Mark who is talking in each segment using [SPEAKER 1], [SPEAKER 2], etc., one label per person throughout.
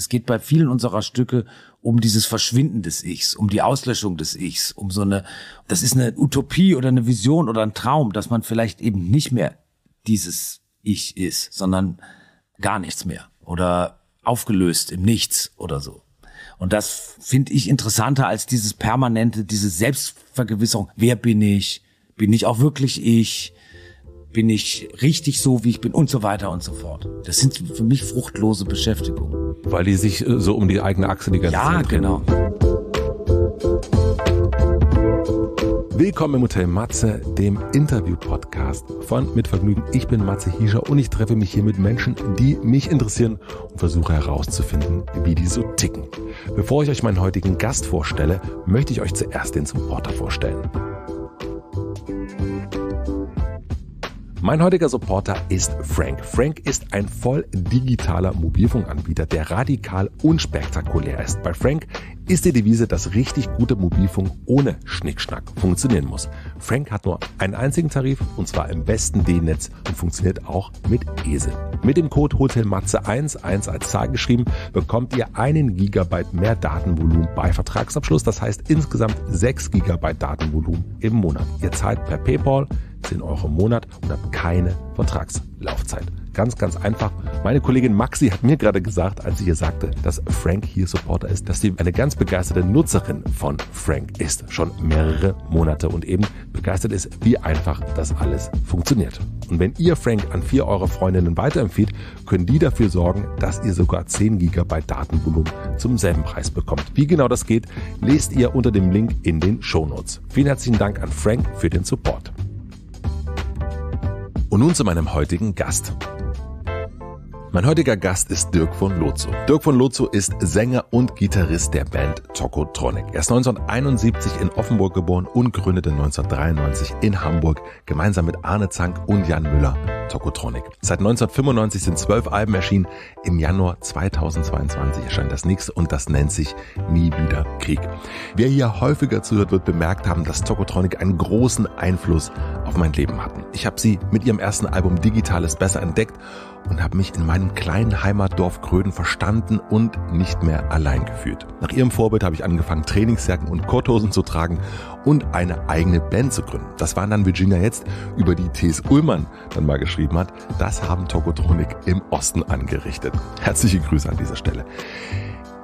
[SPEAKER 1] Es geht bei vielen unserer Stücke um dieses Verschwinden des Ichs, um die Auslöschung des Ichs, um so eine, das ist eine Utopie oder eine Vision oder ein Traum, dass man vielleicht eben nicht mehr dieses Ich ist, sondern gar nichts mehr oder aufgelöst im Nichts oder so. Und das finde ich interessanter als dieses permanente, diese Selbstvergewisserung. Wer bin ich? Bin ich auch wirklich ich? bin ich richtig so, wie ich bin und so weiter und so fort. Das sind für mich fruchtlose Beschäftigungen. Weil die
[SPEAKER 2] sich äh, so um die eigene Achse die ganze ja, Zeit Ja, genau. Willkommen im Hotel Matze, dem Interview-Podcast von Mit Vergnügen. Ich bin Matze Hiescher und ich treffe mich hier mit Menschen, die mich interessieren und versuche herauszufinden, wie die so ticken. Bevor ich euch meinen heutigen Gast vorstelle, möchte ich euch zuerst den Supporter vorstellen. Mein heutiger Supporter ist Frank. Frank ist ein voll digitaler Mobilfunkanbieter, der radikal unspektakulär ist. Bei Frank ist die Devise, dass richtig guter Mobilfunk ohne Schnickschnack funktionieren muss. Frank hat nur einen einzigen Tarif und zwar im besten D-Netz und funktioniert auch mit ESE. Mit dem Code HOTELMATZE11 als Zahl geschrieben bekommt ihr einen Gigabyte mehr Datenvolumen bei Vertragsabschluss. Das heißt insgesamt 6 Gigabyte Datenvolumen im Monat. Ihr zahlt per PayPal 10 Euro im Monat und habt keine Vertragslaufzeit. Ganz, ganz einfach. Meine Kollegin Maxi hat mir gerade gesagt, als ich ihr sagte, dass Frank hier Supporter ist, dass sie eine ganz begeisterte Nutzerin von Frank ist. Schon mehrere Monate und eben begeistert ist, wie einfach das alles funktioniert. Und wenn ihr Frank an vier eure Freundinnen weiterempfiehlt, können die dafür sorgen, dass ihr sogar 10 GB Datenvolumen zum selben Preis bekommt. Wie genau das geht, lest ihr unter dem Link in den Shownotes. Vielen herzlichen Dank an Frank für den Support. Und nun zu meinem heutigen Gast. Mein heutiger Gast ist Dirk von Lozo. Dirk von Lozo ist Sänger und Gitarrist der Band Tokotronic. Er ist 1971 in Offenburg geboren und gründete 1993 in Hamburg gemeinsam mit Arne Zank und Jan Müller Tokotronic. Seit 1995 sind zwölf Alben erschienen. Im Januar 2022 erscheint das nächste und das nennt sich Nie wieder Krieg. Wer hier häufiger zuhört, wird bemerkt haben, dass Tokotronic einen großen Einfluss auf mein Leben hatten. Ich habe sie mit ihrem ersten Album Digitales besser entdeckt und habe mich in meinem kleinen Heimatdorf Kröden verstanden und nicht mehr allein gefühlt. Nach ihrem Vorbild habe ich angefangen, Trainingsjacken und Kurthosen zu tragen und eine eigene Band zu gründen. Das waren dann Virginia jetzt, über die T.S. Ullmann dann mal geschrieben hat. Das haben Tokotronik im Osten angerichtet. Herzliche Grüße an dieser Stelle.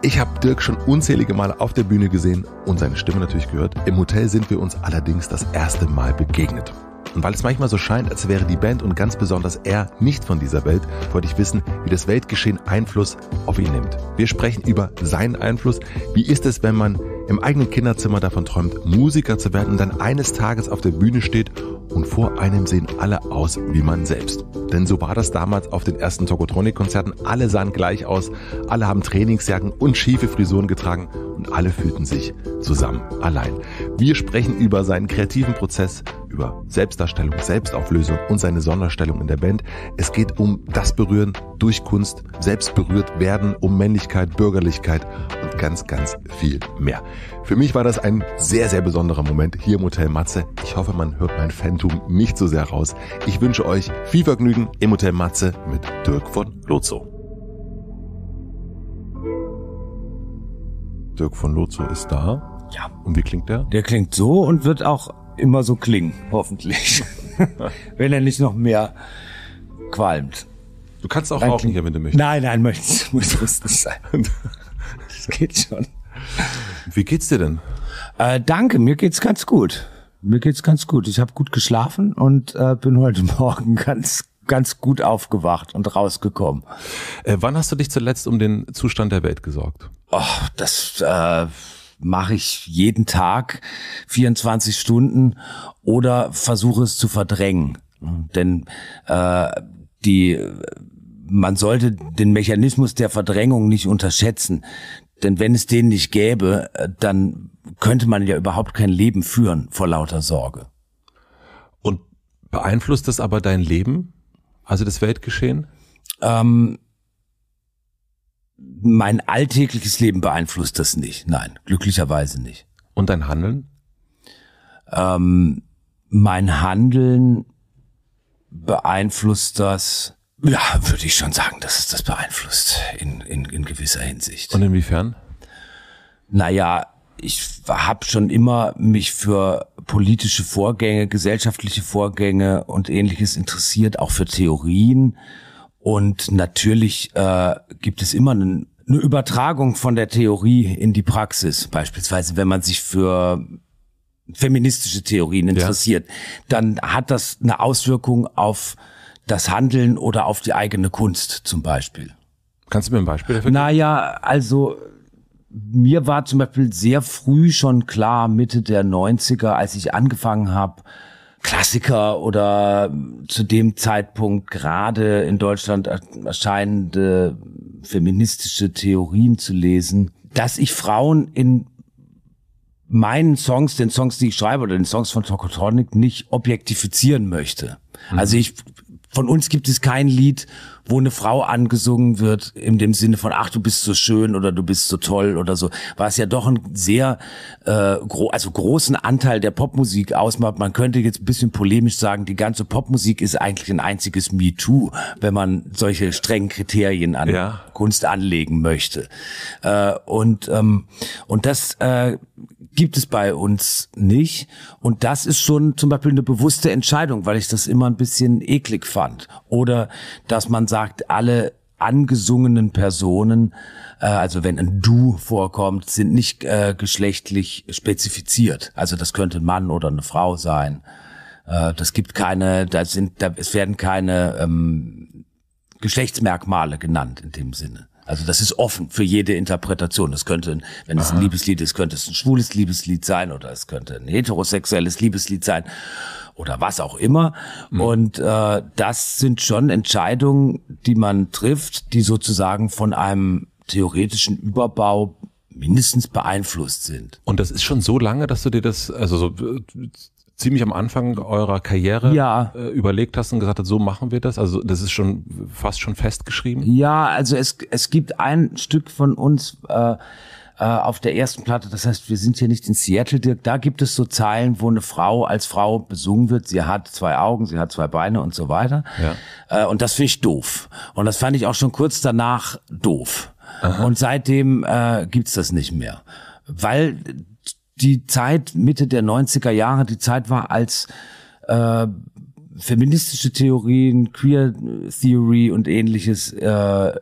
[SPEAKER 2] Ich habe Dirk schon unzählige Male auf der Bühne gesehen und seine Stimme natürlich gehört. Im Hotel sind wir uns allerdings das erste Mal begegnet. Und weil es manchmal so scheint, als wäre die Band und ganz besonders er nicht von dieser Welt, wollte ich wissen, wie das Weltgeschehen Einfluss auf ihn nimmt. Wir sprechen über seinen Einfluss. Wie ist es, wenn man im eigenen Kinderzimmer davon träumt, Musiker zu werden und dann eines Tages auf der Bühne steht und vor einem sehen alle aus wie man selbst. Denn so war das damals auf den ersten Tokotronic-Konzerten. Alle sahen gleich aus, alle haben Trainingsjacken und schiefe Frisuren getragen und alle fühlten sich zusammen allein. Wir sprechen über seinen kreativen Prozess, über Selbstdarstellung, Selbstauflösung und seine Sonderstellung in der Band. Es geht um das Berühren durch Kunst, selbst berührt werden, um Männlichkeit, Bürgerlichkeit und ganz, ganz viel mehr. Für mich war das ein sehr, sehr besonderer Moment hier im Hotel Matze. Ich hoffe, man hört mein Phantom nicht so sehr raus. Ich wünsche euch viel Vergnügen im Hotel Matze mit Dirk von Lozo. Dirk von Lozo ist da. Ja. Und wie klingt der? Der klingt
[SPEAKER 1] so und wird auch immer so klingen, hoffentlich. wenn er nicht noch mehr qualmt. Du kannst auch rauchen hier, wenn du möchtest. Nein, nein, möchtest, muss es nicht sein. Das geht schon. Wie geht's dir denn? Äh, danke, mir geht's ganz gut. Mir geht's ganz gut. Ich habe gut geschlafen und äh, bin heute Morgen ganz ganz gut aufgewacht und rausgekommen. Äh, wann hast du dich zuletzt um den Zustand der Welt gesorgt? Oh, das äh, mache ich jeden Tag 24 Stunden oder versuche es zu verdrängen. Denn äh, die man sollte den Mechanismus der Verdrängung nicht unterschätzen. Denn wenn es den nicht gäbe, äh, dann könnte man ja überhaupt kein Leben
[SPEAKER 2] führen vor lauter Sorge. Und beeinflusst das aber dein Leben? Also das Weltgeschehen? Ähm, mein
[SPEAKER 1] alltägliches Leben beeinflusst das nicht. Nein, glücklicherweise nicht. Und dein Handeln? Ähm, mein Handeln beeinflusst das, ja, würde ich schon sagen, dass es das beeinflusst in, in, in gewisser Hinsicht. Und inwiefern? Naja, ich habe schon immer mich für politische Vorgänge, gesellschaftliche Vorgänge und ähnliches interessiert, auch für Theorien und natürlich äh, gibt es immer einen eine Übertragung von der Theorie in die Praxis. Beispielsweise, wenn man sich für feministische Theorien interessiert, ja. dann hat das eine Auswirkung auf das Handeln oder auf die eigene Kunst zum Beispiel. Kannst du mir ein Beispiel dafür geben? Naja, also mir war zum Beispiel sehr früh schon klar, Mitte der 90er, als ich angefangen habe, Klassiker oder zu dem Zeitpunkt gerade in Deutschland erscheinende feministische Theorien zu lesen, dass ich Frauen in meinen Songs, den Songs, die ich schreibe oder den Songs von Tokotronic nicht objektifizieren möchte. Mhm. Also ich, von uns gibt es kein Lied, wo eine Frau angesungen wird, in dem Sinne von, ach, du bist so schön oder du bist so toll oder so, was ja doch einen sehr äh, gro also großen Anteil der Popmusik ausmacht. Man könnte jetzt ein bisschen polemisch sagen, die ganze Popmusik ist eigentlich ein einziges Me Too, wenn man solche strengen Kriterien an ja. Kunst anlegen möchte. Äh, und, ähm, und das äh, gibt es bei uns nicht. Und das ist schon zum Beispiel eine bewusste Entscheidung, weil ich das immer ein bisschen eklig fand. Oder dass man sagt, sagt, alle angesungenen Personen, äh, also wenn ein Du vorkommt, sind nicht äh, geschlechtlich spezifiziert. Also das könnte ein Mann oder eine Frau sein. Äh, das gibt keine, da sind, da, es werden keine ähm, Geschlechtsmerkmale genannt in dem Sinne. Also das ist offen für jede Interpretation. Es könnte, wenn es ein Liebeslied ist, könnte es ein schwules Liebeslied sein oder es könnte ein heterosexuelles Liebeslied sein oder was auch immer. Mhm. Und äh, das sind schon Entscheidungen, die man trifft, die sozusagen von einem theoretischen
[SPEAKER 2] Überbau mindestens beeinflusst sind. Und das ist schon so lange, dass du dir das, also so äh, ziemlich am Anfang eurer Karriere ja. äh, überlegt hast und gesagt hast, so machen wir das? Also das ist schon fast schon festgeschrieben? Ja, also es, es gibt ein Stück von
[SPEAKER 1] uns, äh, äh, auf der ersten Platte. Das heißt, wir sind hier nicht in Seattle, Dirk. Da gibt es so Zeilen, wo eine Frau als Frau besungen wird. Sie hat zwei Augen, sie hat zwei Beine und so weiter. Ja. Äh, und das finde ich doof. Und das fand ich auch schon kurz danach doof. Aha. Und seitdem äh, gibt's das nicht mehr. Weil die Zeit Mitte der 90er Jahre, die Zeit war, als äh, feministische Theorien, Queer Theory und ähnliches äh,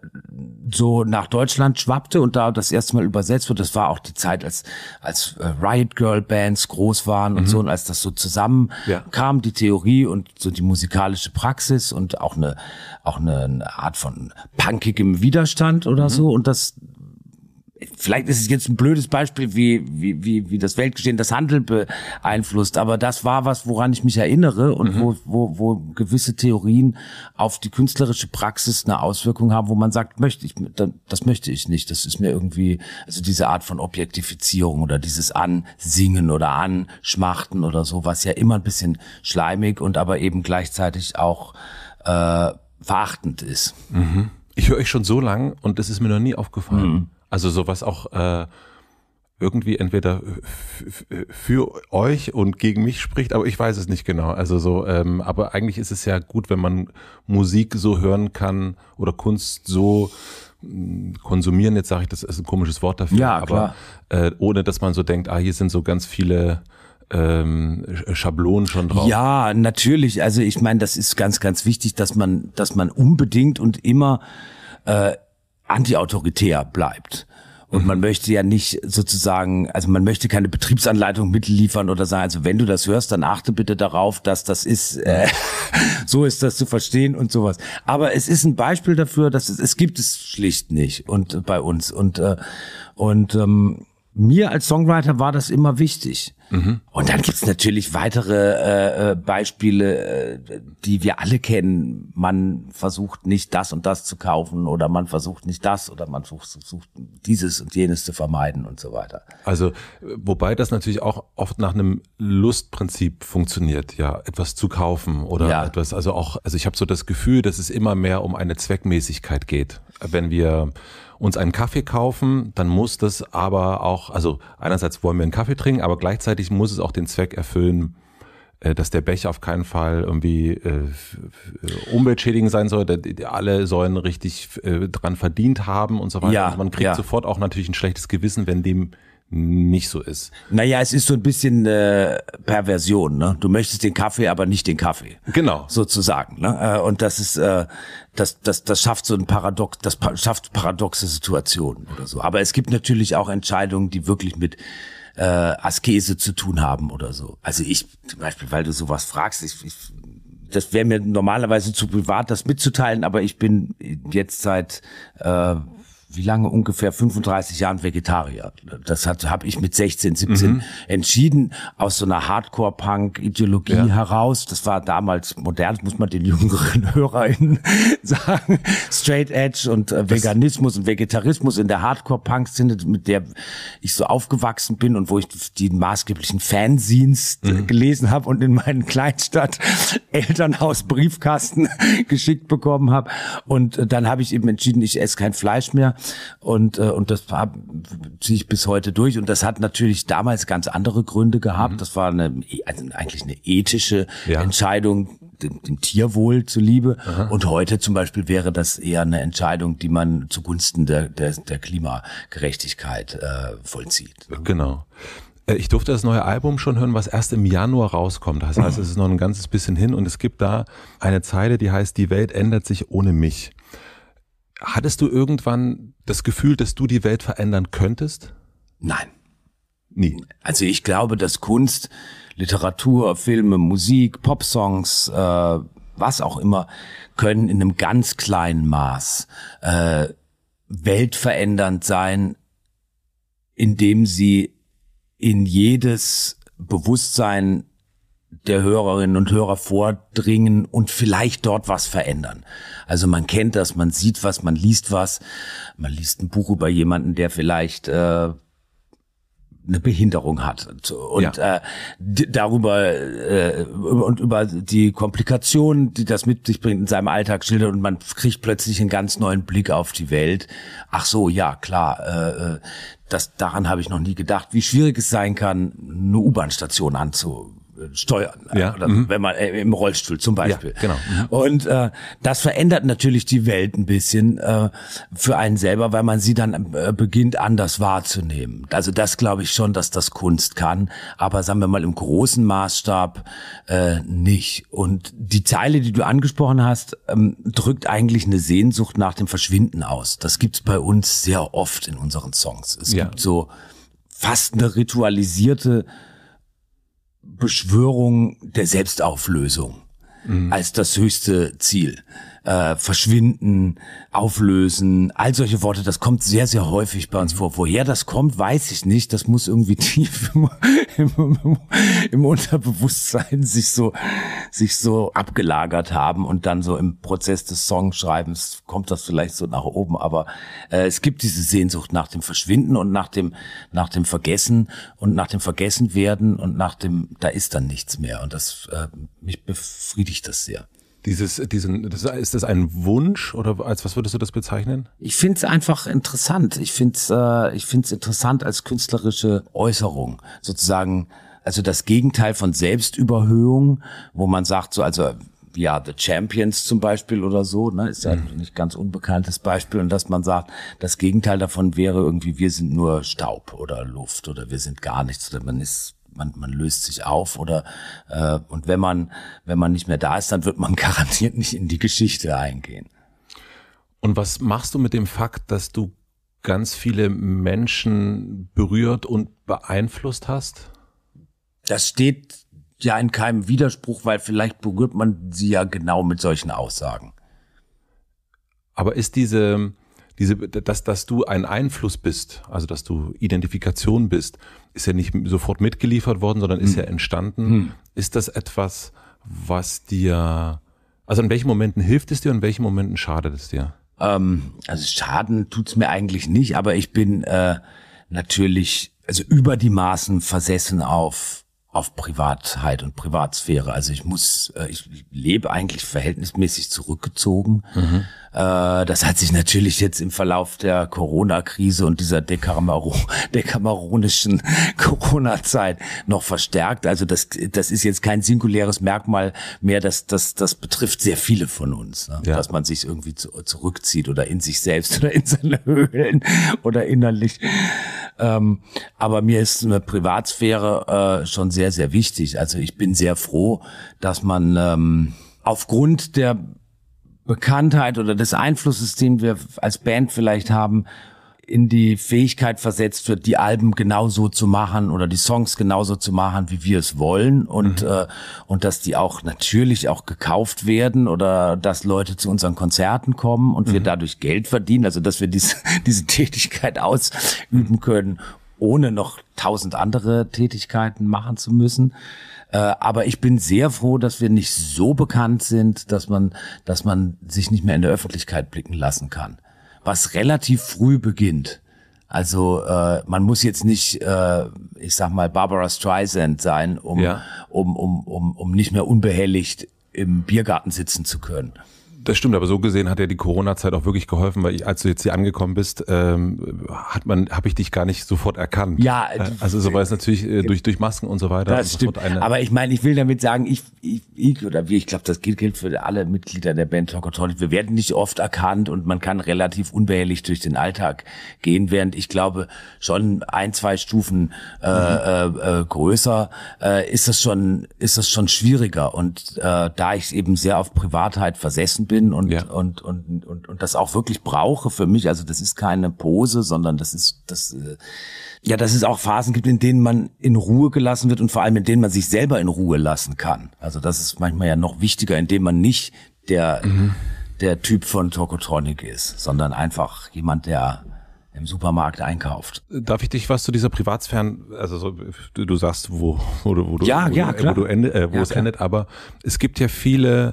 [SPEAKER 1] so nach Deutschland schwappte und da das erste Mal übersetzt wird. Das war auch die Zeit, als als äh, Riot Girl Bands groß waren und mhm. so und als das so zusammen ja. kam, die Theorie und so die musikalische Praxis und auch eine auch eine, eine Art von punkigem Widerstand oder mhm. so und das vielleicht ist es jetzt ein blödes Beispiel, wie, wie, wie, wie das Weltgeschehen das Handeln beeinflusst, aber das war was, woran ich mich erinnere und mhm. wo, wo, wo gewisse Theorien auf die künstlerische Praxis eine Auswirkung haben, wo man sagt, möchte ich, das möchte ich nicht, das ist mir irgendwie, also diese Art von Objektifizierung oder dieses Ansingen oder Anschmachten oder so, was ja immer ein bisschen schleimig und aber eben gleichzeitig auch
[SPEAKER 2] äh, verachtend ist. Mhm. Ich höre euch schon so lang und das ist mir noch nie aufgefallen. Mhm. Also sowas auch äh, irgendwie entweder für euch und gegen mich spricht, aber ich weiß es nicht genau. Also so, ähm, aber eigentlich ist es ja gut, wenn man Musik so hören kann oder Kunst so mm, konsumieren. Jetzt sage ich, das ist ein komisches Wort dafür, ja, aber äh, ohne dass man so denkt, ah, hier sind so ganz viele ähm, Schablonen schon drauf. Ja, natürlich. Also ich meine, das ist ganz, ganz wichtig, dass
[SPEAKER 1] man, dass man unbedingt und immer äh, antiautoritär bleibt. Und man möchte ja nicht sozusagen, also man möchte keine Betriebsanleitung mitliefern oder sagen, also wenn du das hörst, dann achte bitte darauf, dass das ist, äh, so ist das zu verstehen und sowas. Aber es ist ein Beispiel dafür, dass es, es gibt es schlicht nicht und bei uns und äh, und ähm, mir als Songwriter war das immer wichtig. Mhm. Und dann gibt's natürlich weitere äh, äh, Beispiele, äh, die wir alle kennen. Man versucht nicht das und das zu kaufen oder man versucht nicht das oder man versucht dieses und jenes zu vermeiden und so weiter.
[SPEAKER 2] Also wobei das natürlich auch oft nach einem Lustprinzip funktioniert, ja, etwas zu kaufen oder ja. etwas. Also auch, also ich habe so das Gefühl, dass es immer mehr um eine Zweckmäßigkeit geht, wenn wir uns einen Kaffee kaufen, dann muss das aber auch, also einerseits wollen wir einen Kaffee trinken, aber gleichzeitig muss es auch den Zweck erfüllen, äh, dass der Becher auf keinen Fall irgendwie äh, umweltschädigend sein soll, alle sollen richtig äh, dran verdient haben und so weiter. Ja, also man kriegt ja. sofort auch natürlich ein schlechtes Gewissen, wenn dem nicht so ist. Naja, es ist so ein bisschen äh,
[SPEAKER 1] Perversion. Ne? Du möchtest den Kaffee, aber nicht den Kaffee. Genau. Sozusagen. Ne? Äh, und das ist, äh, das, das, das schafft so ein Paradox, das schafft paradoxe Situationen oder so. Aber es gibt natürlich auch Entscheidungen, die wirklich mit äh, Askese zu tun haben oder so. Also ich, zum Beispiel, weil du sowas fragst, ich, ich das wäre mir normalerweise zu privat, das mitzuteilen, aber ich bin jetzt seit äh, wie lange ungefähr 35 Jahren Vegetarier. Das hat habe ich mit 16, 17 mhm. entschieden aus so einer Hardcore-Punk-Ideologie ja. heraus. Das war damals modern, muss man den jüngeren HörerInnen sagen. Straight Edge und äh, Veganismus und Vegetarismus in der Hardcore-Punk-Szene, mit der ich so aufgewachsen bin und wo ich die maßgeblichen Fanzines mhm. gelesen habe und in meinen Kleinstadt Elternhaus Briefkasten geschickt bekommen habe. Und äh, dann habe ich eben entschieden, ich esse kein Fleisch mehr und, äh, und das war, ziehe ich bis heute durch. Und das hat natürlich damals ganz andere Gründe gehabt. Mhm. Das war eine, also eigentlich eine ethische ja. Entscheidung, dem, dem Tierwohl zuliebe. Aha. Und heute zum Beispiel wäre das eher eine Entscheidung, die man zugunsten der, der, der
[SPEAKER 2] Klimagerechtigkeit äh, vollzieht. Ne? Genau. Äh, ich durfte das neue Album schon hören, was erst im Januar rauskommt. Das heißt, es ist noch ein ganzes bisschen hin und es gibt da eine Zeile, die heißt, die Welt ändert sich ohne mich. Hattest du irgendwann das Gefühl, dass du die Welt verändern könntest? Nein. Nie. Also ich glaube, dass Kunst,
[SPEAKER 1] Literatur, Filme, Musik, Popsongs, äh, was auch immer, können in einem ganz kleinen Maß äh, weltverändernd sein, indem sie in jedes Bewusstsein der Hörerinnen und Hörer vordringen und vielleicht dort was verändern. Also man kennt das, man sieht was, man liest was, man liest ein Buch über jemanden, der vielleicht äh, eine Behinderung hat und, und ja. äh, darüber äh, und über die Komplikationen, die das mit sich bringt in seinem Alltag schildert und man kriegt plötzlich einen ganz neuen Blick auf die Welt. Ach so, ja klar, äh, äh das daran habe ich noch nie gedacht, wie schwierig es sein kann, eine U-Bahn-Station anzu steuern, äh, ja. oder mhm. wenn man äh, im Rollstuhl zum Beispiel. Ja, genau. Mhm. Und äh, das verändert natürlich die Welt ein bisschen äh, für einen selber, weil man sie dann äh, beginnt anders wahrzunehmen. Also das glaube ich schon, dass das Kunst kann, aber sagen wir mal im großen Maßstab äh, nicht. Und die Zeile, die du angesprochen hast, ähm, drückt eigentlich eine Sehnsucht nach dem Verschwinden aus. Das gibt's bei uns sehr oft in unseren Songs. Es ja. gibt so fast eine ritualisierte Beschwörung der Selbstauflösung mhm. als das höchste Ziel äh, verschwinden, auflösen, all solche Worte, das kommt sehr, sehr häufig bei uns mhm. vor. Woher das kommt, weiß ich nicht. Das muss irgendwie tief im, im, im Unterbewusstsein sich so, sich so abgelagert haben und dann so im Prozess des Songschreibens kommt das vielleicht so nach oben. Aber äh, es gibt diese Sehnsucht nach dem Verschwinden und nach dem, nach dem Vergessen und nach dem Vergessenwerden und nach dem, da ist dann nichts mehr. Und das, äh, mich befriedigt das sehr. Dieses, diesen, das, ist das ein Wunsch oder als was würdest du das bezeichnen? Ich finde es einfach interessant. Ich finde es äh, ich find's interessant als künstlerische Äußerung. Sozusagen, also das Gegenteil von Selbstüberhöhung, wo man sagt, so, also ja, The Champions zum Beispiel oder so, ne, ist ja mhm. nicht ganz unbekanntes Beispiel und dass man sagt, das Gegenteil davon wäre irgendwie, wir sind nur Staub oder Luft oder wir sind gar nichts oder man ist man, man löst sich auf oder äh, und wenn man, wenn man nicht mehr da ist, dann wird man garantiert nicht in die Geschichte
[SPEAKER 2] eingehen. Und was machst du mit dem Fakt, dass du ganz viele Menschen berührt und beeinflusst hast? Das steht
[SPEAKER 1] ja in keinem Widerspruch, weil vielleicht berührt man sie ja genau mit solchen Aussagen.
[SPEAKER 2] Aber ist diese, diese, dass, dass du ein Einfluss bist, also dass du Identifikation bist, ist ja nicht sofort mitgeliefert worden, sondern ist hm. ja entstanden. Hm. Ist das etwas, was dir, also in welchen Momenten hilft es dir und in welchen Momenten schadet es dir? Ähm, also Schaden tut's mir eigentlich nicht, aber ich bin
[SPEAKER 1] äh, natürlich, also über die Maßen versessen auf auf Privatheit und Privatsphäre. Also ich muss, äh, ich lebe eigentlich verhältnismäßig zurückgezogen. Mhm äh, das hat sich natürlich jetzt im Verlauf der Corona-Krise und dieser Dekamaro dekameronischen Corona-Zeit noch verstärkt. Also das, das ist jetzt kein singuläres Merkmal mehr, das, das, das betrifft sehr viele von uns, ne? ja. dass man sich irgendwie zu, zurückzieht oder in sich selbst oder in seine Höhlen oder innerlich. Ähm, aber mir ist eine Privatsphäre äh, schon sehr, sehr wichtig. Also ich bin sehr froh, dass man ähm, aufgrund der Bekanntheit oder des Einflusses, den wir als Band vielleicht haben, in die Fähigkeit versetzt wird, die Alben genauso zu machen oder die Songs genauso zu machen, wie wir es wollen und mhm. äh, und dass die auch natürlich auch gekauft werden oder dass Leute zu unseren Konzerten kommen und mhm. wir dadurch Geld verdienen, also dass wir diese diese Tätigkeit ausüben können, ohne noch tausend andere Tätigkeiten machen zu müssen. Äh, aber ich bin sehr froh, dass wir nicht so bekannt sind, dass man, dass man sich nicht mehr in der Öffentlichkeit blicken lassen kann. Was relativ früh beginnt. Also äh, man muss jetzt nicht, äh, ich sag mal, Barbara Streisand sein, um, ja.
[SPEAKER 2] um, um, um, um nicht mehr unbehelligt im Biergarten sitzen zu können. Das stimmt, aber so gesehen hat ja die Corona-Zeit auch wirklich geholfen, weil ich, als du jetzt hier angekommen bist, ähm, hat man, habe ich dich gar nicht sofort erkannt. Ja, äh, also so war es natürlich äh, durch durch Masken und so weiter. Das stimmt. aber
[SPEAKER 1] ich meine, ich will damit sagen, ich, ich, ich oder wir, ich glaube, das gilt, gilt für alle Mitglieder der Band Talkatonic. Wir werden nicht oft erkannt und man kann relativ unbehelligt durch den Alltag gehen, während ich glaube schon ein zwei Stufen äh, mhm. äh, äh, größer äh, ist das schon ist das schon schwieriger und äh, da ich eben sehr auf Privatheit versessen bin bin und, ja. und, und, und, und das auch wirklich brauche für mich. Also das ist keine Pose, sondern das ist, das, äh, ja, dass es auch Phasen gibt, in denen man in Ruhe gelassen wird und vor allem in denen man sich selber in Ruhe lassen kann. Also das ist manchmal ja noch wichtiger, indem man nicht der, mhm. der Typ von Tokotronic ist, sondern einfach jemand, der im Supermarkt
[SPEAKER 2] einkauft. Darf ich dich was zu dieser Privatsphären, also so, du, du sagst, wo, wo, wo, ja, wo, ja, wo, du, Ende, äh, wo ja, es klar. endet, aber es gibt ja viele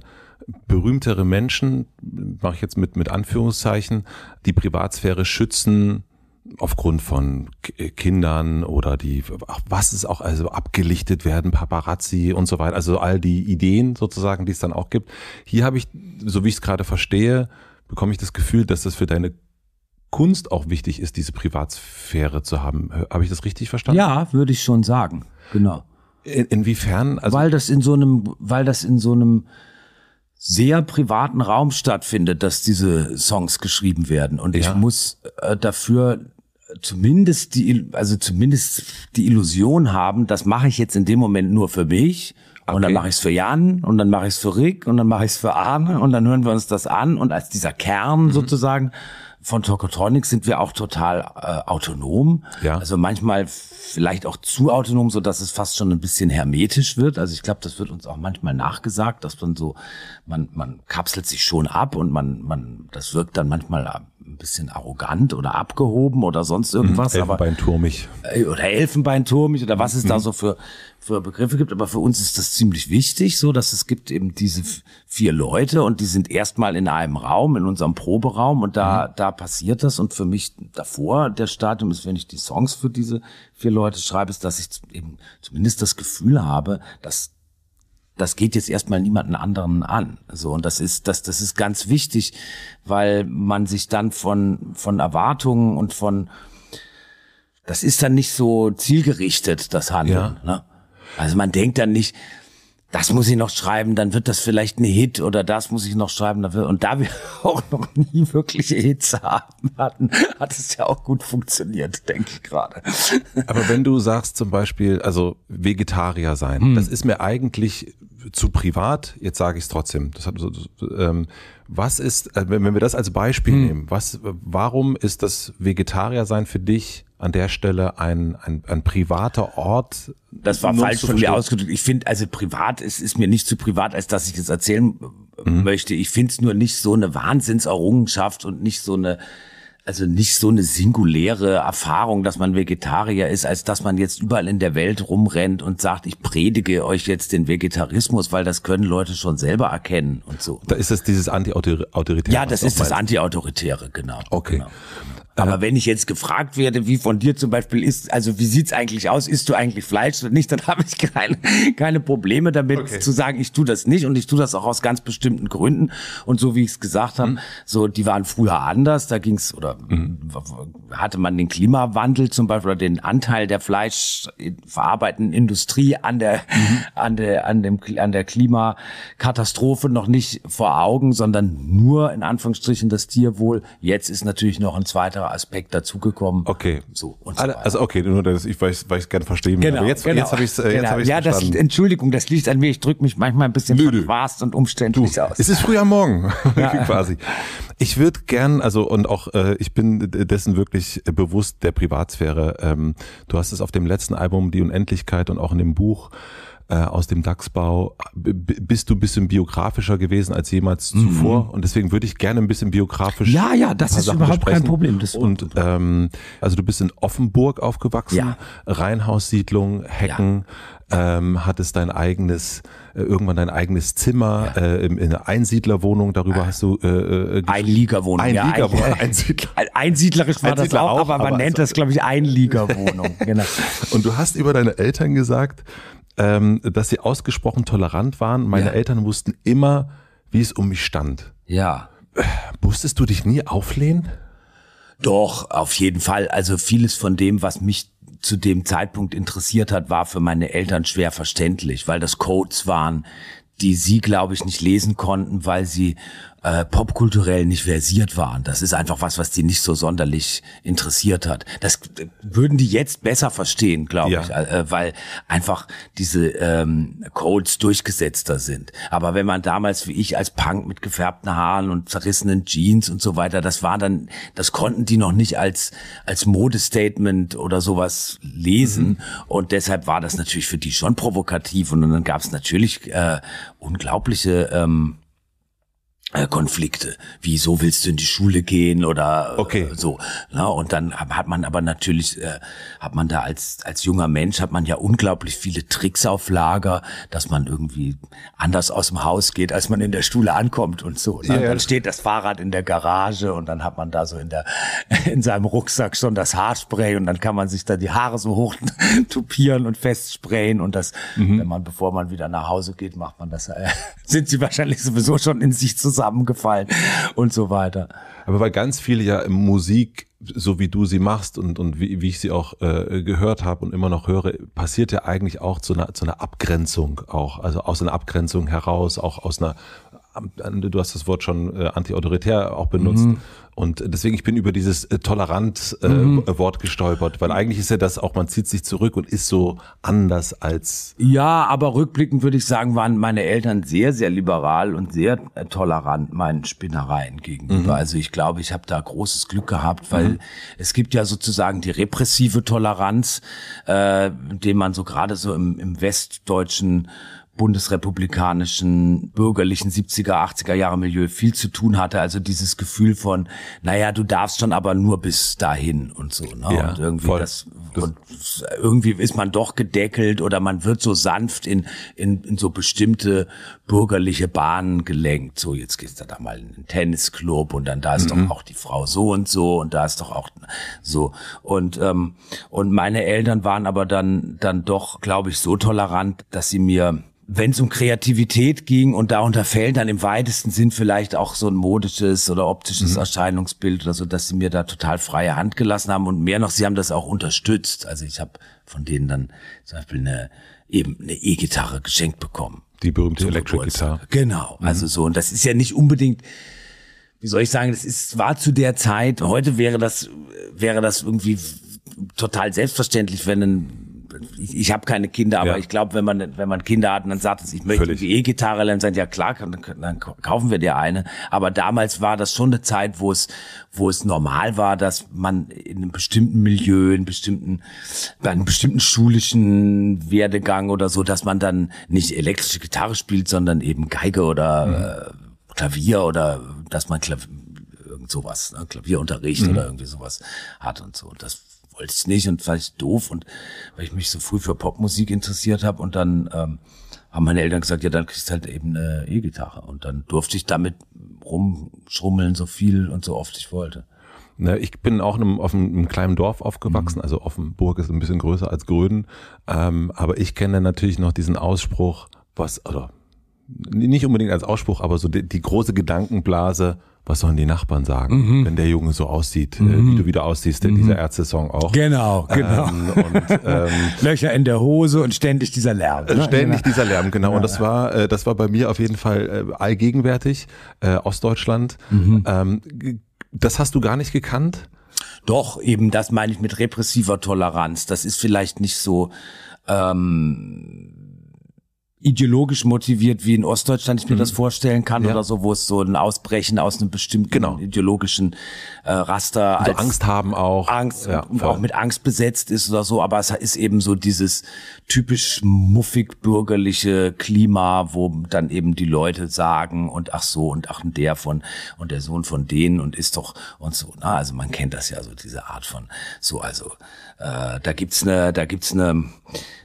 [SPEAKER 2] berühmtere Menschen, mache ich jetzt mit, mit Anführungszeichen, die Privatsphäre schützen aufgrund von äh, Kindern oder die, ach, was ist auch, also abgelichtet werden, Paparazzi und so weiter, also all die Ideen sozusagen, die es dann auch gibt. Hier habe ich, so wie ich es gerade verstehe, bekomme ich das Gefühl, dass das für deine Kunst auch wichtig ist, diese Privatsphäre zu haben. Habe ich das richtig verstanden? Ja, würde ich schon sagen, genau. In, inwiefern?
[SPEAKER 1] Also weil das in so einem, weil das in so einem, sehr privaten Raum stattfindet, dass diese Songs geschrieben werden. Und ja. ich muss äh, dafür zumindest die, also zumindest die Illusion haben, das mache ich jetzt in dem Moment nur für mich. Okay. Und dann mache ich es für Jan und dann mache ich es für Rick und dann mache ich es für Arne und dann hören wir uns das an. Und als dieser Kern mhm. sozusagen von Tokotronic sind wir auch total äh, autonom. Ja. Also manchmal vielleicht auch zu autonom, so dass es fast schon ein bisschen hermetisch wird. Also ich glaube, das wird uns auch manchmal nachgesagt, dass man so, man, man kapselt sich schon ab und man, man, das wirkt dann manchmal ein bisschen arrogant oder abgehoben oder sonst mhm. irgendwas. Elfenbeinturmig. Aber, äh, oder Elfenbeinturmig oder was es mhm. da so für, für Begriffe gibt. Aber für uns ist das ziemlich wichtig, so dass es gibt eben diese vier Leute und die sind erstmal in einem Raum, in unserem Proberaum und da, mhm. da passiert das. Und für mich davor, der Stadium ist, wenn ich die Songs für diese vier Leute schreibe, ist, dass ich eben zumindest das Gefühl habe, dass das geht jetzt erstmal niemanden anderen an. So, und das ist, das, das ist ganz wichtig, weil man sich dann von, von Erwartungen und von, das ist dann nicht so zielgerichtet, das Handeln. Ja. Ne? Also man denkt dann nicht, das muss ich noch schreiben, dann wird das vielleicht ein Hit oder das muss ich noch schreiben. Und da wir auch noch nie wirkliche Hits haben hatten, hat es ja auch gut funktioniert,
[SPEAKER 2] denke ich gerade. Aber wenn du sagst zum Beispiel, also Vegetarier sein, hm. das ist mir eigentlich zu privat, jetzt sage ich es trotzdem. Das hat, ähm, was ist, äh, wenn wir das als Beispiel hm. nehmen, was, warum ist das Vegetarier sein für dich an der Stelle ein, ein, ein privater Ort. Das war falsch von mir ausgedrückt. Ich
[SPEAKER 1] finde, also privat es ist mir nicht zu privat, als dass ich es erzählen äh, mhm. möchte. Ich finde es nur nicht so eine Wahnsinnserrungenschaft und nicht so eine, also nicht so eine singuläre Erfahrung, dass man Vegetarier ist, als dass man jetzt überall in der Welt rumrennt und sagt, ich predige euch jetzt den Vegetarismus, weil das können Leute schon selber erkennen und so. Da ist es dieses Anti-Autoritäre. Ja, das ist das Anti-Autoritäre, genau. Okay. Genau. Aber wenn ich jetzt gefragt werde, wie von dir zum Beispiel ist, also wie sieht's eigentlich aus, isst du eigentlich Fleisch oder nicht, dann habe ich keine, keine Probleme damit okay. zu sagen, ich tue das nicht und ich tue das auch aus ganz bestimmten Gründen. Und so wie ich es gesagt habe, mhm. so die waren früher anders, da ging's oder mhm. hatte man den Klimawandel zum Beispiel oder den Anteil der fleischverarbeitenden Industrie an der, mhm. an der, an dem, an der Klimakatastrophe noch nicht vor Augen, sondern nur in Anführungsstrichen das Tierwohl. Jetzt ist natürlich noch ein zweiter Aspekt dazugekommen. Okay.
[SPEAKER 2] So und ah, so Also okay, nur dass ich weiß, weil ich gerne verstehen genau, will. Aber jetzt, genau. Äh, jetzt habe ich es genau. Ja, das, Entschuldigung, das liegt an mir. Ich drücke mich manchmal ein bisschen Müde. verquast und umständlich du, aus. Es ist früh am Morgen ja. quasi. Ich würde gern, also und auch äh, ich bin dessen wirklich äh, bewusst der Privatsphäre. Ähm, du hast es auf dem letzten Album die Unendlichkeit und auch in dem Buch äh, aus dem DAX-Bau bist du ein bisschen biografischer gewesen als jemals mhm. zuvor und deswegen würde ich gerne ein bisschen biografisch. Ja, ja, das ist Sachen überhaupt besprechen. kein Problem. Das und ähm, also du bist in Offenburg aufgewachsen, ja. Reihenhaussiedlung, Hecken, ja. ähm, hattest dein eigenes äh, irgendwann dein eigenes Zimmer ja. äh, in, in einer Einsiedlerwohnung. Darüber hast du äh, äh Einliegerwohnung. Einliegerwohnung. Ja, ein, Einsiedler. Einsiedlerisch war Einsiedler das auch, auch aber man aber nennt also, das glaube ich Einliegerwohnung. genau. Und du hast über deine Eltern gesagt, ähm, dass sie ausgesprochen tolerant waren. Meine ja. Eltern wussten immer, wie es um mich stand. Ja. Musstest du dich nie auflehnen? Doch, auf jeden Fall. Also vieles
[SPEAKER 1] von dem, was mich zu dem Zeitpunkt interessiert hat, war für meine Eltern schwer verständlich, weil das Codes waren, die sie, glaube ich, nicht lesen konnten, weil sie äh, popkulturell nicht versiert waren. Das ist einfach was, was die nicht so sonderlich interessiert hat. Das würden die jetzt besser verstehen, glaube ja. ich, äh, weil einfach diese ähm, Codes durchgesetzter sind. Aber wenn man damals wie ich als Punk mit gefärbten Haaren und zerrissenen Jeans und so weiter, das war dann, das konnten die noch nicht als als Modestatement oder sowas lesen mhm. und deshalb war das natürlich für die schon provokativ und dann gab es natürlich äh, unglaubliche ähm, äh, Konflikte, wie so willst du in die Schule gehen oder okay. Äh, so. Ne? und dann hat man aber natürlich, äh, hat man da als, als junger Mensch, hat man ja unglaublich viele Tricks auf Lager, dass man irgendwie anders aus dem Haus geht, als man in der Schule ankommt und so. Ne? Ja, dann steht das Fahrrad in der Garage und dann hat man da so in, der, in seinem Rucksack schon das Haarspray und dann kann man sich da die Haare so hoch tupieren und festsprayen und das, mhm. wenn man, bevor man wieder nach Hause geht, macht man das, sind sie wahrscheinlich sowieso schon in sich zusammen zusammengefallen
[SPEAKER 2] und so weiter. Aber weil ganz viele ja Musik, so wie du sie machst und, und wie, wie ich sie auch äh, gehört habe und immer noch höre, passiert ja eigentlich auch zu einer, zu einer Abgrenzung auch, also aus einer Abgrenzung heraus, auch aus einer du hast das Wort schon äh, anti-autoritär auch benutzt, mhm. Und deswegen, ich bin über dieses äh, tolerant äh, mhm. Wort gestolpert, weil eigentlich ist ja das auch, man zieht sich zurück und ist so anders als. Ja, aber
[SPEAKER 1] rückblickend würde ich sagen, waren meine Eltern sehr, sehr liberal und sehr äh, tolerant meinen Spinnereien gegenüber. Mhm. Also ich glaube, ich habe da großes Glück gehabt, weil mhm. es gibt ja sozusagen die repressive Toleranz, äh, den man so gerade so im, im westdeutschen bundesrepublikanischen, bürgerlichen 70er, 80er Jahre Milieu viel zu tun hatte. Also dieses Gefühl von, naja, du darfst schon, aber nur bis dahin und so. Ne? Ja, und irgendwie voll. das, und irgendwie ist man doch gedeckelt oder man wird so sanft in, in, in so bestimmte bürgerliche Bahnen gelenkt. So, jetzt gehst du da mal in einen Tennisclub und dann da ist mhm. doch auch die Frau so und so und da ist doch auch so. Und, ähm, und meine Eltern waren aber dann, dann doch, glaube ich, so tolerant, dass sie mir wenn es um Kreativität ging und darunter fällt dann im weitesten Sinn vielleicht auch so ein modisches oder optisches mhm. Erscheinungsbild oder so, dass sie mir da total freie Hand gelassen haben und mehr noch, sie haben das auch unterstützt. Also ich habe von denen dann zum Beispiel eine eben eine E-Gitarre geschenkt bekommen. Die berühmte Electric Gitarre.
[SPEAKER 2] Genau, mhm. also
[SPEAKER 1] so und das ist ja nicht unbedingt wie soll ich sagen, das ist war zu der Zeit, heute wäre das wäre das irgendwie total selbstverständlich, wenn ein ich, ich habe keine Kinder, aber ja. ich glaube, wenn man wenn man Kinder hat und dann sagt, es, ich möchte die E-Gitarre lernen, sagen ja klar, dann, dann kaufen wir dir eine. Aber damals war das schon eine Zeit, wo es wo es normal war, dass man in einem bestimmten Milieu, in bestimmten bei einem bestimmten schulischen Werdegang oder so, dass man dann nicht elektrische Gitarre spielt, sondern eben Geige oder mhm. äh, Klavier oder dass man Klavier irgend sowas, ne? Klavierunterricht mhm. oder irgendwie sowas hat und so. Das wollte ich nicht und war ich doof und weil ich mich so früh für Popmusik interessiert habe und dann ähm, haben meine Eltern gesagt, ja, dann kriegst du halt eben eine E-Gitarre und dann durfte ich damit rumschrummeln
[SPEAKER 2] so viel und so oft ich wollte. Na, ich bin auch in einem, auf einem, kleinen Dorf aufgewachsen, mhm. also Offenburg ist ein bisschen größer als Gröden, ähm, aber ich kenne natürlich noch diesen Ausspruch, was, oder nicht unbedingt als Ausspruch, aber so die, die große Gedankenblase, was sollen die Nachbarn sagen, mhm. wenn der Junge so aussieht, äh, mhm. wie du wieder aussiehst, in mhm. dieser Ärzte-Song auch. Genau, ähm, genau. Ähm, und, ähm, Löcher in der Hose und ständig dieser Lärm. Ne? Ständig dieser Lärm, genau. Ja, und das war, äh, das war bei mir auf jeden Fall äh, allgegenwärtig, äh, Ostdeutschland. Mhm. Ähm, das hast du gar nicht gekannt? Doch, eben das meine ich mit
[SPEAKER 1] repressiver Toleranz. Das ist vielleicht nicht so ähm, ideologisch motiviert, wie in Ostdeutschland ich mir mhm. das vorstellen kann ja. oder so, wo es so ein Ausbrechen aus einem bestimmten genau. ideologischen äh, Raster also als Angst haben auch Angst ja, und, auch mit Angst besetzt ist oder so, aber es ist eben so dieses typisch muffig bürgerliche Klima, wo dann eben die Leute sagen und ach so und ach der von und der Sohn von denen und ist doch und so. Na, ne? also man kennt das ja so diese Art von so also äh, da gibt's ne da gibt's ne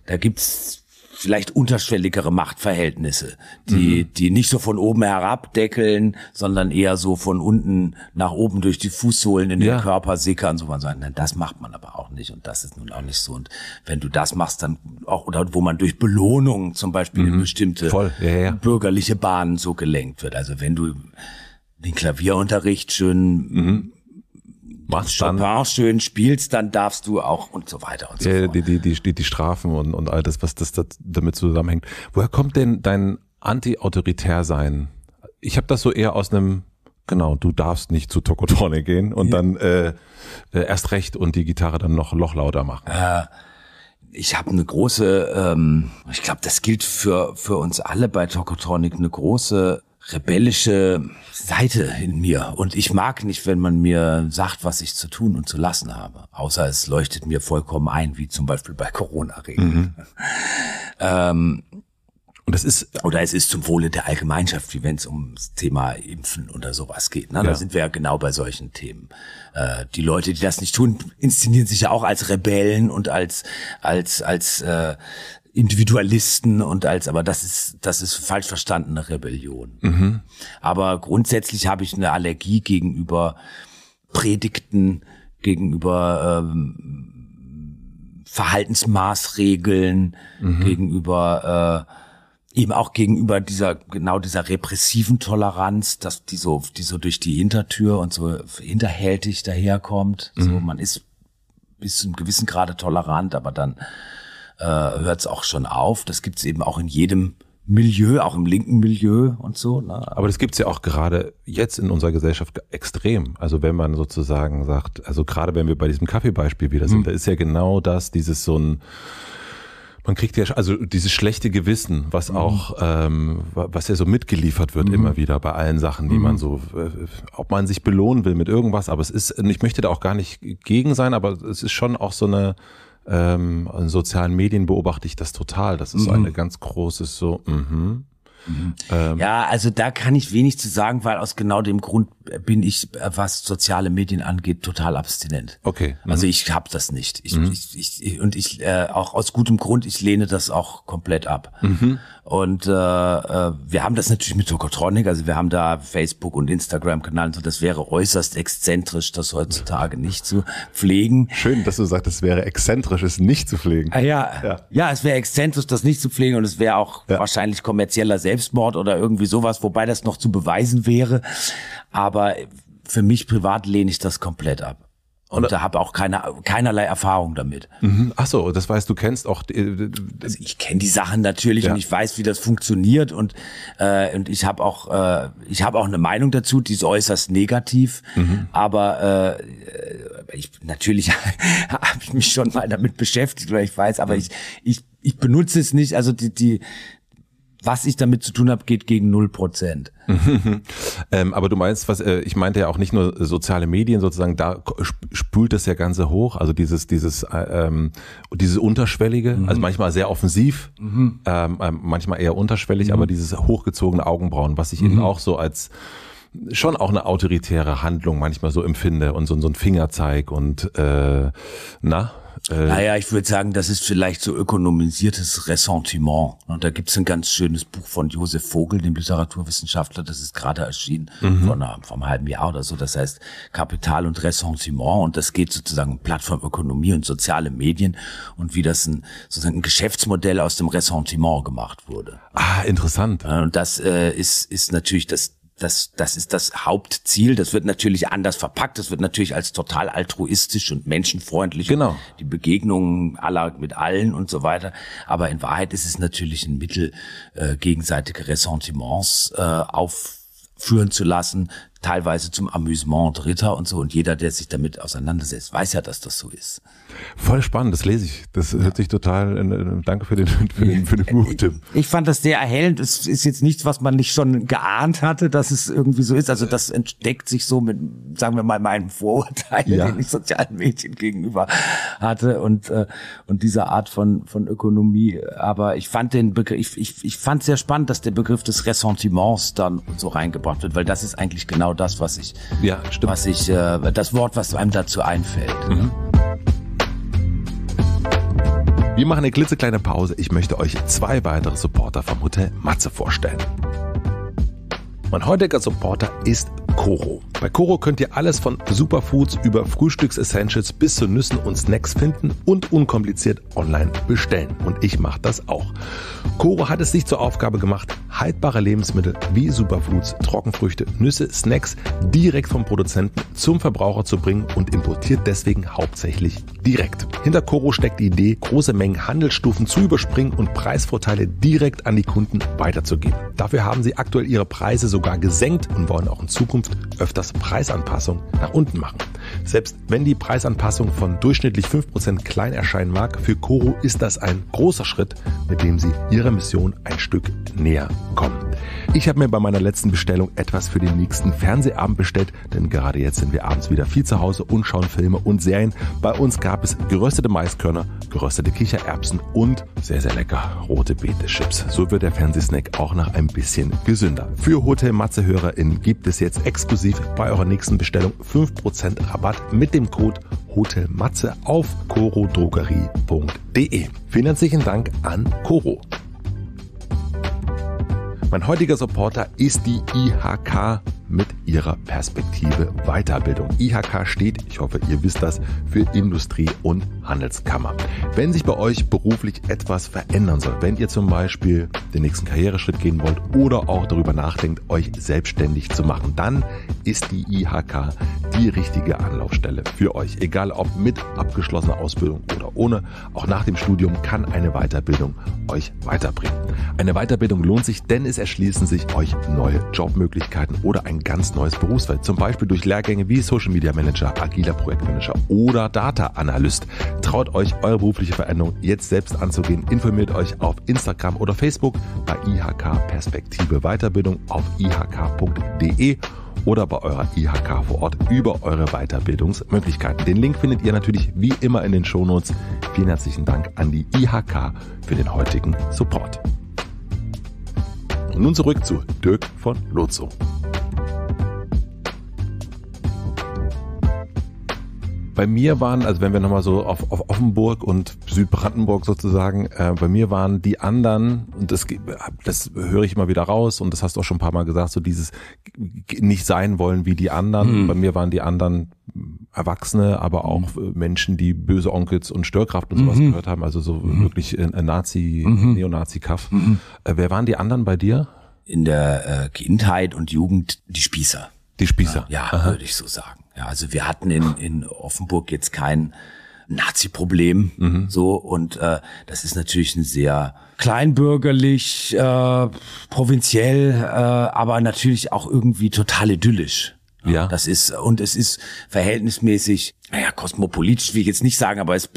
[SPEAKER 1] da gibt's vielleicht unterschwelligere Machtverhältnisse, die, mhm. die nicht so von oben herab deckeln, sondern eher so von unten nach oben durch die Fußsohlen in ja. den Körper sickern, so man sagt, nein, das macht man aber auch nicht und das ist nun auch nicht so. Und wenn du das machst, dann auch, oder wo man durch Belohnung zum Beispiel mhm. in bestimmte ja, ja. bürgerliche Bahnen so gelenkt wird. Also wenn du den Klavierunterricht schön mhm machst Chopin dann schön spielst, dann darfst du auch und so weiter
[SPEAKER 2] und so äh, fort. Die, die, die, die Strafen und, und all das, was das, das damit zusammenhängt. Woher kommt denn dein Anti-Autoritär-Sein? Ich habe das so eher aus einem Genau, du darfst nicht zu Tokotronic gehen und ja. dann äh, äh, erst recht und die Gitarre dann noch lauter machen. Äh, ich habe eine große, ähm, ich glaube, das gilt für,
[SPEAKER 1] für uns alle bei Tokotronic, eine große rebellische Seite in mir. Und ich mag nicht, wenn man mir sagt, was ich zu tun und zu lassen habe. Außer es leuchtet mir vollkommen ein, wie zum Beispiel bei Corona-Regeln. Mhm. ähm, und das ist oder es ist zum Wohle der Allgemeinschaft, wie wenn es ums Thema Impfen oder sowas geht. Ne? Da ja. sind wir ja genau bei solchen Themen. Äh, die Leute, die das nicht tun, inszenieren sich ja auch als Rebellen und als als als äh, Individualisten und als, aber das ist, das ist falsch verstandene Rebellion. Mhm. Aber grundsätzlich habe ich eine Allergie gegenüber Predigten, gegenüber ähm, Verhaltensmaßregeln, mhm. gegenüber äh, eben auch gegenüber dieser genau dieser repressiven Toleranz, dass die so die so durch die Hintertür und so hinterhältig daherkommt. Mhm. So man ist bis zu einem gewissen Grade tolerant, aber dann äh, hört es auch schon auf. Das gibt es eben auch in jedem
[SPEAKER 2] Milieu, auch im linken Milieu und so. Ne? Aber das gibt's ja auch gerade jetzt in unserer Gesellschaft extrem. Also wenn man sozusagen sagt, also gerade wenn wir bei diesem Kaffeebeispiel wieder sind, mhm. da ist ja genau das, dieses so ein man kriegt ja also dieses schlechte Gewissen, was mhm. auch ähm, was ja so mitgeliefert wird mhm. immer wieder bei allen Sachen, die mhm. man so, äh, ob man sich belohnen will mit irgendwas, aber es ist, ich möchte da auch gar nicht gegen sein, aber es ist schon auch so eine ähm, in sozialen Medien beobachte ich das total. Das ist mhm. so eine ganz großes so, mhm. Mhm. Ähm, ja, also da kann ich wenig zu sagen, weil aus genau dem Grund
[SPEAKER 1] bin ich, was soziale Medien angeht, total abstinent. Okay. Mhm. Also ich habe das nicht. Ich, mhm. ich, ich, und ich äh, auch aus gutem Grund, ich lehne das auch komplett ab. Mhm. Und äh, äh, wir haben das natürlich mit Tokotronic, also wir haben da Facebook und Instagram Kanal, so das wäre äußerst exzentrisch, das heutzutage nicht zu pflegen. Schön, dass du sagst, es
[SPEAKER 2] wäre exzentrisch, es nicht zu pflegen. Ah,
[SPEAKER 1] ja. ja, ja, es wäre exzentrisch, das nicht zu pflegen und es wäre auch ja. wahrscheinlich kommerzieller selbst Selbstmord oder irgendwie sowas, wobei das noch zu beweisen wäre. Aber für mich privat lehne ich das komplett ab. Und Oder? da habe auch keine, keinerlei Erfahrung damit. Mhm. Ach so, das heißt, du kennst auch. Äh, also ich kenne die Sachen natürlich ja. und ich weiß, wie das funktioniert und äh, und ich habe auch äh, ich auch eine Meinung dazu, die ist äußerst negativ. Mhm. Aber äh, äh ich, natürlich habe ich mich schon mal damit beschäftigt oder ich weiß, aber mhm. ich ich ich benutze es nicht. Also die die
[SPEAKER 2] was ich damit zu tun habe, geht gegen null Prozent. ähm, aber du meinst, was äh, ich meinte ja auch nicht nur soziale Medien sozusagen, da spült das ja Ganze hoch, also dieses dieses äh, ähm, dieses unterschwellige, mhm. also manchmal sehr offensiv, mhm. ähm, ähm manchmal eher unterschwellig, mhm. aber dieses hochgezogene Augenbrauen, was ich eben mhm. auch so als schon auch eine autoritäre Handlung manchmal so empfinde und so, so ein Fingerzeig und äh, na äh, naja, ich würde sagen, das ist vielleicht so ökonomisiertes Ressentiment. Und ne? da gibt's ein ganz
[SPEAKER 1] schönes Buch von Josef Vogel, dem Literaturwissenschaftler, das ist gerade erschienen, mhm. vor, einer, vor einem halben Jahr oder so. Das heißt Kapital und Ressentiment. Und das geht sozusagen um Plattformökonomie und soziale Medien und wie das ein, sozusagen ein Geschäftsmodell aus dem Ressentiment gemacht wurde. Ah, interessant. Und das äh, ist, ist natürlich das das, das ist das Hauptziel. Das wird natürlich anders verpackt. Das wird natürlich als total altruistisch und menschenfreundlich. Genau. die Begegnungen aller mit allen und so weiter. Aber in Wahrheit ist es natürlich ein Mittel, äh, gegenseitige Ressentiments äh, aufführen zu lassen, teilweise zum Amüsement Dritter und so. Und jeder, der sich damit auseinandersetzt, weiß ja, dass das so ist.
[SPEAKER 2] Voll spannend, das lese ich. Das ja. hört sich total. Äh, äh danke für den, für den, für den Buch, Tim. Ich fand das
[SPEAKER 1] sehr erhellend. Es ist jetzt nichts, was man nicht schon geahnt hatte, dass es irgendwie so ist. Also das entdeckt sich so mit, sagen wir mal, meinem Vorurteil, ja. den ich sozialen Medien gegenüber hatte und, äh, und dieser Art von, von Ökonomie. Aber ich fand den Begriff, ich, ich, ich fand sehr spannend, dass der Begriff des Ressentiments dann so reingebracht wird, weil das ist eigentlich genau das, was ich,
[SPEAKER 2] ja, stimmt. was ich, äh, das Wort, was einem dazu einfällt. Mhm. Wir machen eine klitzekleine Pause. Ich möchte euch zwei weitere Supporter vom Hotel Matze vorstellen. Mein heutiger Supporter ist Koro. Bei Koro könnt ihr alles von Superfoods über Frühstücksessentials bis zu Nüssen und Snacks finden und unkompliziert online bestellen. Und ich mache das auch. Koro hat es sich zur Aufgabe gemacht, haltbare Lebensmittel wie Superfoods, Trockenfrüchte, Nüsse, Snacks direkt vom Produzenten zum Verbraucher zu bringen und importiert deswegen hauptsächlich direkt. Hinter Koro steckt die Idee, große Mengen Handelsstufen zu überspringen und Preisvorteile direkt an die Kunden weiterzugeben. Dafür haben sie aktuell ihre Preise so sogar gesenkt und wollen auch in Zukunft öfters Preisanpassungen nach unten machen. Selbst wenn die Preisanpassung von durchschnittlich 5% klein erscheinen mag, für Koro ist das ein großer Schritt, mit dem sie ihrer Mission ein Stück näher kommen. Ich habe mir bei meiner letzten Bestellung etwas für den nächsten Fernsehabend bestellt, denn gerade jetzt sind wir abends wieder viel zu Hause und schauen Filme und Serien. Bei uns gab es geröstete Maiskörner, geröstete Kichererbsen und sehr, sehr lecker rote Beete-Chips. So wird der Fernsehsnack auch noch ein bisschen gesünder. Für Hotel Matze-HörerInnen gibt es jetzt exklusiv bei eurer nächsten Bestellung 5% Rabatt Rabatt mit dem Code HOTELMATZE auf corodrogerie.de. Vielen herzlichen Dank an Coro. Mein heutiger Supporter ist die IHK mit ihrer Perspektive Weiterbildung. IHK steht, ich hoffe, ihr wisst das, für Industrie- und Handelskammer. Wenn sich bei euch beruflich etwas verändern soll, wenn ihr zum Beispiel den nächsten Karriereschritt gehen wollt oder auch darüber nachdenkt, euch selbstständig zu machen, dann ist die IHK die richtige Anlaufstelle für euch. Egal ob mit abgeschlossener Ausbildung oder ohne, auch nach dem Studium kann eine Weiterbildung euch weiterbringen. Eine Weiterbildung lohnt sich, denn es erschließen sich euch neue Jobmöglichkeiten oder ein ein ganz neues Berufsfeld, zum Beispiel durch Lehrgänge wie Social Media Manager, agiler Projektmanager oder Data Analyst. Traut euch, eure berufliche Veränderung jetzt selbst anzugehen. Informiert euch auf Instagram oder Facebook bei IHK Perspektive Weiterbildung auf ihk.de oder bei eurer IHK vor Ort über eure Weiterbildungsmöglichkeiten. Den Link findet ihr natürlich wie immer in den Shownotes. Vielen herzlichen Dank an die IHK für den heutigen Support. Und nun zurück zu Dirk von Lotso. bei mir waren, also wenn wir nochmal so auf, auf Offenburg und Südbrandenburg sozusagen, äh, bei mir waren die anderen, und das, das höre ich immer wieder raus, und das hast du auch schon ein paar Mal gesagt, so dieses nicht sein wollen wie die anderen. Hm. Bei mir waren die anderen Erwachsene, aber auch hm. Menschen, die böse Onkels und Störkraft und sowas mhm. gehört haben, also so mhm. wirklich äh, ein Nazi, mhm. Neonazi-Kaff. Mhm. Äh, wer waren die anderen bei dir? In der äh, Kindheit und Jugend die Spießer. Die Spießer. Ja,
[SPEAKER 1] ja würde ich so sagen. Ja, also wir hatten in, in Offenburg jetzt kein Nazi-Problem mhm. so und äh, das ist natürlich ein sehr kleinbürgerlich, äh, provinziell, äh, aber natürlich auch irgendwie total idyllisch. Ja. Das ist, und es ist verhältnismäßig, naja, kosmopolitisch will ich jetzt nicht sagen, aber es,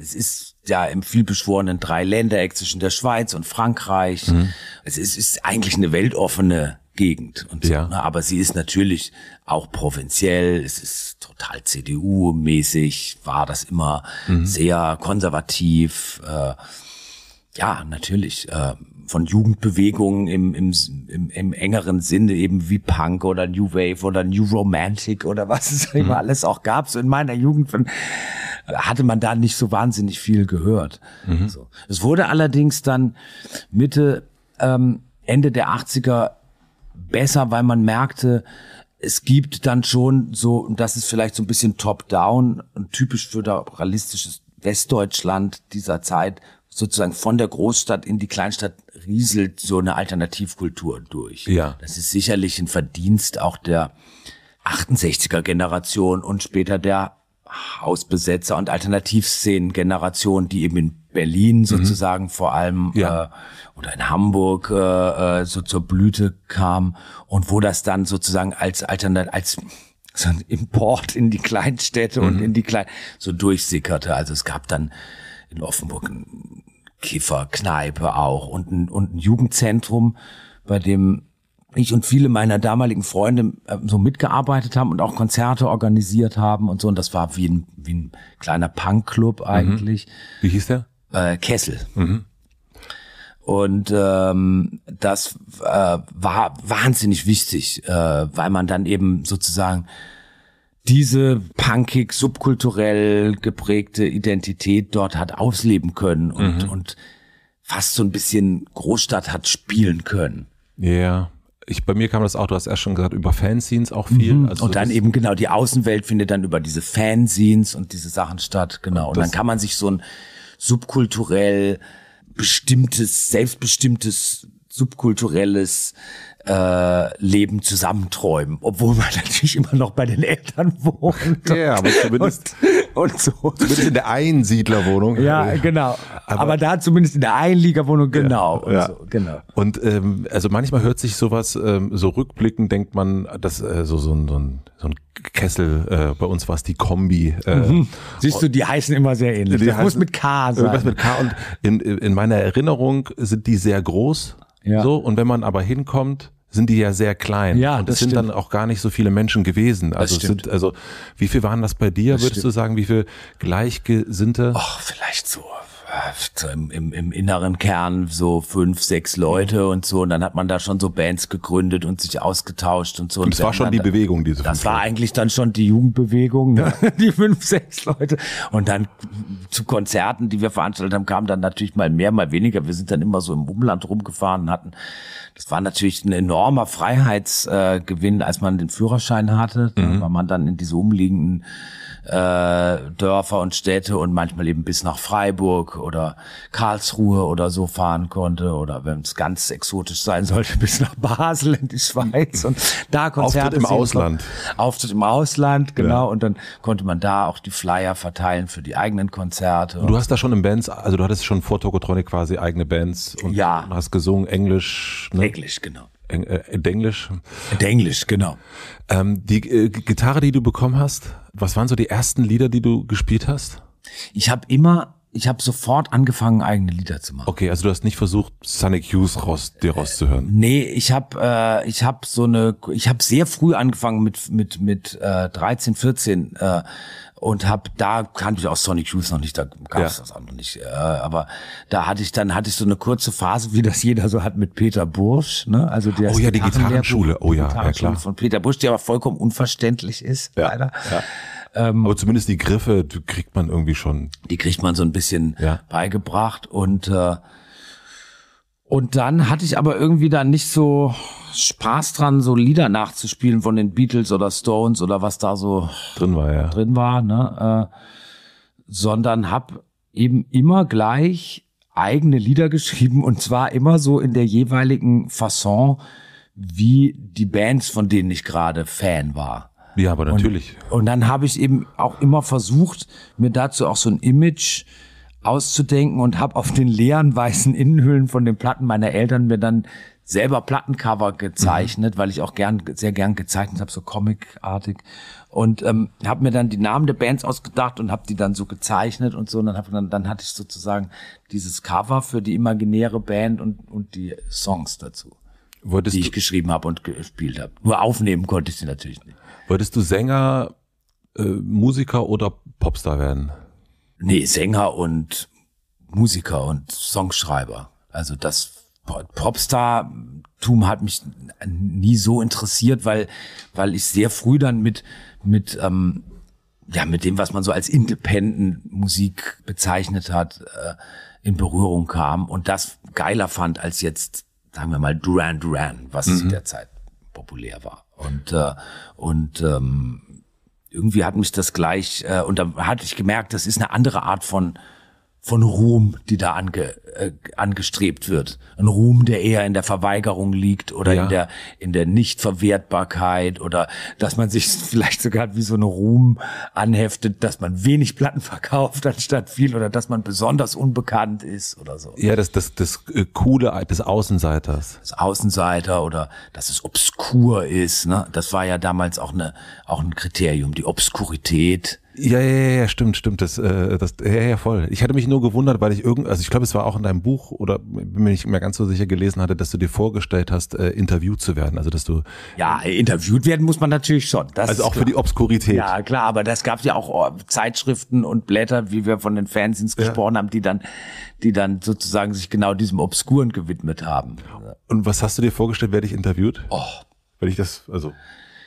[SPEAKER 1] es ist ja im vielbeschworenen drei Dreiländereck zwischen der Schweiz und Frankreich. Mhm. Es, ist, es ist eigentlich eine weltoffene Gegend und so. Ja. Ne? Aber sie ist natürlich auch provinziell, es ist total CDU-mäßig, war das immer mhm. sehr konservativ. Äh, ja, natürlich. Äh, von Jugendbewegungen im, im, im, im, engeren Sinne, eben wie Punk oder New Wave oder New Romantic oder was es mhm. immer alles auch gab. So in meiner Jugend äh, hatte man da nicht so wahnsinnig viel gehört. Mhm. So. Es wurde allerdings dann Mitte, ähm, Ende der 80er besser, weil man merkte, es gibt dann schon so, und das ist vielleicht so ein bisschen top-down, typisch föderalistisches Westdeutschland dieser Zeit, sozusagen von der Großstadt in die Kleinstadt rieselt so eine Alternativkultur durch. Ja. Das ist sicherlich ein Verdienst auch der 68er Generation und später der Hausbesetzer und Alternativszenen Generation, die eben in Berlin mhm. sozusagen mhm. vor allem ja. äh, oder in Hamburg äh, äh, so zur Blüte kam und wo das dann sozusagen als Alternat als so ein Import in die Kleinstädte mhm. und in die Klein so durchsickerte. Also es gab dann in Offenburg ein Kifferkneipe auch und ein, und ein Jugendzentrum, bei dem ich und viele meiner damaligen Freunde äh, so mitgearbeitet haben und auch Konzerte organisiert haben und so. Und das war wie ein, wie ein kleiner Punkclub mhm. eigentlich. Mhm. Wie hieß der? äh, Kessel. Mhm. Und ähm, das äh, war wahnsinnig wichtig, äh, weil man dann eben sozusagen diese punkig subkulturell geprägte Identität
[SPEAKER 2] dort hat ausleben können und, mhm. und fast so ein bisschen Großstadt hat spielen können. Ja. Yeah. Ich, bei mir kam das auch, du hast erst schon gesagt, über Fanzines auch viel. Mhm. Also und dann
[SPEAKER 1] eben genau, die Außenwelt findet dann über diese Fanzines und diese Sachen statt, genau. Und dann kann man sich so ein, subkulturell bestimmtes, selbstbestimmtes subkulturelles äh, Leben zusammenträumen, obwohl man natürlich immer noch bei den Eltern wohnt. Ja, aber zumindest, und so. Zumindest in der Einsiedlerwohnung. Ja, ja. genau. Aber, aber, da zumindest in der Einliegerwohnung, genau. Ja, und, ja. So, genau.
[SPEAKER 2] und ähm, also manchmal hört sich sowas, ähm, so rückblickend denkt man, dass äh, so, so, ein, so, ein, so ein Kessel, äh, bei uns war es die Kombi. Äh, mhm. Siehst du, die heißen immer sehr ähnlich. Die das heißen, muss mit K sein. Irgendwas mit K und in, in meiner Erinnerung sind die sehr groß. Ja. So, und wenn man aber hinkommt, sind die ja sehr klein. Ja, und es sind stimmt. dann auch gar nicht so viele Menschen gewesen. Also, sind, also wie viel waren das bei dir, das würdest stimmt. du sagen? Wie viel Gleichgesinnte? Ach, vielleicht so
[SPEAKER 1] äh, im, im, im inneren Kern so fünf, sechs Leute mhm. und so. Und dann hat man da schon so Bands gegründet und sich ausgetauscht und so. Und das war schon die Bewegung, diese Das war Leute. eigentlich dann schon die Jugendbewegung, ne? die fünf, sechs Leute. Und dann zu Konzerten, die wir veranstaltet haben, kamen dann natürlich mal mehr, mal weniger. Wir sind dann immer so im Umland rumgefahren und hatten, das war natürlich ein enormer Freiheitsgewinn, äh, als man den Führerschein hatte. Da mhm. war man dann in diese umliegenden äh, Dörfer und Städte und manchmal eben bis nach Freiburg oder Karlsruhe oder so fahren konnte oder wenn es ganz exotisch sein sollte, bis nach Basel in die Schweiz und da Konzerte. Auftritt im Ausland. Auftritt im Ausland, genau. Ja. Und dann konnte man da auch die Flyer verteilen für die eigenen Konzerte.
[SPEAKER 2] Und du hast da schon im Bands, also du hattest schon vor Tokotronic quasi eigene Bands und ja. hast gesungen, Englisch. Ne? Englisch, genau. Äh, Denglisch. Denglisch, genau. Ähm, die äh, Gitarre, die du bekommen hast, was waren so die ersten Lieder, die du gespielt hast? Ich habe immer ich habe sofort angefangen, eigene Lieder zu machen. Okay, also du hast nicht versucht, Sonic Hughes raus, dir
[SPEAKER 1] äh, rauszuhören. Äh, nee, ich habe äh, ich habe so eine, ich habe sehr früh angefangen mit mit mit äh, 13, 14. Äh, und habe da kannte ich auch Sonic Youth noch nicht, da gab es ja. das auch noch nicht. Äh, aber da hatte ich dann hatte ich so eine kurze Phase, wie das jeder so hat mit Peter Bursch, ne? Also der oh ja, die Gitarrenschule, oh ja, ja klar. Von Peter Bursch, die aber vollkommen unverständlich ist, ja. leider. Ja. Ähm, aber zumindest die Griffe die kriegt man irgendwie schon. Die kriegt man so ein bisschen ja. beigebracht und äh, und dann hatte ich aber irgendwie dann nicht so Spaß dran, so Lieder nachzuspielen von den Beatles oder Stones oder was da so drin war, ja. drin war, ne? Äh, sondern hab eben immer gleich eigene Lieder geschrieben und zwar immer so in der jeweiligen Fasson wie die Bands, von denen ich gerade Fan war. Ja, aber natürlich. Und, und dann habe ich eben auch immer versucht, mir dazu auch so ein Image äh, auszudenken und habe auf den leeren weißen Innenhüllen von den Platten meiner Eltern mir dann selber Plattencover gezeichnet, mhm. weil ich auch gern sehr gern gezeichnet habe, so comicartig und ähm, habe mir dann die Namen der Bands ausgedacht und habe die dann so gezeichnet und so und dann hab, dann, dann hatte ich sozusagen dieses Cover für die imaginäre Band und und die Songs
[SPEAKER 2] dazu, Wurdest die ich geschrieben habe und gespielt habe. Nur aufnehmen konnte ich sie natürlich nicht. Wolltest du Sänger, äh, Musiker oder Popstar werden? Nee, Sänger
[SPEAKER 1] und Musiker und Songschreiber. Also das Popstar-Tum hat mich nie so interessiert, weil, weil ich sehr früh dann mit, mit, ähm, ja, mit dem, was man so als Independent Musik bezeichnet hat, äh, in Berührung kam und das geiler fand als jetzt, sagen wir mal, Duran Duran, was mhm. Zeit populär war. Und, äh, und ähm, irgendwie hat mich das gleich, äh, und da hatte ich gemerkt, das ist eine andere Art von von Ruhm, die da ange, äh, angestrebt wird. Ein Ruhm, der eher in der Verweigerung liegt oder ja. in der in der Nichtverwertbarkeit oder dass man sich vielleicht sogar wie so ein Ruhm anheftet, dass man wenig Platten verkauft anstatt viel oder dass man besonders unbekannt ist oder so. Ja, das
[SPEAKER 2] das das äh, coole des
[SPEAKER 1] Außenseiters. Das Außenseiter oder dass es obskur ist, ne? Das war ja damals auch eine auch ein Kriterium, die Obskurität
[SPEAKER 2] ja, ja, ja, stimmt, stimmt. Das, äh, das, ja, ja, voll. Ich hatte mich nur gewundert, weil ich irgend, also ich glaube, es war auch in deinem Buch oder bin mir nicht mehr ganz so sicher gelesen hatte, dass du dir vorgestellt hast, äh, interviewt zu werden. Also dass du. Ja, interviewt werden muss man natürlich schon. Das also auch für die Obskurität. Ja,
[SPEAKER 1] klar, aber das gab ja auch oh, Zeitschriften und Blätter, wie wir von den Fanzines gesprochen ja. haben, die dann, die dann sozusagen sich genau diesem Obskuren gewidmet haben. Und was hast du dir vorgestellt, wer dich interviewt? Oh. Weil ich das, also.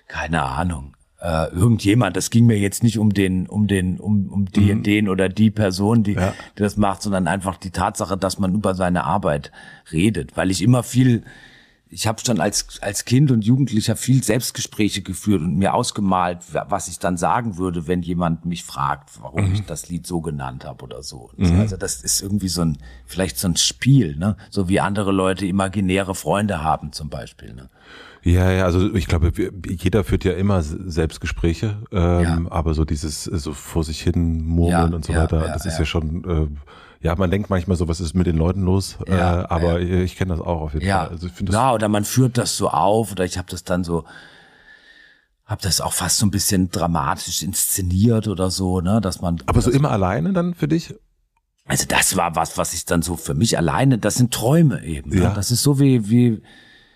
[SPEAKER 1] Keine Ahnung äh, irgendjemand. Das ging mir jetzt nicht um den, um den, um, um die, mhm. den oder die Person, die, ja. die das macht, sondern einfach die Tatsache, dass man über seine Arbeit redet, weil ich immer viel ich habe schon als, als Kind und Jugendlicher viel Selbstgespräche geführt und mir ausgemalt, was ich dann sagen würde, wenn jemand mich fragt, warum mhm. ich das Lied so genannt habe oder so. Mhm. Also das ist irgendwie so ein, vielleicht so ein Spiel, ne? So wie andere Leute imaginäre Freunde haben zum Beispiel. Ne?
[SPEAKER 2] Ja, ja, also ich glaube, jeder führt ja immer Selbstgespräche, ähm, ja. aber so dieses so vor sich hin murmeln ja, und so ja, weiter, das ist ja schon, äh, ja, man denkt manchmal so, was ist mit den Leuten los, äh, aber ich, ich kenne das auch auf jeden Fall. Also ich das
[SPEAKER 1] ja, oder man führt das so auf oder ich habe das dann so, habe das auch fast so ein bisschen dramatisch inszeniert oder so, ne, dass man. Aber so immer alleine dann für dich? Also das war was, was ich dann so für mich alleine, das sind Träume eben. Ne? Das ist so wie, wie,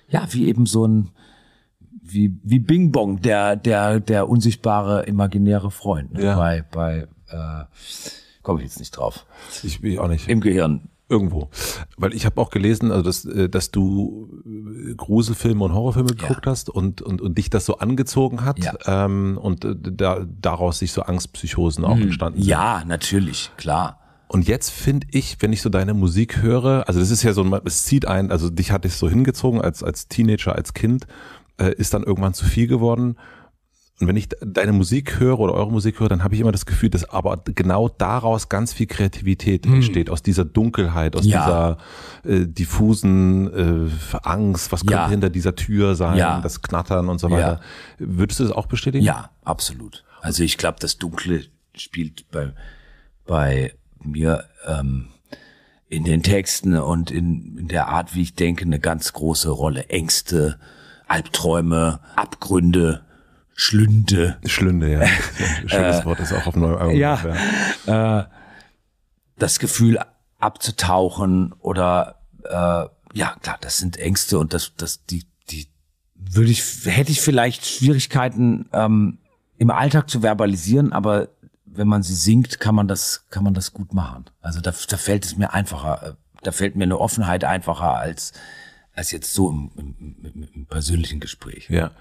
[SPEAKER 1] ja, wie eben so ein, wie, wie Bing Bong, der, der, der unsichtbare,
[SPEAKER 2] imaginäre Freund. Ne? Ja. Bei, bei äh, komme ich jetzt nicht drauf. Ich bin auch nicht. Im Gehirn. Irgendwo. Weil ich habe auch gelesen, also dass, äh, dass du äh, Gruselfilme und Horrorfilme geguckt ja. hast und, und, und dich das so angezogen hat ja. ähm, und äh, da, daraus sich so Angstpsychosen auch mhm. entstanden sind. Ja, natürlich, klar. Und jetzt finde ich, wenn ich so deine Musik höre, also das ist ja so, es zieht ein, also dich hatte ich so hingezogen als, als Teenager, als Kind, äh, ist dann irgendwann zu viel geworden. Und wenn ich deine Musik höre oder eure Musik höre, dann habe ich immer das Gefühl, dass aber genau daraus ganz viel Kreativität hm. entsteht, aus dieser Dunkelheit, aus ja. dieser äh, diffusen äh, Angst, was ja. könnte hinter dieser Tür sein, ja. das Knattern und so weiter. Würdest du das auch bestätigen? Ja,
[SPEAKER 1] absolut. Also ich glaube, das Dunkle spielt bei, bei mir ähm, in den Texten und in, in der Art, wie ich denke, eine ganz große Rolle. Ängste, Albträume, Abgründe, Schlünde. Schlünde, ja. Schönes Wort ist auch auf neuem äh, Album. Ja. Äh, das Gefühl abzutauchen oder äh, ja, klar, das sind Ängste und das, das, die, die würde ich, hätte ich vielleicht Schwierigkeiten ähm, im Alltag zu verbalisieren, aber wenn man sie singt, kann man das, kann man das gut machen. Also da, da fällt es mir einfacher, äh, da fällt mir eine Offenheit einfacher als, als jetzt so im, im, im persönlichen Gespräch.
[SPEAKER 2] Ja.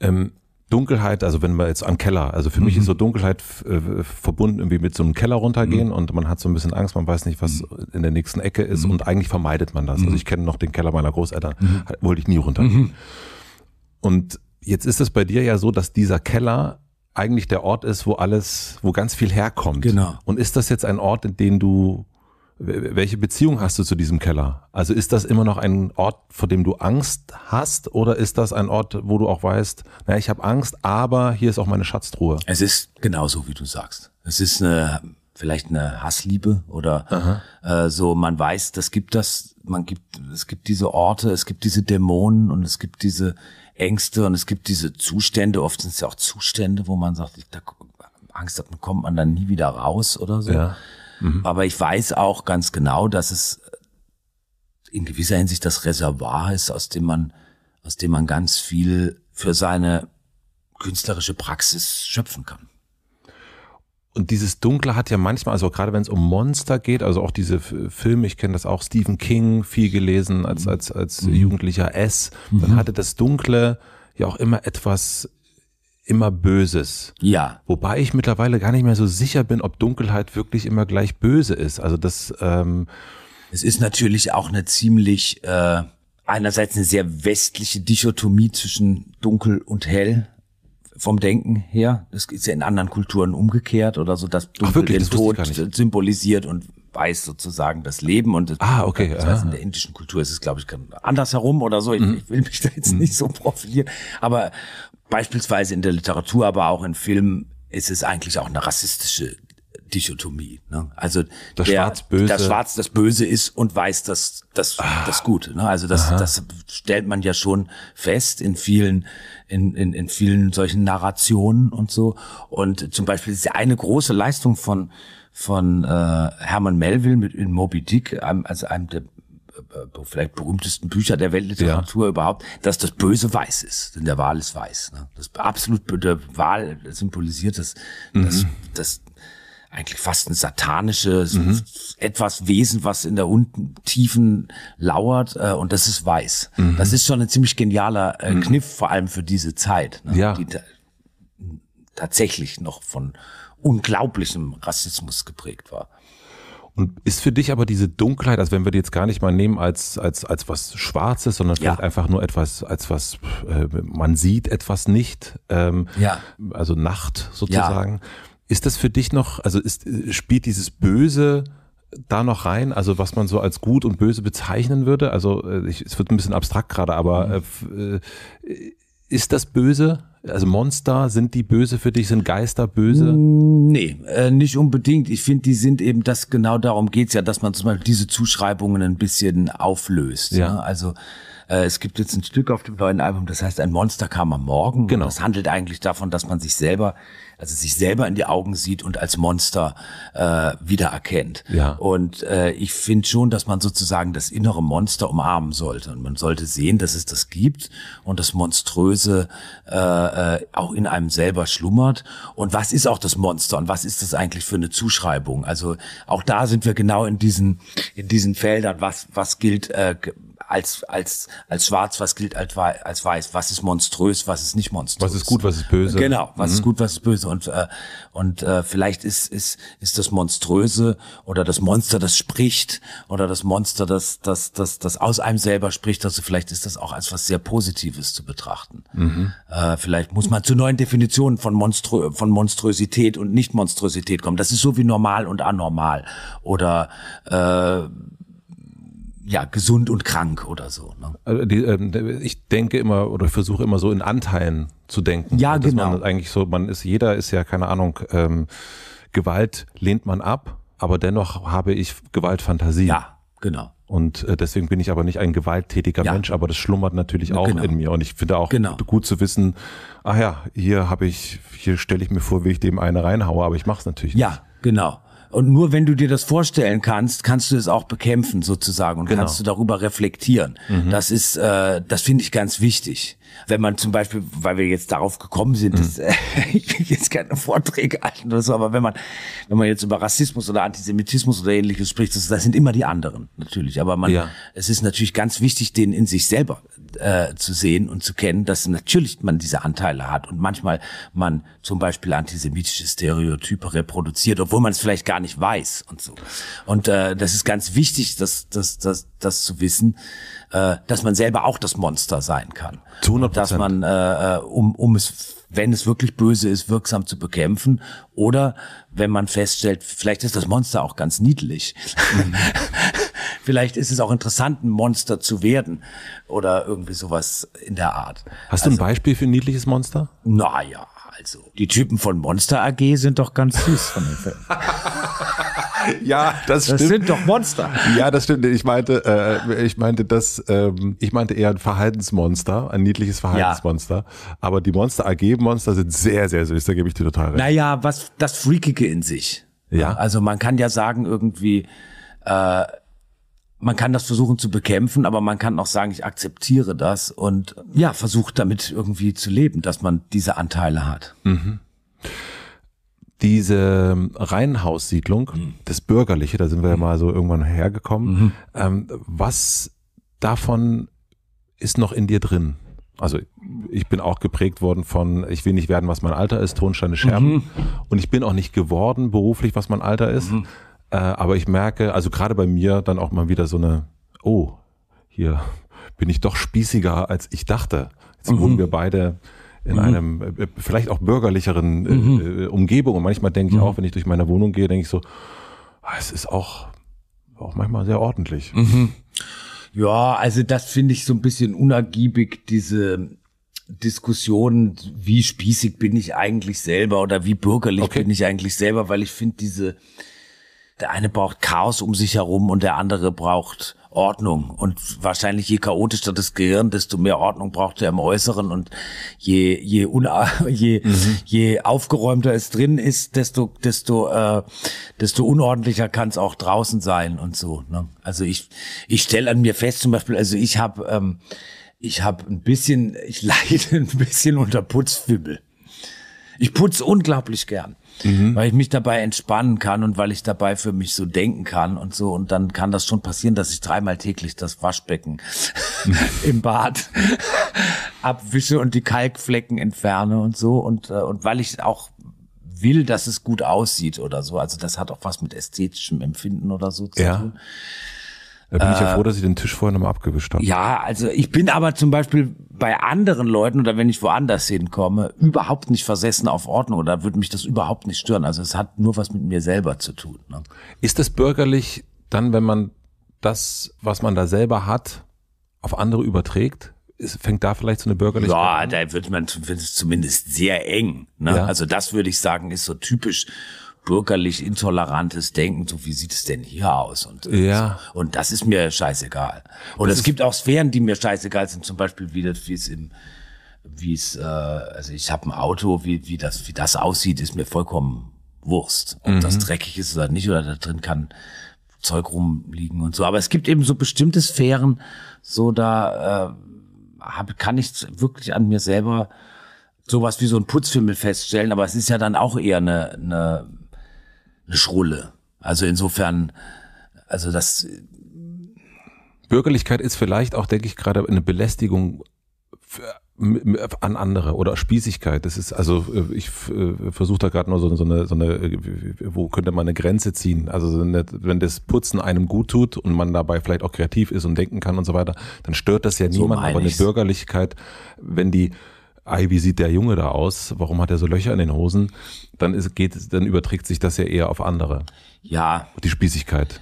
[SPEAKER 2] Ähm, Dunkelheit, also wenn wir jetzt an Keller, also für mhm. mich ist mhm. so Dunkelheit äh, verbunden irgendwie mit so einem Keller runtergehen mhm. und man hat so ein bisschen Angst, man weiß nicht, was mhm. in der nächsten Ecke ist mhm. und eigentlich vermeidet man das. Also mhm. ich kenne noch den Keller meiner Großeltern, wollte ich nie runtergehen. Und jetzt ist es bei dir ja so, dass dieser Keller eigentlich der Ort ist, wo alles, wo ganz viel herkommt. Genau. Und ist das jetzt ein Ort, in dem du, welche Beziehung hast du zu diesem Keller? Also ist das immer noch ein Ort, vor dem du Angst hast oder ist das ein Ort, wo du auch weißt, naja, ich habe Angst, aber hier ist auch meine Schatztruhe?
[SPEAKER 1] Es ist genauso, wie du sagst. Es ist eine, vielleicht eine Hassliebe oder äh, so, man weiß, das gibt das, man gibt, es gibt diese Orte, es gibt diese Dämonen und es gibt diese Ängste und es gibt diese Zustände, oft sind es ja auch Zustände, wo man sagt, ich, da, Angst hat, man kommt man dann nie wieder raus oder so. Ja. Mhm. Aber ich weiß auch ganz genau, dass es äh, in gewisser Hinsicht das Reservoir ist, aus dem man, aus dem man ganz viel für seine künstlerische Praxis schöpfen kann
[SPEAKER 2] und dieses Dunkle hat ja manchmal, also gerade wenn es um Monster geht, also auch diese Filme, ich kenne das auch, Stephen King, viel gelesen als, mhm. als, als mhm. Jugendlicher S, dann mhm. hatte das Dunkle ja auch immer etwas immer Böses. Ja. Wobei ich mittlerweile gar nicht mehr so sicher bin, ob Dunkelheit wirklich immer gleich böse ist. Also das. Ähm, es ist natürlich auch eine ziemlich äh, einerseits
[SPEAKER 1] eine sehr westliche Dichotomie zwischen Dunkel und Hell vom Denken her. Das ist ja in anderen Kulturen umgekehrt oder so, dass Dunkel wirklich? den das Tod symbolisiert und weiß sozusagen das Leben und das, ah, okay, das heißt, in der indischen Kultur ist es, glaube ich, andersherum oder so. Ich, mhm. ich will mich da jetzt mhm. nicht so profilieren. Aber beispielsweise in der Literatur, aber auch in Filmen ist es eigentlich auch eine rassistische Dichotomie. Ne? Also das der, Schwarz-Böse. Das Schwarz das Böse ist und Weiß das, das, ah. das Gute. Ne? Also das, das stellt man ja schon fest in vielen, in, in, in vielen solchen Narrationen und so. Und zum Beispiel ist ja eine große Leistung von, von äh, Hermann Melville mit in Moby Dick, einem, also einem der äh, äh, vielleicht berühmtesten Bücher der Weltliteratur ja. überhaupt, dass das Böse weiß ist. Denn der Wahl ist weiß. Ne? Das absolut der Wahl symbolisiert das, mhm. das, das eigentlich fast ein satanisches mhm. etwas Wesen, was in der unten tiefen lauert äh, und das ist weiß. Mhm. Das ist schon ein ziemlich genialer äh, mhm. Kniff, vor allem für diese Zeit, ne? ja. die
[SPEAKER 2] tatsächlich noch von unglaublichem Rassismus geprägt war. Und ist für dich aber diese Dunkelheit, also wenn wir die jetzt gar nicht mal nehmen als, als, als was Schwarzes, sondern vielleicht ja. einfach nur etwas, als was äh, man sieht, etwas nicht, ähm, ja. also Nacht sozusagen. Ja ist das für dich noch, also ist, spielt dieses Böse da noch rein, also was man so als gut und böse bezeichnen würde? Also äh, ich, es wird ein bisschen abstrakt gerade, aber mhm. äh, äh, ist das böse? Also Monster, sind die böse für dich? Sind Geister böse? Mm, nee, äh, nicht unbedingt. Ich finde, die sind eben das, genau darum
[SPEAKER 1] geht's ja, dass man zum Beispiel diese Zuschreibungen ein bisschen auflöst. Ja. ja? Ne? Also äh, es gibt jetzt ein Stück auf dem neuen Album, das heißt, ein Monster kam am Morgen. Genau. Das handelt eigentlich davon, dass man sich selber, also sich selber in die Augen sieht und als Monster äh, wiedererkennt. Ja. Und äh, ich finde schon, dass man sozusagen das innere Monster umarmen sollte. Und man sollte sehen, dass es das gibt und das Monströse äh, äh, auch in einem selber schlummert. Und was ist auch das Monster und was ist das eigentlich für eine Zuschreibung? Also auch da sind wir genau in diesen, in diesen Feldern. Was, was gilt äh, als, als, als schwarz, was gilt als, als weiß, was ist monströs, was ist nicht monströs. Was ist gut, was ist böse. Genau, was mhm. ist gut, was ist böse. Und, äh, und äh, vielleicht ist, ist, ist das Monströse oder das Monster, das spricht oder das Monster, das, das, das, das aus einem selber spricht, also vielleicht ist das auch als was sehr Positives zu betrachten. Mhm. Äh, vielleicht muss man zu neuen Definitionen von, Monströ von Monströsität und Nicht-Monströsität kommen. Das ist so wie normal und anormal oder
[SPEAKER 2] äh, ja, gesund und krank oder so. Ne? Also die, ähm, ich denke immer oder versuche immer so in Anteilen zu denken. Ja, dass genau. Man eigentlich so, man ist, jeder ist ja, keine Ahnung, ähm, Gewalt lehnt man ab, aber dennoch habe ich Gewaltfantasie. Ja, genau. Und äh, deswegen bin ich aber nicht ein gewalttätiger ja. Mensch, aber das schlummert natürlich auch genau. in mir. Und ich finde auch genau. gut zu wissen, ah ja, hier habe ich, hier stelle ich mir vor, wie ich dem eine reinhaue, aber ich mache es natürlich ja, nicht. Ja, genau. Und nur wenn du dir das vorstellen
[SPEAKER 1] kannst, kannst du es auch bekämpfen sozusagen und genau. kannst du darüber reflektieren. Mhm. Das ist, äh, das finde ich ganz wichtig wenn man zum Beispiel, weil wir jetzt darauf gekommen sind, mhm. dass, äh, ich will jetzt keine Vorträge halten oder so, aber wenn man, wenn man jetzt über Rassismus oder Antisemitismus oder ähnliches spricht, das, das sind immer die anderen natürlich. Aber man, ja. es ist natürlich ganz wichtig, den in sich selber äh, zu sehen und zu kennen, dass natürlich man diese Anteile hat und manchmal man zum Beispiel antisemitische Stereotype reproduziert, obwohl man es vielleicht gar nicht weiß und so. Und äh, das ist ganz wichtig, das, das, das, das zu wissen äh, dass man selber auch das Monster sein kann. Zu 100 Dass man, äh, äh, um, um es, wenn es wirklich böse ist, wirksam zu bekämpfen. Oder wenn man feststellt, vielleicht ist das Monster auch ganz niedlich. vielleicht ist es auch interessant, ein Monster zu werden oder irgendwie sowas in der Art. Hast also, du ein also Beispiel für ein niedliches Monster? Naja, also die Typen von Monster AG sind doch ganz süß von den Filmen.
[SPEAKER 2] ja, das, stimmt. Das sind doch Monster. Ja, das stimmt. Ich meinte, äh, ich meinte das, ähm, ich meinte eher ein Verhaltensmonster, ein niedliches Verhaltensmonster. Ja. Aber die Monster AG Monster sind sehr, sehr süß. Da gebe ich dir total recht.
[SPEAKER 1] Naja, was das Freakige in sich. Ja. Also man kann ja sagen irgendwie, äh, man kann das versuchen zu bekämpfen, aber man kann auch sagen, ich akzeptiere das und ja, versucht damit irgendwie zu leben, dass man diese Anteile hat.
[SPEAKER 2] Mhm diese Reihenhaussiedlung, mhm. das Bürgerliche, da sind wir ja mhm. mal so irgendwann hergekommen, mhm. ähm, was davon ist noch in dir drin? Also ich bin auch geprägt worden von, ich will nicht werden, was mein Alter ist, Tonsteine Scherben. Mhm. Und ich bin auch nicht geworden beruflich, was mein Alter ist. Mhm. Äh, aber ich merke, also gerade bei mir dann auch mal wieder so eine, oh, hier bin ich doch spießiger, als ich dachte. Jetzt mhm. wurden wir beide in mhm. einem äh, äh, vielleicht auch bürgerlicheren äh, mhm. Äh, Umgebung. Und manchmal denke ich mhm. auch, wenn ich durch meine Wohnung gehe, denke ich so, ah, es ist auch, auch manchmal sehr ordentlich. Mhm.
[SPEAKER 1] Ja, also das finde ich so ein bisschen unergiebig, diese Diskussion, wie spießig bin ich eigentlich selber oder wie bürgerlich okay. bin ich eigentlich selber, weil ich finde diese der eine braucht Chaos um sich herum und der andere braucht Ordnung. Und wahrscheinlich je chaotischer das Gehirn, desto mehr Ordnung braucht er im Äußeren. Und je, je, una je, mhm. je aufgeräumter es drin ist, desto, desto, äh, desto unordentlicher kann es auch draußen sein und so. Ne? Also ich, ich stelle an mir fest, zum Beispiel, also ich habe ähm, ich habe ein bisschen, ich leide ein bisschen unter Putzfimmel. Ich putze unglaublich gern mhm. weil ich mich dabei entspannen kann und weil ich dabei für mich so denken kann und so. Und dann kann das schon passieren, dass ich dreimal täglich das Waschbecken im Bad abwische und die Kalkflecken entferne und so. Und, äh, und weil ich auch will, dass es gut aussieht oder so. Also das hat auch was mit ästhetischem Empfinden oder so zu ja. tun. Da bin ich ja froh, äh, dass ich
[SPEAKER 2] den Tisch vorher nochmal abgewischt habe. Ja,
[SPEAKER 1] also ich bin aber zum Beispiel bei anderen Leuten oder wenn ich woanders hinkomme, überhaupt nicht versessen auf Ordnung
[SPEAKER 2] oder würde mich das überhaupt nicht stören. Also es hat nur was mit mir selber zu tun. Ne? Ist es bürgerlich dann, wenn man das, was man da selber hat, auf andere überträgt? Es fängt da vielleicht so eine bürgerliche Ja, da wird man zumindest sehr eng. Ne? Ja. Also das
[SPEAKER 1] würde ich sagen, ist so typisch bürgerlich intolerantes Denken, so wie sieht es denn hier aus? Und, äh, ja. und das ist mir scheißegal. Und das es gibt auch Sphären, die mir scheißegal sind, zum Beispiel wie das, wie es im wie es, äh, also ich habe ein Auto, wie, wie, das, wie das aussieht, ist mir vollkommen Wurst. Ob mhm. das dreckig ist oder nicht, oder da drin kann Zeug rumliegen und so. Aber es gibt eben so bestimmte Sphären, so da äh, hab, kann ich wirklich an mir selber sowas wie so ein Putzfimmel feststellen, aber es ist ja dann auch eher eine, eine eine Schrulle. Also insofern,
[SPEAKER 2] also das. Bürgerlichkeit ist vielleicht auch, denke ich, gerade eine Belästigung für, an andere oder Spießigkeit. Das ist also, äh, ich äh, versuche da gerade nur so, so, eine, so eine, äh, wo könnte man eine Grenze ziehen? Also wenn das Putzen einem gut tut und man dabei vielleicht auch kreativ ist und denken kann und so weiter, dann stört das ja so niemand. Aber eine Bürgerlichkeit, wenn die ei, wie sieht der Junge da aus? Warum hat er so Löcher in den Hosen? Dann ist, geht, dann überträgt sich das ja eher auf andere. Ja. Die Spießigkeit.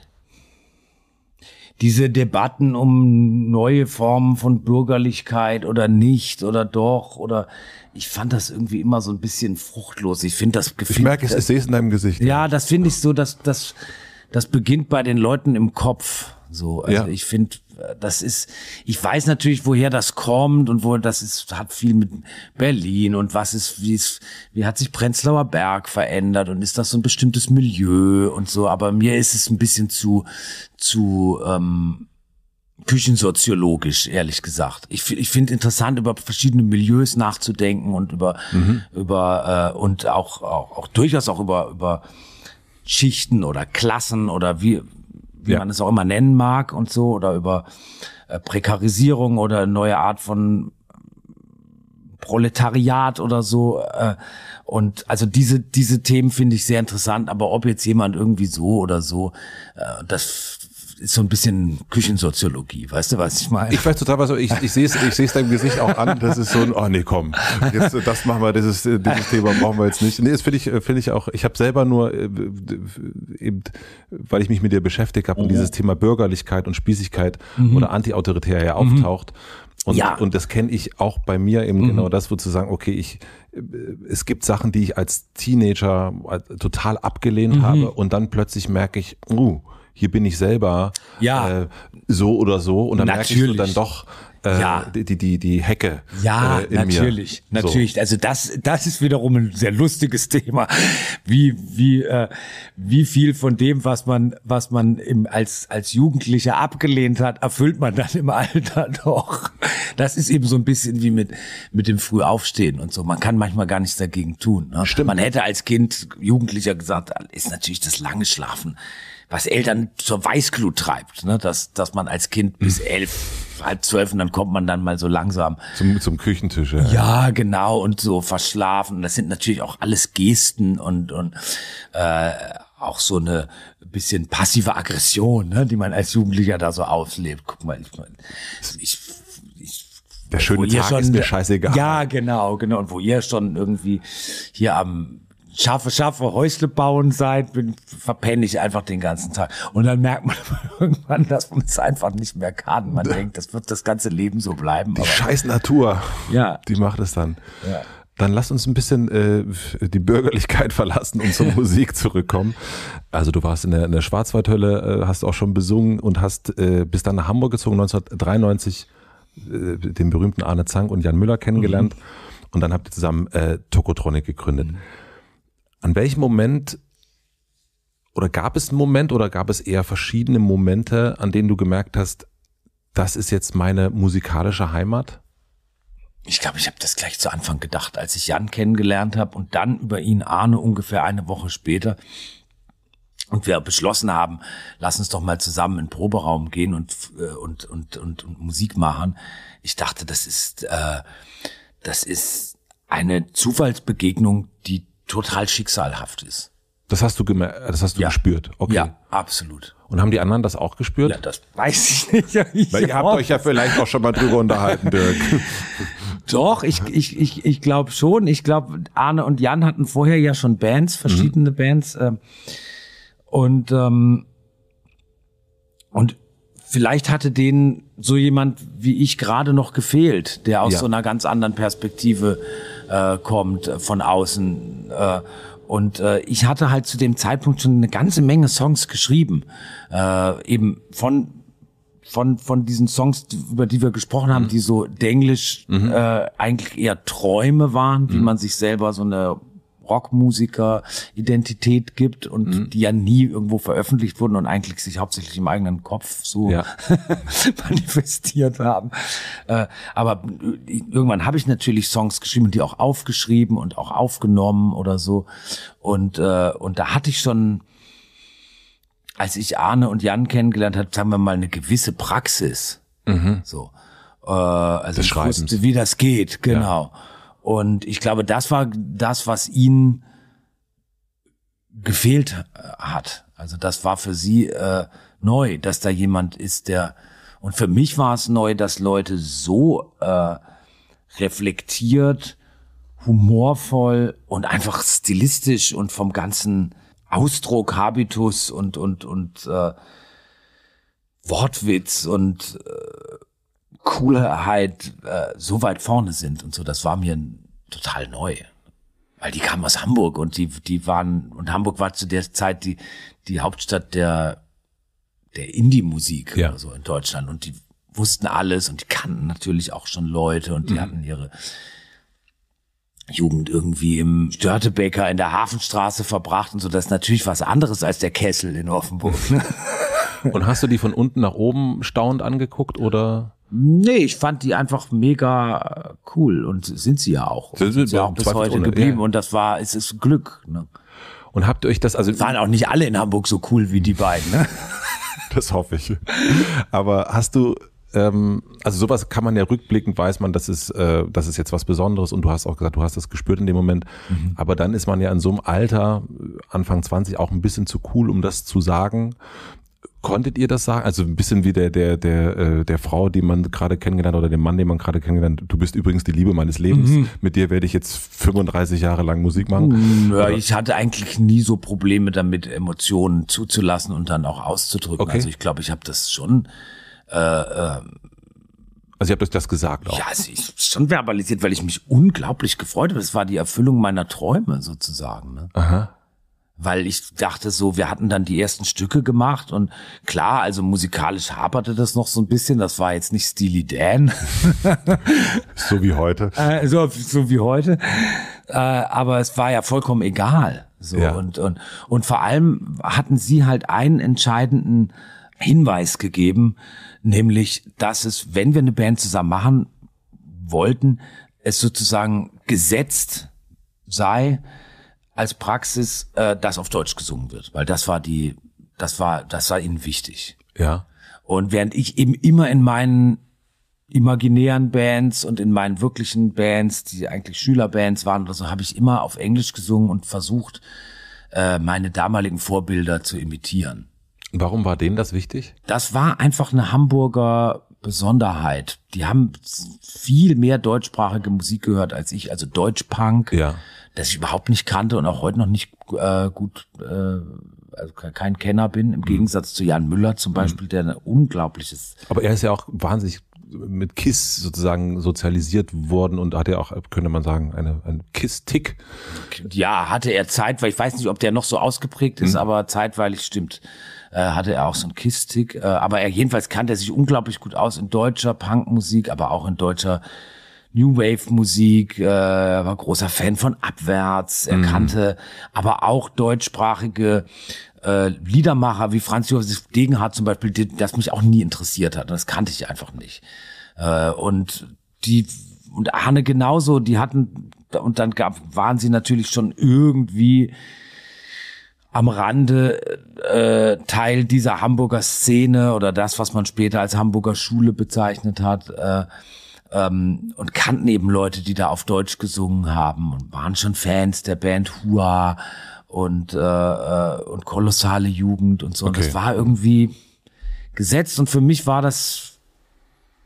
[SPEAKER 1] Diese Debatten um neue Formen von Bürgerlichkeit oder nicht oder doch oder ich fand das irgendwie immer so ein bisschen fruchtlos. Ich finde das Gefühl. Ich merke es, ich sehe es in deinem Gesicht. Ja, das finde ich so, dass das, das beginnt bei den Leuten im Kopf. So, also ja. ich finde, das ist, ich weiß natürlich, woher das kommt und wo das ist, hat viel mit Berlin und was ist, wie ist, wie hat sich Prenzlauer Berg verändert und ist das so ein bestimmtes Milieu und so, aber mir ist es ein bisschen zu, zu, ähm, küchensoziologisch, ehrlich gesagt. Ich, ich finde interessant, über verschiedene Milieus nachzudenken und über, mhm. über, äh, und auch, auch, auch durchaus auch über, über Schichten oder Klassen oder wie, wie ja. man es auch immer nennen mag und so, oder über äh, Prekarisierung oder eine neue Art von Proletariat oder so. Äh, und also diese, diese Themen finde ich sehr interessant, aber ob jetzt jemand irgendwie so oder so, äh, das ist so ein bisschen Küchensoziologie, weißt du, was ich meine? Ich weiß total,
[SPEAKER 2] was ich, ich sehe es ich seh's deinem Gesicht auch an, das ist so ein, oh nee, komm, jetzt, das machen wir, dieses, äh, dieses Thema brauchen wir jetzt nicht. Nee, das finde ich, äh, finde ich auch, ich habe selber nur, äh, eben, weil ich mich mit dir beschäftigt habe oh. und mhm. dieses Thema Bürgerlichkeit und Spießigkeit mhm. oder antiautoritär ja mhm. auftaucht, und, ja. und das kenne ich auch bei mir eben mhm. genau das, wo zu sagen, okay, ich, es gibt Sachen, die ich als Teenager total abgelehnt mhm. habe und dann plötzlich merke ich, uh, hier bin ich selber ja. Äh, so oder so und dann natürlich. merkst du dann doch äh, ja. die, die, die Hecke. Ja, äh, natürlich, mir. natürlich. So. Also das, das ist wiederum ein sehr lustiges
[SPEAKER 1] Thema. Wie, wie, äh, wie viel von dem, was man, was man im, als, als Jugendlicher abgelehnt hat, erfüllt man dann im Alter doch. Das ist eben so ein bisschen wie mit, mit dem Frühaufstehen und so. Man kann manchmal gar nichts dagegen tun. Ne? Stimmt. Man hätte als Kind, Jugendlicher gesagt, ah, ist natürlich das lange Schlafen was Eltern zur Weißglut treibt, ne? dass, dass man als Kind bis hm. elf, halb zwölf und dann kommt man dann mal so langsam. Zum, zum Küchentisch, ja. Ja, genau, und so verschlafen. Das sind natürlich auch alles Gesten und, und äh, auch so eine bisschen passive Aggression, ne? die man als Jugendlicher da so auslebt. Guck mal, ich, ich ich
[SPEAKER 2] der schöne Tag schon, ist mir scheißegal.
[SPEAKER 1] Ja, genau, genau. Und wo ihr schon irgendwie hier am scharfe, scharfe Häusle bauen seit, bin, verpenne ich einfach den ganzen Tag. Und dann merkt man irgendwann, dass man es einfach nicht mehr kann. Man denkt, das wird das ganze Leben so bleiben. Die scheiß
[SPEAKER 2] Natur. Ja. Die macht es dann. Ja. Dann lass uns ein bisschen äh, die Bürgerlichkeit verlassen und zur Musik zurückkommen. Also du warst in der, in der Schwarzwaldhölle, äh, hast auch schon besungen und hast äh, bis dann nach Hamburg gezogen, 1993 äh, den berühmten Arne Zank und Jan Müller kennengelernt. Mhm. Und dann habt ihr zusammen äh, Tokotronic gegründet. Mhm. An welchem Moment oder gab es einen Moment oder gab es eher verschiedene Momente, an denen du gemerkt hast, das ist jetzt meine musikalische Heimat? Ich glaube, ich habe das gleich zu Anfang gedacht, als ich Jan kennengelernt habe und dann über ihn
[SPEAKER 1] Arne ungefähr eine Woche später und wir beschlossen haben, lass uns doch mal zusammen in den Proberaum gehen und äh, und und und, und Musik machen. Ich dachte, das ist äh, das ist eine Zufallsbegegnung, die
[SPEAKER 2] total schicksalhaft ist. Das hast du gemerkt, das hast du ja. gespürt. Okay. Ja, absolut. Und haben die anderen das auch gespürt? Ja, das weiß ich nicht.
[SPEAKER 1] Ich Weil ihr habt euch ja vielleicht auch schon mal drüber unterhalten, Dirk. Doch, ich, ich, ich, ich glaube schon. Ich glaube, Arne und Jan hatten vorher ja schon Bands, verschiedene mhm. Bands. Äh, und, ähm, und vielleicht hatte denen so jemand wie ich gerade noch gefehlt, der aus ja. so einer ganz anderen Perspektive äh, kommt äh, von außen. Äh, und äh, ich hatte halt zu dem Zeitpunkt schon eine ganze Menge Songs geschrieben, äh, eben von von von diesen Songs, über die wir gesprochen haben, mhm. die so denglisch mhm. äh, eigentlich eher Träume waren, wie mhm. man sich selber so eine Rockmusiker Identität gibt und mhm. die ja nie irgendwo veröffentlicht wurden und eigentlich sich hauptsächlich im eigenen Kopf so ja. manifestiert haben. Äh, aber äh, irgendwann habe ich natürlich Songs geschrieben, die auch aufgeschrieben und auch aufgenommen oder so. Und, äh, und da hatte ich schon als ich Arne und Jan kennengelernt habe, sagen wir mal eine gewisse Praxis. Mhm. So. Äh, also ich wusste, wie das geht, genau. Ja. Und ich glaube, das war das, was ihnen gefehlt hat. Also das war für sie äh, neu, dass da jemand ist, der und für mich war es neu, dass Leute so äh, reflektiert, humorvoll und einfach stilistisch und vom ganzen Ausdruck, Habitus und und und äh, Wortwitz und äh, Coolheit äh, so weit vorne sind und so, das war mir total neu. Weil die kamen aus Hamburg und die, die waren, und Hamburg war zu der Zeit die, die Hauptstadt der, der Indie-Musik ja. so in Deutschland. Und die wussten alles und die kannten natürlich auch schon Leute und die mhm. hatten ihre Jugend irgendwie im Störtebeker in der Hafenstraße verbracht und so. Das ist natürlich was anderes als der Kessel in Offenburg. Ne?
[SPEAKER 2] und hast du die von unten nach oben staunend angeguckt oder? Nee, ich fand die einfach mega cool und sind sie ja auch. Sind, sind ja auch bis heute ohne, geblieben ja.
[SPEAKER 1] und das war, es ist Glück.
[SPEAKER 2] Ne? Und habt ihr euch das also? Waren auch nicht alle in Hamburg so cool wie die beiden. Ne? das hoffe ich. Aber hast du ähm, also sowas kann man ja rückblickend, weiß man, das ist, äh, das ist jetzt was Besonderes und du hast auch gesagt, du hast das gespürt in dem Moment. Mhm. Aber dann ist man ja in so einem Alter, Anfang 20, auch ein bisschen zu cool, um das zu sagen. Konntet ihr das sagen? Also ein bisschen wie der, der, der, äh, der Frau, die man gerade kennengelernt oder dem Mann, den man gerade kennengelernt Du bist übrigens die Liebe meines Lebens. Mhm. Mit dir werde ich jetzt 35 Jahre lang Musik machen. Mm, ja, ich hatte eigentlich nie so Probleme damit, Emotionen zuzulassen und dann auch auszudrücken. Okay. Also ich
[SPEAKER 1] glaube, ich habe das schon. Äh, äh, also ihr habt euch das gesagt auch. Ja, also ich schon verbalisiert, weil ich mich unglaublich gefreut habe. Es war die Erfüllung meiner Träume sozusagen. Ne? Aha weil ich dachte so, wir hatten dann die ersten Stücke gemacht und klar, also musikalisch haperte das noch so ein bisschen, das war jetzt nicht Steely Dan.
[SPEAKER 2] so wie heute.
[SPEAKER 1] Äh, so, so wie heute. Äh, aber es war ja vollkommen egal. So ja. und, und, und vor allem hatten sie halt einen entscheidenden Hinweis gegeben, nämlich, dass es, wenn wir eine Band zusammen machen wollten, es sozusagen gesetzt sei, als Praxis, äh, dass auf Deutsch gesungen wird, weil das war die, das war, das war ihnen wichtig. Ja. Und während ich eben immer in meinen imaginären Bands und in meinen wirklichen Bands, die eigentlich Schülerbands waren oder so, habe ich immer auf Englisch gesungen und versucht, äh, meine damaligen Vorbilder zu imitieren. Warum war denen das wichtig? Das war einfach eine Hamburger Besonderheit. Die haben viel mehr deutschsprachige Musik gehört als ich, also Deutschpunk, ja. das ich überhaupt nicht kannte und auch heute noch nicht äh, gut, äh, also kein Kenner bin, im mhm. Gegensatz zu Jan Müller zum
[SPEAKER 2] mhm. Beispiel, mhm. der ein unglaubliches. Aber er ist ja auch wahnsinnig mit Kiss sozusagen sozialisiert worden und hatte auch, könnte man sagen, eine, einen Kiss-Tick. Ja, hatte er
[SPEAKER 1] Zeit, weil ich weiß nicht, ob der noch so ausgeprägt ist, mhm. aber zeitweilig stimmt äh, hatte er auch so ein Kistik. Äh, aber er jedenfalls kannte er sich unglaublich gut aus in deutscher Punkmusik, aber auch in deutscher New Wave Musik, äh, war großer Fan von Abwärts, er mhm. kannte aber auch deutschsprachige äh, Liedermacher wie Franz Josef Degenhardt zum Beispiel, die, das mich auch nie interessiert hat. das kannte ich einfach nicht. Äh, und die und Arne genauso, die hatten und dann gab, waren sie natürlich schon irgendwie am Rande äh, Teil dieser Hamburger Szene oder das, was man später als Hamburger Schule bezeichnet hat. Äh, ähm, und kannten eben Leute, die da auf Deutsch gesungen haben und waren schon Fans der Band Hua und, äh, äh und kolossale Jugend und so. Okay. Und das war irgendwie gesetzt und für mich war das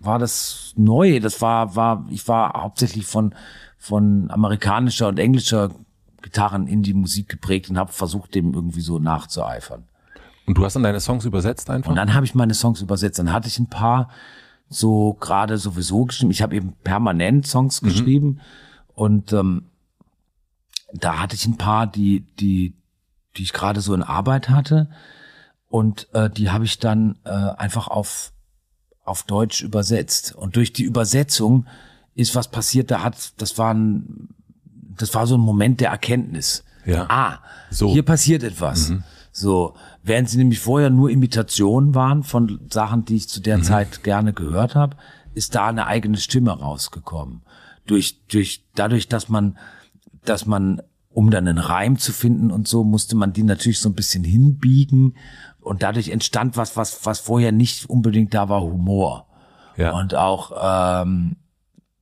[SPEAKER 1] war das neu. Das war war ich war hauptsächlich von von amerikanischer und englischer Gitarren in die Musik geprägt und habe versucht, dem irgendwie so nachzueifern. Und du hast dann deine Songs übersetzt einfach? Und dann habe ich meine Songs übersetzt. Dann hatte ich ein paar so gerade sowieso geschrieben. Ich habe eben permanent Songs mhm. geschrieben und ähm, da hatte ich ein paar, die die die ich gerade so in Arbeit hatte und äh, die habe ich dann äh, einfach auf auf Deutsch übersetzt und durch die Übersetzung ist was passiert. Da hat das waren das war so ein Moment der Erkenntnis. Ja. Ah, so. hier passiert etwas. Mhm. So, während sie nämlich vorher nur Imitationen waren von Sachen, die ich zu der mhm. Zeit gerne gehört habe, ist da eine eigene Stimme rausgekommen. Durch, durch, dadurch, dass man, dass man, um dann einen Reim zu finden und so, musste man die natürlich so ein bisschen hinbiegen und dadurch entstand was, was, was vorher nicht unbedingt da war, Humor. Ja. Und auch ähm,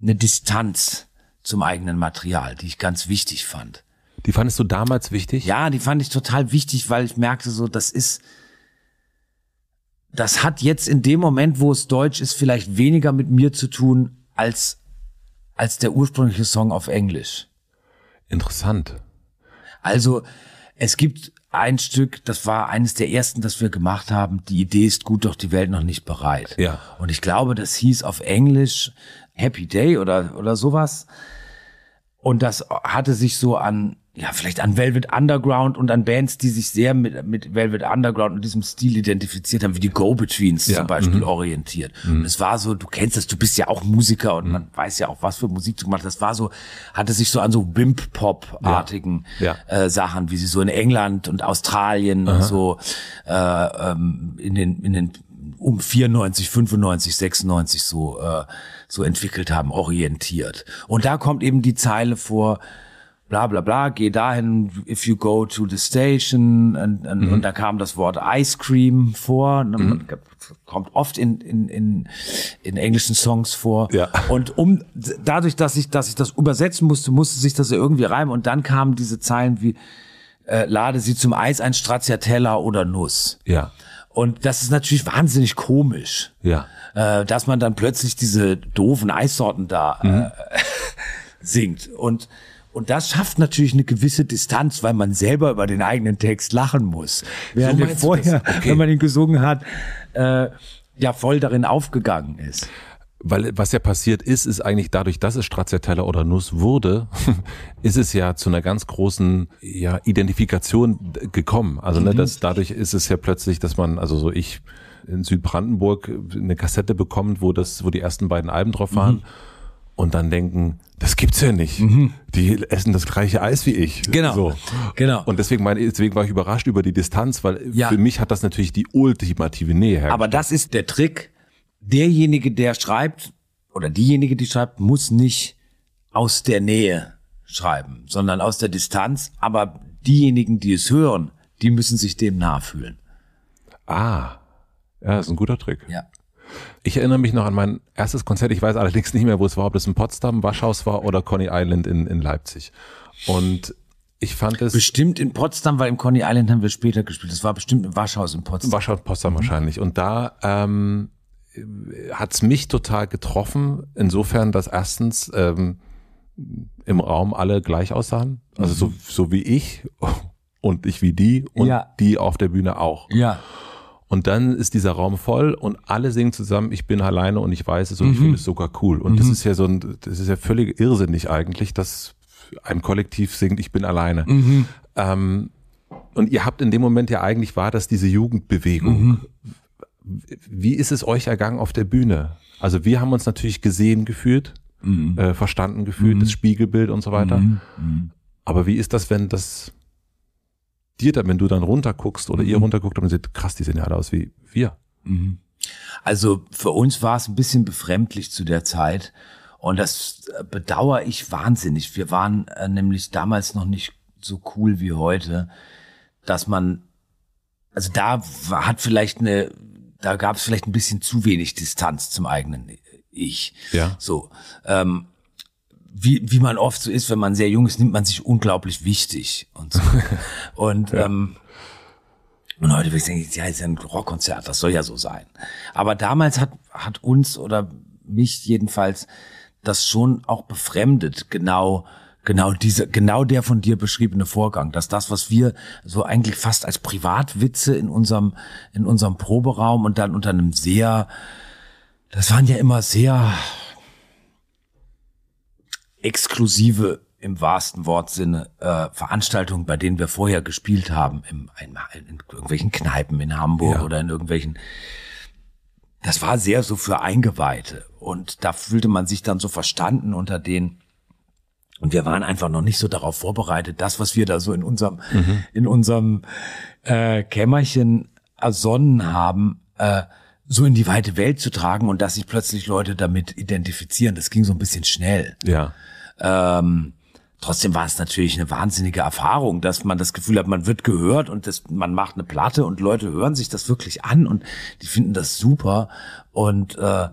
[SPEAKER 1] eine Distanz zum eigenen Material, die ich ganz wichtig fand. Die fandest du damals wichtig? Ja, die fand ich total wichtig, weil ich merkte so, das ist, das hat jetzt in dem Moment, wo es deutsch ist, vielleicht weniger mit mir zu tun als, als der ursprüngliche Song auf Englisch. Interessant. Also, es gibt ein Stück, das war eines der ersten, das wir gemacht haben. Die Idee ist gut, doch die Welt noch nicht bereit. Ja. Und ich glaube, das hieß auf Englisch Happy Day oder, oder sowas. Und das hatte sich so an, ja, vielleicht an Velvet Underground und an Bands, die sich sehr mit, mit Velvet Underground und diesem Stil identifiziert haben, wie die Go-Betweens ja. zum Beispiel mhm. orientiert. Mhm. Und es war so, du kennst das, du bist ja auch Musiker und mhm. man weiß ja auch, was für Musik du machst. Das war so, hatte sich so an so Wimp-Pop-artigen ja. ja. äh, Sachen, wie sie so in England und Australien Aha. und so äh, ähm, in den, in den um 94, 95, 96 so äh, so entwickelt haben, orientiert. Und da kommt eben die Zeile vor, bla bla bla, geh dahin, if you go to the station. Und, und, mhm. und da kam das Wort Ice Cream vor. Ne, mhm. Kommt oft in, in, in, in englischen Songs vor. Ja. Und um dadurch, dass ich, dass ich das übersetzen musste, musste sich das irgendwie reimen. Und dann kamen diese Zeilen wie äh, Lade sie zum Eis ein Stracciatella oder Nuss. Ja. Und das ist natürlich wahnsinnig komisch. Ja. Äh, dass man dann plötzlich diese doofen Eissorten da äh, mhm. äh, singt. Und, und das schafft natürlich eine gewisse Distanz, weil man selber über den eigenen Text lachen muss. Während so vorher, okay. wenn man ihn gesungen hat,
[SPEAKER 2] äh, ja voll darin aufgegangen ist. Weil was ja passiert ist, ist eigentlich dadurch, dass es Stracciatella oder Nuss wurde, ist es ja zu einer ganz großen ja, Identifikation gekommen. Also ne, mhm. dass dadurch ist es ja plötzlich, dass man, also so ich in Südbrandenburg eine Kassette bekommt, wo das, wo die ersten beiden Alben drauf mhm. waren. Mhm und dann denken, das gibt's ja nicht. Mhm. Die essen das gleiche Eis wie ich. Genau. So. Genau. Und deswegen, meine, deswegen war ich überrascht über die Distanz, weil ja. für mich hat das natürlich die ultimative Nähe Aber das ist der Trick derjenige, der schreibt oder diejenige, die schreibt,
[SPEAKER 1] muss nicht aus der Nähe schreiben, sondern aus der Distanz. Aber
[SPEAKER 2] diejenigen, die es hören, die müssen sich dem nahe fühlen. Ah, ja, ist ein guter Trick. Ja. Ich erinnere mich noch an mein erstes Konzert. Ich weiß allerdings nicht mehr, wo es war, ob das in Potsdam, Waschhaus war oder Conny Island in, in Leipzig. Und ich fand es. Bestimmt in Potsdam, weil im Conny Island haben wir später gespielt. Das war bestimmt im Waschhaus in Potsdam. Waschhaus in Potsdam mhm. wahrscheinlich. Und da ähm, hat's mich total getroffen, insofern, dass erstens ähm, im Raum alle gleich aussahen, also so, mhm. so wie ich und ich wie die und ja. die auf der Bühne auch. Ja. Und dann ist dieser Raum voll und alle singen zusammen, ich bin alleine und ich weiß es und mhm. ich finde es sogar cool. Und mhm. das ist ja so ein, das ist ja völlig irrsinnig eigentlich, dass ein Kollektiv singt, ich bin alleine. Mhm. Ähm, und ihr habt in dem Moment ja eigentlich war dass diese Jugendbewegung, mhm. Wie ist es euch ergangen auf der Bühne? Also wir haben uns natürlich gesehen gefühlt, mhm. äh, verstanden gefühlt, mhm. das Spiegelbild und so weiter. Mhm. mhm. Aber wie ist das, wenn das dir dann, wenn du dann runterguckst oder ihr mhm. runterguckt und seht, krass, die sehen ja alle aus wie wir.
[SPEAKER 1] Mhm. Also für uns war es ein bisschen befremdlich zu der Zeit und das äh, bedauere ich wahnsinnig. Wir waren äh, nämlich damals noch nicht so cool wie heute, dass man also da hat vielleicht eine da gab es vielleicht ein bisschen zu wenig Distanz zum eigenen äh, Ich. Ja. So. Ähm, wie, wie man oft so ist, wenn man sehr jung ist, nimmt man sich unglaublich wichtig und so. und ja. ähm, und heute würde ich denken, ja, ist ja ein Rockkonzert, das soll ja so sein. Aber damals hat, hat uns oder mich jedenfalls das schon auch befremdet, genau Genau diese, genau der von dir beschriebene Vorgang, dass das, was wir so eigentlich fast als Privatwitze in unserem, in unserem Proberaum und dann unter einem sehr, das waren ja immer sehr exklusive im wahrsten Wortsinne äh, Veranstaltungen, bei denen wir vorher gespielt haben, im, in, in irgendwelchen Kneipen in Hamburg ja. oder in irgendwelchen. Das war sehr so für Eingeweihte und da fühlte man sich dann so verstanden unter den und wir waren einfach noch nicht so darauf vorbereitet, das, was wir da so in unserem, mhm. in unserem äh, Kämmerchen ersonnen haben, äh, so in die weite Welt zu tragen und dass sich plötzlich Leute damit identifizieren. Das ging so ein bisschen schnell. Ja. Ähm, trotzdem war es natürlich eine wahnsinnige Erfahrung, dass man das Gefühl hat, man wird gehört und das, man macht eine Platte und Leute hören sich das wirklich an und die finden das super. Und äh,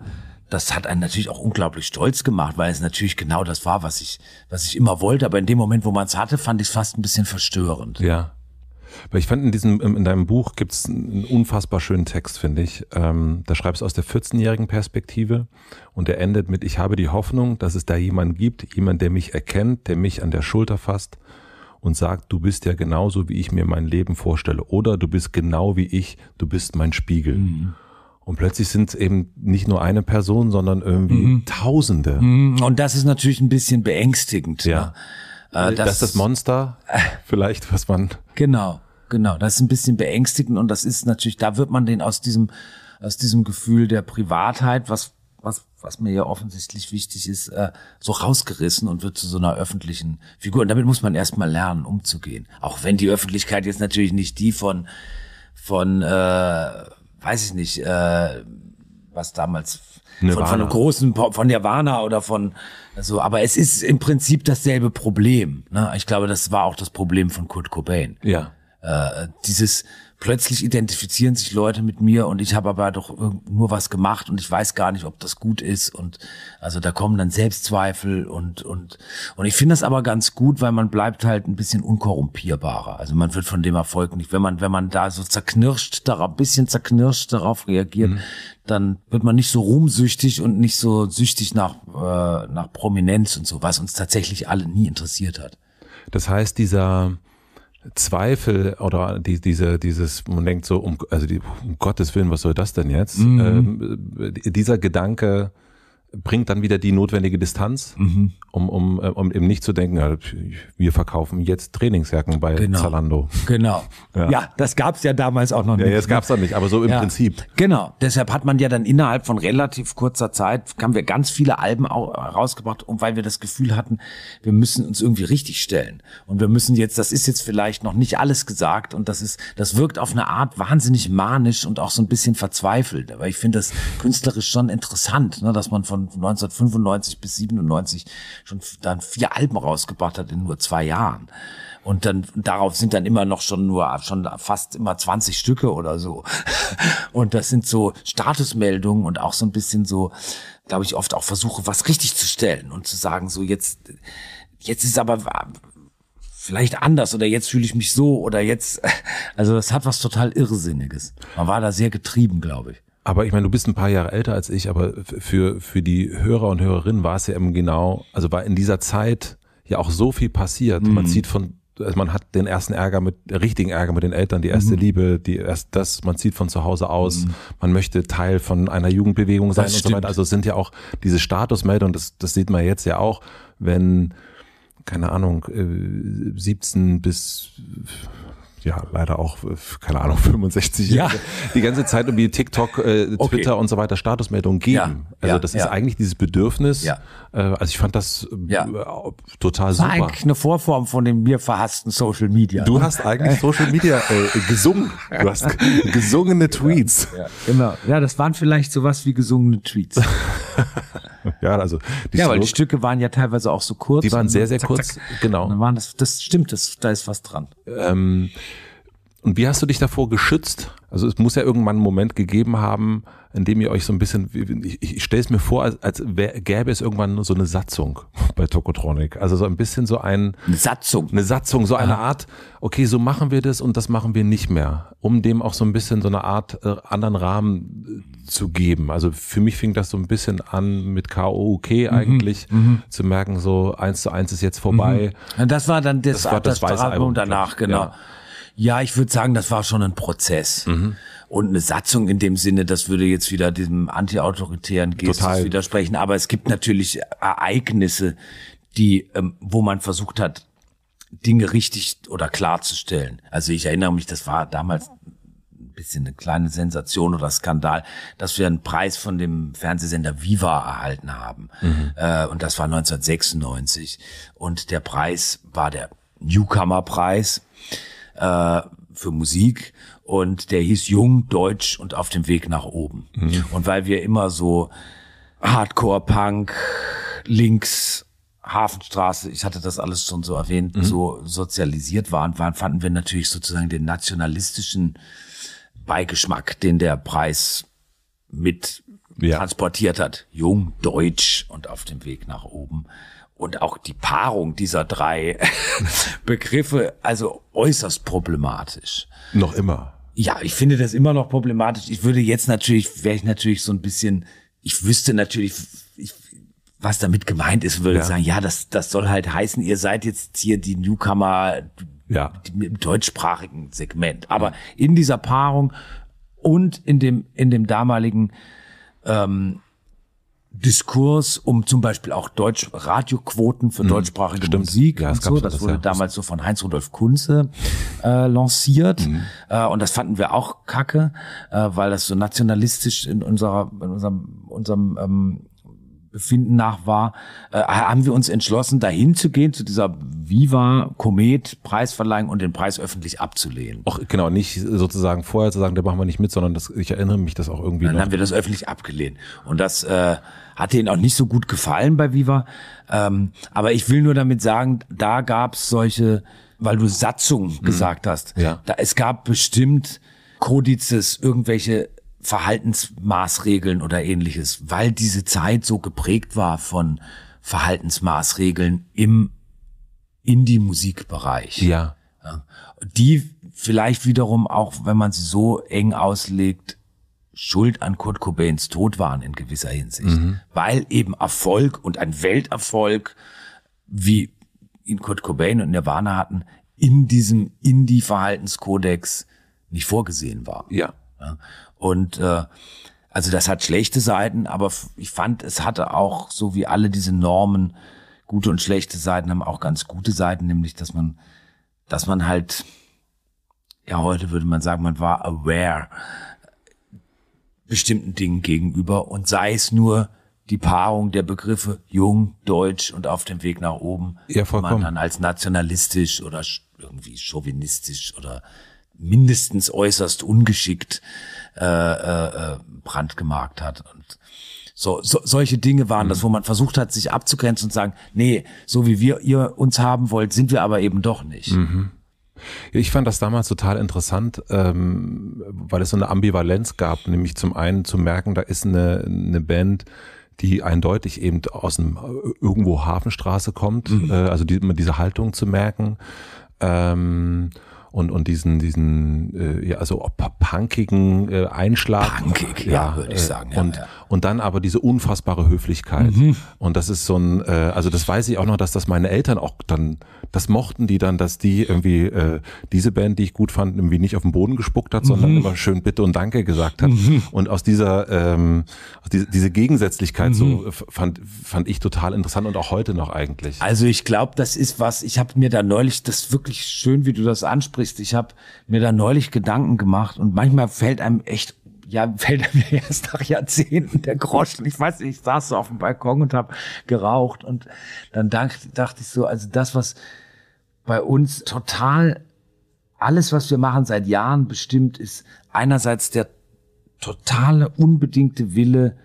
[SPEAKER 1] das hat einen natürlich auch unglaublich stolz gemacht, weil es natürlich genau das war, was ich, was ich immer wollte. Aber in dem Moment, wo man es hatte, fand ich es fast ein bisschen verstörend.
[SPEAKER 2] Ja. Weil ich fand in diesem, ähm, in deinem Buch gibt es einen unfassbar schönen Text, finde ich. Ähm, da schreibst du aus der 14-jährigen Perspektive und der endet mit, ich habe die Hoffnung, dass es da jemanden gibt, jemand, der mich erkennt, der mich an der Schulter fasst und sagt, du bist ja genauso, wie ich mir mein Leben vorstelle. Oder du bist genau wie ich, du bist mein Spiegel. Mhm. Und plötzlich sind eben nicht nur eine Person, sondern irgendwie mhm. Tausende. Mhm. Und das ist natürlich ein bisschen beängstigend. Ja. Ne? Äh, äh das, das ist das Monster, vielleicht,
[SPEAKER 1] was man. Genau, genau. Das ist ein bisschen beängstigend und das ist natürlich, da wird man den aus diesem, aus diesem Gefühl der Privatheit, was, was, was mir ja offensichtlich wichtig ist, äh, so rausgerissen und wird zu so einer öffentlichen Figur. Und damit muss man erstmal lernen, umzugehen. Auch wenn die Öffentlichkeit jetzt natürlich nicht die von, von, äh, weiß ich nicht, äh, was damals von, von einem großen, von Nirvana oder von so, aber es ist im Prinzip dasselbe Problem. Ne? Ich glaube, das war auch das Problem von Kurt Cobain. Ja äh, dieses plötzlich identifizieren sich Leute mit mir und ich habe aber doch nur was gemacht und ich weiß gar nicht, ob das gut ist und also da kommen dann Selbstzweifel und und und ich finde das aber ganz gut, weil man bleibt halt ein bisschen unkorrumpierbarer. Also man wird von dem Erfolg nicht, wenn man wenn man da so zerknirscht, darauf bisschen zerknirscht darauf reagiert, mhm. dann wird man nicht so ruhmsüchtig und nicht so süchtig nach äh, nach Prominenz und so, was uns tatsächlich alle nie interessiert hat.
[SPEAKER 2] Das heißt, dieser Zweifel oder die, diese, dieses, man denkt so, um, also die, um Gottes Willen, was soll das denn jetzt? Mhm. Ähm, dieser Gedanke bringt dann wieder die notwendige Distanz, mhm. um, um, äh, um eben nicht zu denken, wir verkaufen jetzt Trainingsjacken bei genau. Zalando. Genau. Ja, ja das gab es ja damals auch noch nicht. Ja, das gab es nicht, aber so im ja. Prinzip. Genau.
[SPEAKER 1] Deshalb hat man ja dann innerhalb von relativ kurzer Zeit, haben wir ganz viele Alben rausgebracht, und weil wir das Gefühl hatten, wir müssen uns irgendwie richtig stellen. Und wir müssen jetzt, das ist jetzt vielleicht noch nicht alles gesagt und das ist, das wirkt auf eine Art wahnsinnig manisch und auch so ein bisschen verzweifelt. Aber ich finde das künstlerisch schon interessant, ne, dass man von von 1995 bis 97 schon dann vier Alben rausgebracht hat in nur zwei Jahren. Und dann darauf sind dann immer noch schon nur schon fast immer 20 Stücke oder so. Und das sind so Statusmeldungen und auch so ein bisschen so, glaube ich, oft auch Versuche, was richtig zu stellen und zu sagen, so jetzt, jetzt ist aber vielleicht anders oder jetzt fühle ich
[SPEAKER 2] mich so oder jetzt, also das hat was total Irrsinniges. Man war da sehr getrieben, glaube ich. Aber ich meine, du bist ein paar Jahre älter als ich, aber für, für die Hörer und Hörerinnen war es ja eben genau, also war in dieser Zeit ja auch so viel passiert. Mhm. Man sieht von, also man hat den ersten Ärger mit, richtigen Ärger mit den Eltern, die erste mhm. Liebe, die erst das, man zieht von zu Hause aus, mhm. man möchte Teil von einer Jugendbewegung sein das und stimmt. so weiter. Also es sind ja auch diese Statusmeldungen, das, das sieht man jetzt ja auch, wenn, keine Ahnung, 17 äh, bis ja leider auch, äh, keine Ahnung, 65 Jahre, die ganze Zeit irgendwie TikTok, äh, Twitter okay. und so weiter Statusmeldungen geben. Ja, also ja, das ist eigentlich dieses Bedürfnis. Ja. Äh, also ich fand das äh, total super. War eigentlich eine Vorform von dem mir verhassten Social Media. Du hast
[SPEAKER 1] eigentlich Social Media äh, gesungen. Du hast gesungene Tweets. Genau. Ja, das waren vielleicht sowas wie gesungene Tweets ja, also die ja, weil die Stücke
[SPEAKER 2] waren ja teilweise auch so kurz. Die waren sehr, sehr zack, kurz, zack. genau. dann waren das, das stimmt, das, da ist was dran. Ähm, und wie hast du dich davor geschützt? Also es muss ja irgendwann einen Moment gegeben haben, in dem ihr euch so ein bisschen, ich, ich stelle es mir vor, als, als wär, gäbe es irgendwann so eine Satzung bei Tokotronic. Also so ein bisschen so ein... Eine Satzung. Eine Satzung, so eine Art, okay, so machen wir das und das machen wir nicht mehr. Um dem auch so ein bisschen so eine Art äh, anderen Rahmen äh, zu geben. Also für mich fing das so ein bisschen an mit KOUK mhm. eigentlich, mhm, zu merken, so eins zu eins ist jetzt vorbei. Mhm. Das war
[SPEAKER 1] dann das, das, war das, das weiße Album, Album danach, genau. Ja. Ja, ich würde sagen, das war schon ein Prozess. Mhm. Und eine Satzung in dem Sinne, das würde jetzt wieder diesem antiautoritären Gestus widersprechen. Aber es gibt natürlich Ereignisse, die, ähm, wo man versucht hat, Dinge richtig oder klarzustellen. Also ich erinnere mich, das war damals ein bisschen eine kleine Sensation oder Skandal, dass wir einen Preis von dem Fernsehsender Viva erhalten haben. Mhm. Äh, und das war 1996. Und der Preis war der Newcomer-Preis äh, für Musik und der hieß Jung, Deutsch und auf dem Weg nach oben. Mhm. Und weil wir immer so Hardcore, Punk, Links, Hafenstraße, ich hatte das alles schon so erwähnt, mhm. so sozialisiert waren, waren, fanden wir natürlich sozusagen den nationalistischen Beigeschmack, den der Preis mit ja. transportiert hat. Jung, deutsch und auf dem Weg nach oben und auch die Paarung dieser drei Begriffe also äußerst problematisch. Noch immer. Ja, ich finde das immer noch problematisch. Ich würde jetzt natürlich, wäre ich natürlich so ein bisschen, ich wüsste natürlich, ich, was damit gemeint ist, würde ja. sagen, ja, das, das soll halt heißen, ihr seid jetzt hier die Newcomer ja. im deutschsprachigen Segment. Aber in dieser Paarung und in dem, in dem damaligen ähm, Diskurs um zum Beispiel auch Deutsch Radioquoten für mhm, deutschsprachige Stimmt. Musik ja, und so. Das, das wurde ja. damals so von Heinz Rudolf Kunze äh, lanciert mhm. äh, und das fanden wir auch Kacke, äh, weil das so nationalistisch in unserer in unserem unserem ähm, Befinden nach war, äh, haben wir uns entschlossen, dahin zu gehen zu dieser Viva Komet Preisverleihung und den Preis öffentlich abzulehnen. Auch genau, nicht sozusagen vorher zu sagen, da machen wir nicht mit, sondern das, ich erinnere mich das auch irgendwie. Dann noch. haben wir das öffentlich abgelehnt und das äh, hatte ihnen auch nicht so gut gefallen bei Viva. Ähm, aber ich will nur damit sagen, da gab es solche, weil du Satzung mhm. gesagt hast. Ja. Da, es gab bestimmt Kodizes, irgendwelche Verhaltensmaßregeln oder ähnliches, weil diese Zeit so geprägt war von Verhaltensmaßregeln im Indie-Musikbereich. Ja. Die vielleicht wiederum auch, wenn man sie so eng auslegt, schuld an Kurt Cobains Tod waren in gewisser Hinsicht, mhm. weil eben Erfolg und ein Welterfolg, wie ihn Kurt Cobain und Nirvana hatten, in diesem Indie-Verhaltenskodex nicht vorgesehen war. Ja. ja. Und äh, also das hat schlechte Seiten, aber ich fand, es hatte auch, so wie alle diese Normen, gute und schlechte Seiten haben auch ganz gute Seiten, nämlich dass man, dass man halt, ja, heute würde man sagen, man war aware bestimmten Dingen gegenüber und sei es nur die Paarung der Begriffe jung, deutsch und auf dem Weg nach oben, ja, vollkommen. man dann als nationalistisch oder irgendwie chauvinistisch oder mindestens äußerst ungeschickt äh, äh, äh brandgemarkt hat. Und so, so solche Dinge waren mhm. das, wo man versucht hat, sich abzugrenzen und sagen,
[SPEAKER 2] nee, so wie wir ihr uns haben wollt, sind wir aber eben doch nicht. Mhm. Ich fand das damals total interessant, ähm, weil es so eine Ambivalenz gab, nämlich zum einen zu merken, da ist eine, eine Band, die eindeutig eben aus einem irgendwo Hafenstraße kommt, mhm. äh, also die, diese Haltung zu merken. Ähm, und, und diesen, diesen äh, ja, also punkigen äh, Einschlag. Punkig, ja, ja würde ich äh, sagen. Äh, ja, und, ja. und dann aber diese unfassbare Höflichkeit. Mhm. Und das ist so ein, äh, also das weiß ich auch noch, dass das meine Eltern auch dann, das mochten die dann, dass die irgendwie äh, diese Band, die ich gut fand, irgendwie nicht auf den Boden gespuckt hat, sondern mhm. immer schön Bitte und Danke gesagt hat. Mhm. Und aus dieser, ähm, aus diese, diese Gegensätzlichkeit so mhm. fand, fand ich total interessant und auch heute noch eigentlich. Also ich glaube, das ist was, ich habe mir da neulich das wirklich schön, wie du das ansprichst,
[SPEAKER 1] ansprichst, ich habe mir da neulich Gedanken gemacht und manchmal fällt einem echt ja, fällt einem erst nach Jahrzehnten der Groschen. Ich weiß nicht, ich saß so auf dem Balkon und habe geraucht und dann dachte, dachte ich so, also das, was bei uns total alles, was wir machen seit Jahren bestimmt, ist einerseits der totale, unbedingte Wille,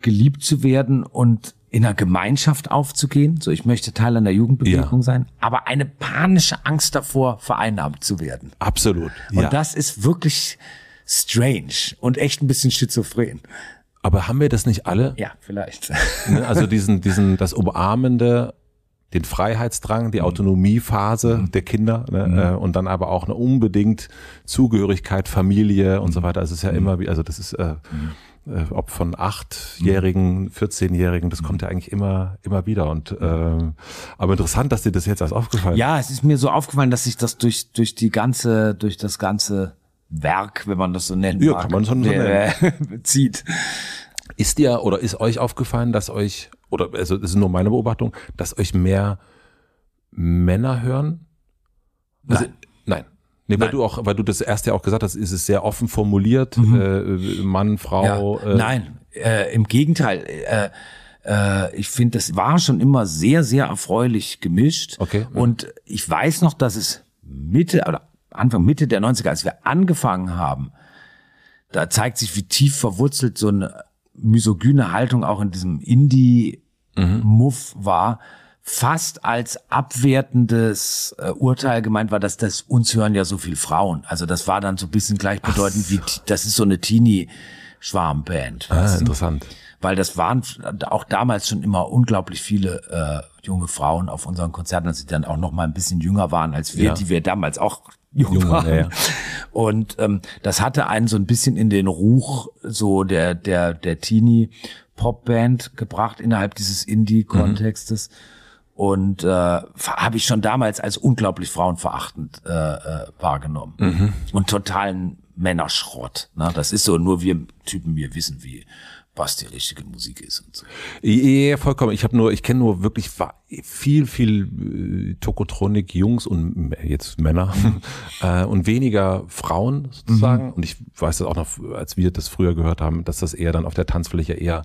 [SPEAKER 1] geliebt zu werden und in einer Gemeinschaft aufzugehen. So, ich möchte Teil einer Jugendbewegung ja. sein, aber eine panische Angst davor, vereinnahmt zu werden. Absolut. Und das ist wirklich strange und echt ein bisschen schizophren. Aber haben wir das nicht alle? Ja, vielleicht.
[SPEAKER 2] Ne, also diesen, diesen, das Umarmende, den Freiheitsdrang, die mhm. Autonomiephase mhm. der Kinder ne, mhm. Äh, und dann aber auch eine unbedingt Zugehörigkeit, Familie und so mhm. weiter. Also es ist ja immer, mhm. wie, also das ist äh, mhm äh, ob von Achtjährigen, 14-Jährigen, mhm. das kommt ja mhm. eigentlich immer, immer wieder. Und äh, aber interessant, dass dir das jetzt erst aufgefallen ist. Ja, es ist mir so aufgefallen, dass sich das
[SPEAKER 1] durch, durch die ganze, durch das ganze Werk, wenn man das so nennen ja, kann man schon so nennen. Äh,
[SPEAKER 2] zieht. Ist dir oder ist euch aufgefallen, dass euch, oder also das ist nur meine Beobachtung, dass euch mehr Männer hören? Also nein. nein. Nee, weil du auch, weil du das erste ja auch gesagt hast, ist es sehr offen formuliert, mhm. äh, Mann, Frau. Ja. Äh, Nein, äh, im Gegenteil. Äh, äh, ich finde, das
[SPEAKER 1] war schon immer sehr, sehr erfreulich gemischt. Okay. Und ich weiß noch, dass es Mitte oder Anfang Mitte der 90er, als wir angefangen haben, da zeigt sich, wie tief verwurzelt so eine misogyne Haltung auch in diesem Indie-Muff mhm. war fast als abwertendes äh, Urteil gemeint war, dass das uns hören ja so viel Frauen. Also das war dann so ein bisschen gleichbedeutend Ach. wie das ist so eine Teenie Schwarmband. Ah, interessant. Weil das waren auch damals schon immer unglaublich viele äh, junge Frauen auf unseren Konzerten, dass sie dann auch noch mal ein bisschen jünger waren als wir, ja. die wir damals auch jung Junge, waren. Ja. Und ähm, das hatte einen so ein bisschen in den Ruch so der der der Teenie Popband gebracht innerhalb dieses Indie Kontextes. Mhm und äh, habe ich schon damals als unglaublich frauenverachtend äh, äh, wahrgenommen mhm. und totalen Männerschrott. Ne? Das ist so, nur wir
[SPEAKER 2] Typen, wir wissen, wie was die richtige Musik ist und so. Ja, vollkommen. Ich habe nur, ich kenne nur wirklich viel, viel äh, Tokotronik Jungs und jetzt Männer äh, und weniger Frauen sozusagen. Mhm. Und ich weiß das auch noch, als wir das früher gehört haben, dass das eher dann auf der Tanzfläche eher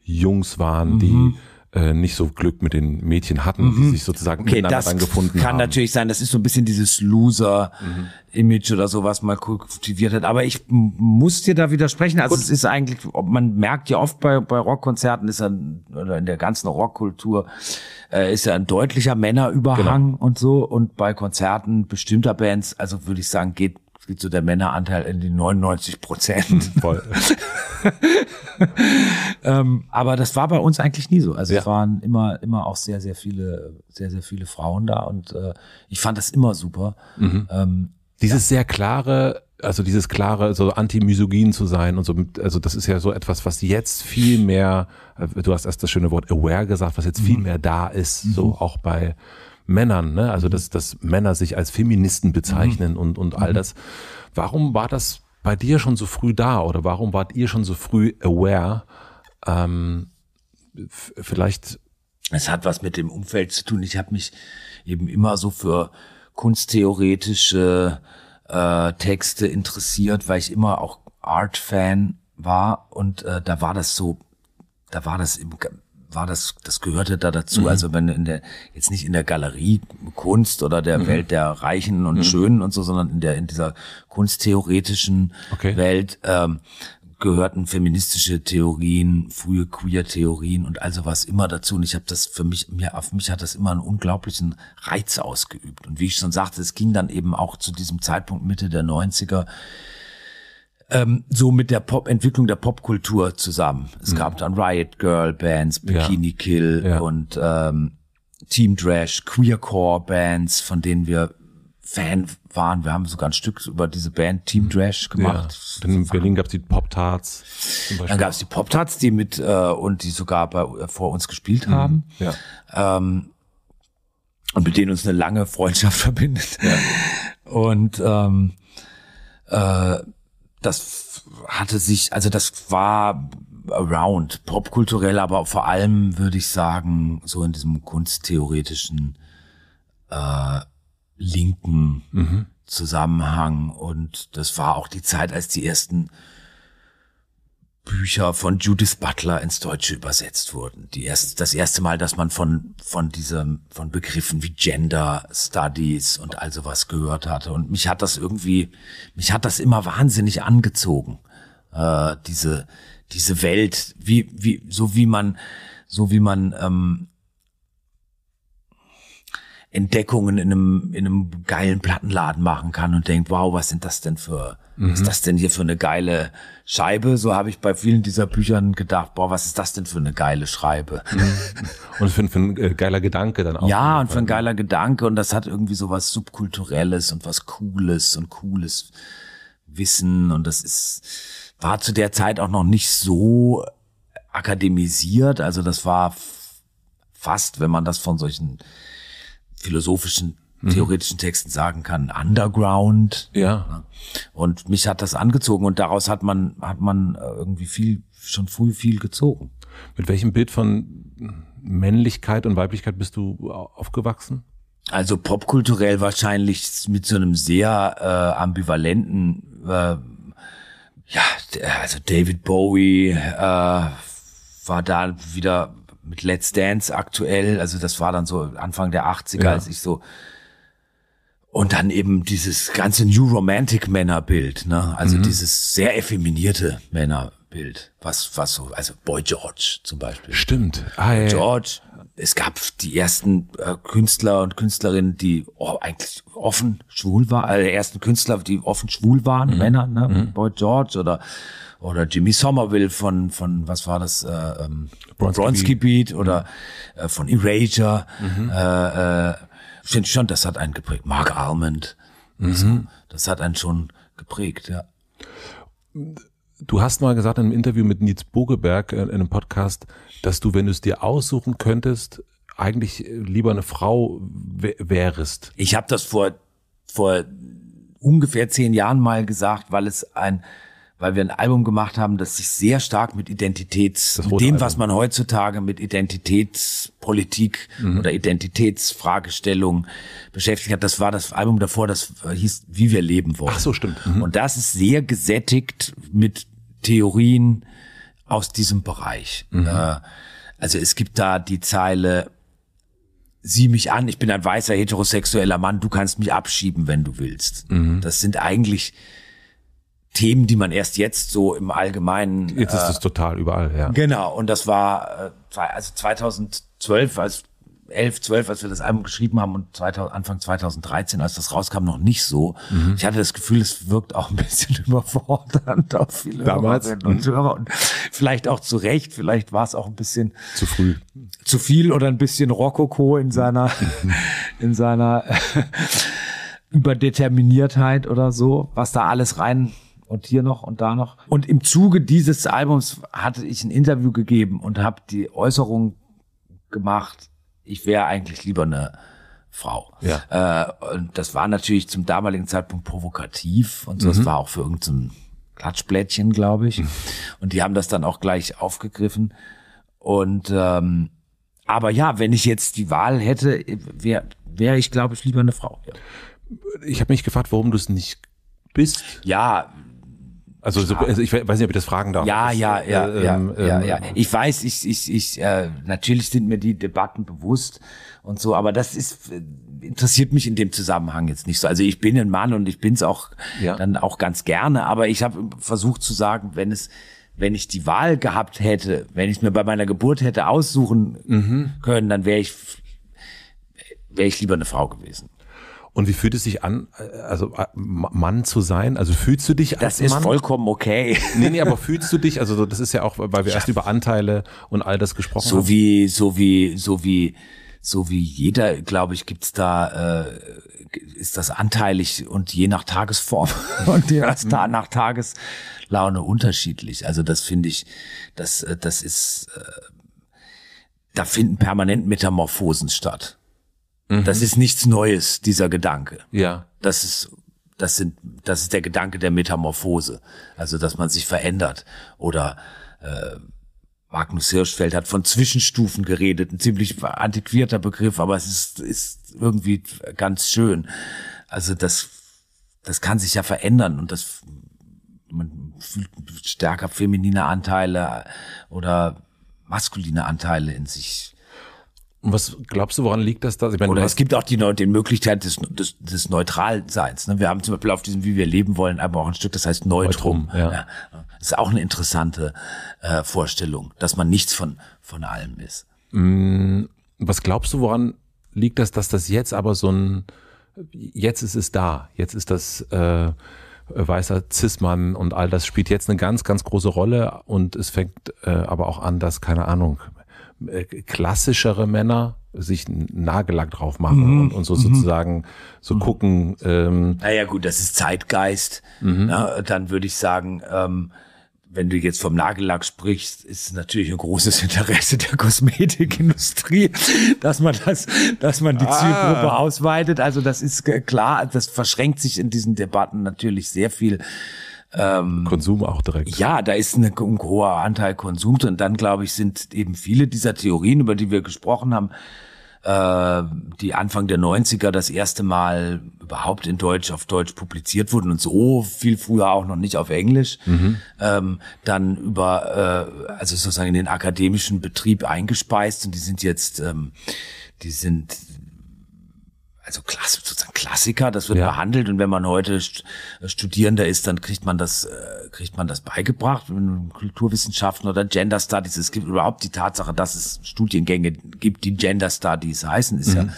[SPEAKER 2] Jungs waren, mhm. die äh, nicht so Glück mit den Mädchen hatten, mhm. die sich sozusagen okay, miteinander dann gefunden kann Das Kann natürlich
[SPEAKER 1] sein, das ist so ein bisschen dieses
[SPEAKER 2] Loser-Image
[SPEAKER 1] mhm. oder so, was mal kultiviert hat. Aber ich muss dir da widersprechen. Also Gut. es ist eigentlich, man merkt ja oft bei, bei Rockkonzerten ist ja, oder in der ganzen Rockkultur äh, ist ja ein deutlicher Männerüberhang genau. und so. Und bei Konzerten bestimmter Bands, also würde ich sagen, geht spielt so der Männeranteil in den 99 Prozent. Hm, voll. ähm, aber das war bei uns eigentlich nie so. Also ja. es waren immer, immer auch sehr, sehr viele, sehr, sehr viele Frauen da und äh, ich fand das immer super. Mhm.
[SPEAKER 2] Ähm, Dieses ja. sehr klare, also dieses klare, so anti-misogyn zu sein und so, also das ist ja so etwas, was jetzt viel mehr, äh, du hast erst das schöne Wort aware gesagt, was jetzt viel mhm. mehr da ist, mhm. so auch bei Männern, ne? also mhm. dass, dass Männer sich als Feministen bezeichnen mhm. und, und all mhm. das. Warum war das bei dir schon so früh da oder warum wart ihr schon so früh aware? Ähm, vielleicht.
[SPEAKER 1] Es hat was mit dem Umfeld zu tun. Ich habe mich eben immer so für kunsttheoretische äh, Texte interessiert, weil ich immer auch Art-Fan war und äh, da war das so, da war das im, war das, das gehörte da dazu. Mhm. Also wenn in der, jetzt nicht in der Galerie Kunst oder der mhm. Welt der Reichen und mhm. Schönen und so, sondern in der, in dieser kunsttheoretischen okay. Welt, ähm, gehörten feministische Theorien, frühe Queer-Theorien und also was immer dazu. Und ich habe das für mich, mir, auf mich hat das immer einen unglaublichen Reiz ausgeübt. Und wie ich schon sagte, es ging dann eben auch zu diesem Zeitpunkt Mitte der 90er ähm, so mit der Pop Entwicklung der Popkultur zusammen. Es mhm. gab dann Riot Girl Bands, Bikini ja. Kill ja. und ähm, Team Trash, Queercore Bands, von denen wir Fan waren. Wir haben sogar ein Stück über diese Band Team mhm. Trash gemacht. Ja. Dann in Berlin gab es die Pop-Tarts. Dann gab es die Pop-Tarts, die mit äh, und die sogar bei, äh, vor uns gespielt mhm. haben. Ja. Ähm, und mit denen uns eine lange Freundschaft verbindet. Ja. Und ähm, äh, das hatte sich, also das war around, popkulturell, aber vor allem würde ich sagen, so in diesem kunsttheoretischen äh, linken mhm. Zusammenhang. Und das war auch die Zeit, als die ersten Bücher von Judith Butler ins Deutsche übersetzt wurden. Die erst, das erste Mal, dass man von, von diesem, von Begriffen wie Gender Studies und all sowas gehört hatte. Und mich hat das irgendwie, mich hat das immer wahnsinnig angezogen. Äh, diese, diese Welt, wie, wie, so wie man, so wie man, ähm, Entdeckungen in einem, in einem geilen Plattenladen machen kann und denkt, wow, was sind das denn für, mhm. was ist mhm. das denn hier für eine geile, Scheibe, so habe ich bei vielen dieser Büchern gedacht, boah, was ist das denn für eine geile Schreibe? Mhm. und für, für ein äh, geiler Gedanke dann auch. Ja, und für ein ne? geiler Gedanke und das hat irgendwie so was Subkulturelles und was Cooles und cooles Wissen und das ist, war zu der Zeit auch noch nicht so akademisiert, also das war fast, wenn man das von solchen philosophischen Mhm. theoretischen Texten sagen kann, Underground. Ja. Und mich hat das angezogen und daraus hat man, hat man
[SPEAKER 2] äh, irgendwie viel, schon früh viel gezogen. Mit welchem Bild von Männlichkeit und Weiblichkeit bist du aufgewachsen?
[SPEAKER 1] Also popkulturell wahrscheinlich mit so einem sehr äh, ambivalenten, äh, ja, also David Bowie äh, war da wieder mit Let's Dance aktuell, also das war dann so Anfang der 80er, ja. als ich so und dann eben dieses ganze New Romantic Männerbild, ne? Also mhm. dieses sehr effeminierte Männerbild, was, was so, also Boy George zum Beispiel.
[SPEAKER 2] Stimmt. Ah, ja.
[SPEAKER 1] George, es gab die ersten äh, Künstler und Künstlerinnen, die oh, eigentlich offen schwul waren, also äh, ersten Künstler, die offen schwul waren, mhm. Männer, ne? Mhm. Boy George oder, oder Jimmy Somerville von, von, was war das, äh, ähm, Bronski Beat oder mhm. äh, von Erasure, mhm. äh, äh, Finde schon, das hat einen geprägt. Mark Armand.
[SPEAKER 2] Mhm. So, das hat einen schon geprägt, ja. Du hast mal gesagt in einem Interview mit Nils Bogeberg äh, in einem Podcast, dass du, wenn du es dir aussuchen könntest, eigentlich äh, lieber eine Frau wärest. Ich habe das vor, vor
[SPEAKER 1] ungefähr zehn Jahren mal gesagt, weil es ein weil wir ein Album gemacht haben, das sich sehr stark mit Identitäts, mit dem, Album. was man heutzutage mit Identitätspolitik mhm. oder Identitätsfragestellung beschäftigt hat. Das war das Album davor, das hieß Wie wir leben wollen. Ach so, stimmt. Mhm. Und das ist sehr gesättigt mit Theorien aus diesem Bereich. Mhm. Äh, also es gibt da die Zeile, sieh mich an, ich bin ein weißer heterosexueller Mann, du kannst mich abschieben, wenn du willst. Mhm. Das sind eigentlich Themen, die man erst jetzt so im Allgemeinen. Jetzt ist äh, es äh, total überall, ja. Genau, und das war äh, also 2012, als 11, 12, als wir das Album geschrieben haben und 2000, Anfang 2013, als das rauskam, noch nicht so. Mhm. Ich hatte das Gefühl, es wirkt auch ein bisschen überfordernd auf viele Damals. und mhm. Hörer. Und vielleicht auch zu Recht, vielleicht war es auch ein bisschen zu früh. Zu viel oder ein bisschen Rokoko in seiner, mhm. in seiner Überdeterminiertheit oder so, was da alles rein und hier noch und da noch. Und im Zuge dieses Albums hatte ich ein Interview gegeben und habe die Äußerung gemacht, ich wäre eigentlich lieber eine Frau. Ja. Äh, und das war natürlich zum damaligen Zeitpunkt provokativ und so. Mhm. Das war auch für irgendein Klatschblättchen, glaube ich. Mhm. Und die haben das dann auch gleich aufgegriffen. Und ähm, aber ja, wenn ich jetzt die Wahl hätte, wäre wär ich, glaube ich, lieber eine Frau. Ja. Ich habe
[SPEAKER 2] mich gefragt, warum du es nicht bist. Ja, also, so, also, ich weiß nicht, ob ich das
[SPEAKER 1] fragen darf. Ja, ja, ja, äh, ja, ähm, ja, ähm, ja. Ich weiß, ich, ich, ich, äh, natürlich sind mir die Debatten bewusst und so, aber das ist äh, interessiert mich in dem Zusammenhang jetzt nicht so. Also ich bin ein Mann und ich bin's auch ja. dann auch ganz gerne, aber ich habe versucht zu sagen, wenn es wenn ich die Wahl gehabt hätte, wenn ich mir bei meiner Geburt hätte aussuchen mhm. können, dann
[SPEAKER 2] wäre ich wäre ich lieber eine Frau gewesen. Und wie fühlt es sich an, äh, also äh, Mann zu sein? Also fühlst du dich als Mann? Das ist vollkommen okay. Nee, nee, aber fühlst du dich, also das ist ja auch, weil wir ja. erst über Anteile und all das gesprochen so haben. So
[SPEAKER 1] wie, so wie, so wie, so wie jeder, glaube ich, gibt's da, äh, ist das anteilig und je nach Tagesform und je nach, mhm. nach Tageslaune unterschiedlich. Also das finde ich, das, äh, das ist, äh, da finden permanent Metamorphosen statt. Das mhm. ist nichts Neues, dieser Gedanke. Ja. Das ist, das sind, das ist der Gedanke der Metamorphose. Also, dass man sich verändert oder, äh, Magnus Hirschfeld hat von Zwischenstufen geredet, ein ziemlich antiquierter Begriff, aber es ist, ist irgendwie ganz schön. Also das, das kann sich ja verändern und das, man fühlt stärker feminine Anteile oder maskuline Anteile in sich. Und was glaubst du, woran liegt das da? Ich meine, Oder es gibt auch die, die Möglichkeit des, des, des Neutralseins. Ne? Wir haben zum Beispiel auf diesem Wie wir leben wollen aber auch ein Stück, das heißt Neutrum. Neutrum ja. Das ist auch eine interessante äh, Vorstellung, dass man nichts von, von allem ist.
[SPEAKER 2] Mm, was glaubst du, woran liegt das, dass das jetzt aber so ein, jetzt ist es da, jetzt ist das... Äh, weißer Zismann und all das spielt jetzt eine ganz, ganz große Rolle und es fängt äh, aber auch an, dass, keine Ahnung, äh, klassischere Männer sich Nagellack drauf machen mhm. und, und, so mhm. sozusagen mhm. so gucken. Ähm,
[SPEAKER 1] naja gut, das ist Zeitgeist. Mhm. Na, dann würde ich sagen, ähm, wenn du jetzt vom Nagellack sprichst, ist natürlich ein großes Interesse der Kosmetikindustrie, dass man das, dass man die ah. Zielgruppe ausweitet. Also das ist äh, klar, das verschränkt sich in diesen Debatten natürlich sehr viel ähm, Konsum auch direkt. Ja, da ist ein, ein hoher Anteil Konsum und dann glaube ich sind eben viele dieser Theorien, über die wir gesprochen haben, äh, die Anfang der 90er das erste Mal überhaupt in Deutsch auf Deutsch publiziert wurden und so viel früher auch noch nicht auf Englisch, mhm. ähm, dann über äh, also sozusagen in den akademischen Betrieb eingespeist und die sind jetzt ähm, die sind also sozusagen Klassiker, das wird ja. behandelt und wenn man heute äh, Studierender ist, dann kriegt man das, äh, kriegt man das beigebracht, Kulturwissenschaften oder Gender Studies, es gibt überhaupt die Tatsache, dass es Studiengänge gibt, die Gender Studies heißen, ist mhm. ja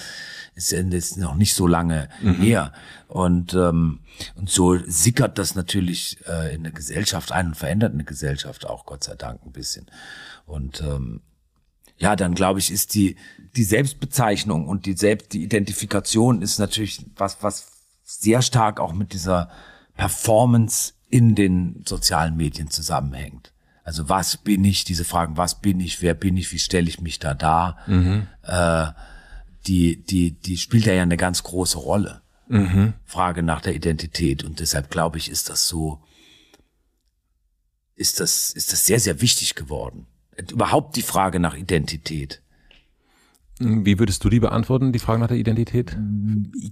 [SPEAKER 1] ist jetzt noch nicht so lange mhm. her. Und, ähm, und so sickert das natürlich äh, in der Gesellschaft ein und verändert eine Gesellschaft auch, Gott sei Dank, ein bisschen. Und ähm, ja, dann glaube ich, ist die, die Selbstbezeichnung und die Selbst, die Identifikation ist natürlich was, was sehr stark auch mit dieser Performance in den sozialen Medien zusammenhängt. Also was bin ich? Diese Fragen, was bin ich? Wer bin ich? Wie stelle ich mich da da? Mhm. Äh, die, die, die spielt ja eine ganz große Rolle. Mhm. Frage nach der Identität. Und deshalb glaube ich, ist das so, ist das, ist das sehr, sehr wichtig geworden. Überhaupt die Frage nach Identität.
[SPEAKER 2] Wie würdest du die beantworten, die Frage nach der Identität?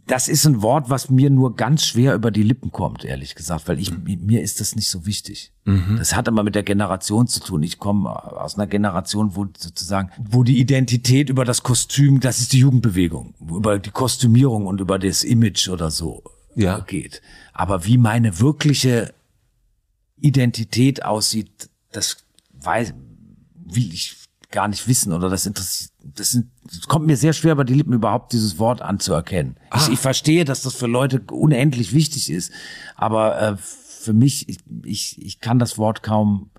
[SPEAKER 2] Das ist ein Wort, was mir nur ganz
[SPEAKER 1] schwer über die Lippen kommt, ehrlich gesagt, weil ich, mhm. mir ist das nicht so wichtig. Mhm. Das hat aber mit der Generation zu tun. Ich komme aus einer Generation, wo sozusagen, wo die Identität über das Kostüm, das ist die Jugendbewegung, über die Kostümierung und über das Image oder so ja. Äh, geht. Aber wie meine wirkliche Identität aussieht, das weiß, wie ich, gar nicht wissen oder das interessiert, das, sind, das kommt mir sehr schwer über die Lippen überhaupt dieses Wort anzuerkennen. Ich, ah. ich, verstehe, dass das für Leute unendlich wichtig ist, aber äh, für mich, ich, ich, ich kann das Wort kaum,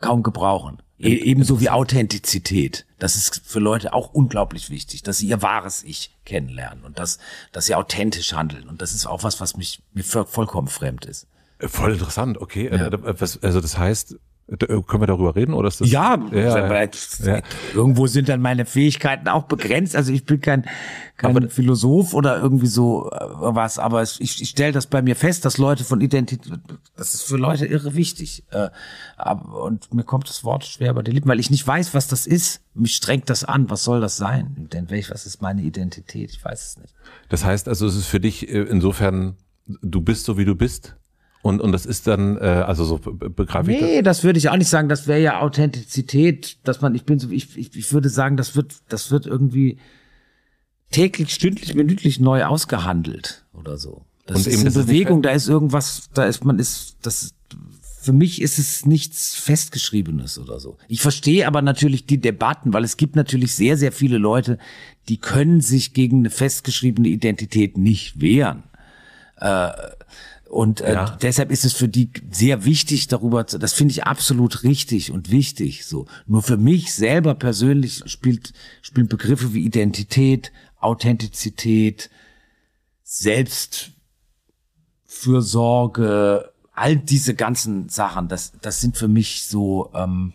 [SPEAKER 1] kaum gebrauchen. E äh, ebenso äh, wie Authentizität. Das ist für Leute auch unglaublich wichtig, dass sie ihr wahres Ich kennenlernen und dass, dass sie authentisch handeln. Und
[SPEAKER 2] das ist auch was, was mich mir vollkommen fremd ist. Äh, voll interessant, okay. Ja. Also das heißt, äh, können wir darüber reden oder ist das? Ja, ja, ja, irgendwo sind dann meine
[SPEAKER 1] Fähigkeiten auch begrenzt. Also ich bin kein, kein aber, Philosoph oder irgendwie so äh, was, aber ich, ich stelle das bei mir fest, dass Leute von Identität, das ist für Leute irre wichtig. Äh, und mir kommt das Wort schwer bei den Lippen, weil ich nicht weiß, was das ist. Mich strengt das an. Was soll das sein? Denn welch, was ist meine Identität? Ich weiß es nicht.
[SPEAKER 2] Das heißt also, es ist für dich insofern, du bist so wie du bist und, und das ist dann, äh, also so begreife ich. Nee,
[SPEAKER 1] das? das würde ich auch nicht sagen. Das wäre ja Authentizität, dass man, ich bin so, ich, ich, ich würde sagen, das wird, das wird irgendwie täglich, stündlich, minütlich neu ausgehandelt oder so. Das und ist eben, das Bewegung, ist da ist irgendwas, da ist, man ist, das, für mich ist es nichts Festgeschriebenes oder so. Ich verstehe aber natürlich die Debatten, weil es gibt natürlich sehr, sehr viele Leute, die können sich gegen eine festgeschriebene Identität nicht wehren. Äh, und äh, ja. deshalb ist es für die sehr wichtig, darüber zu, das finde ich absolut richtig und wichtig. So. Nur für mich selber persönlich spielt, spielen Begriffe wie Identität, Authentizität, Selbstfürsorge, all diese ganzen Sachen, das, das sind für mich so ähm,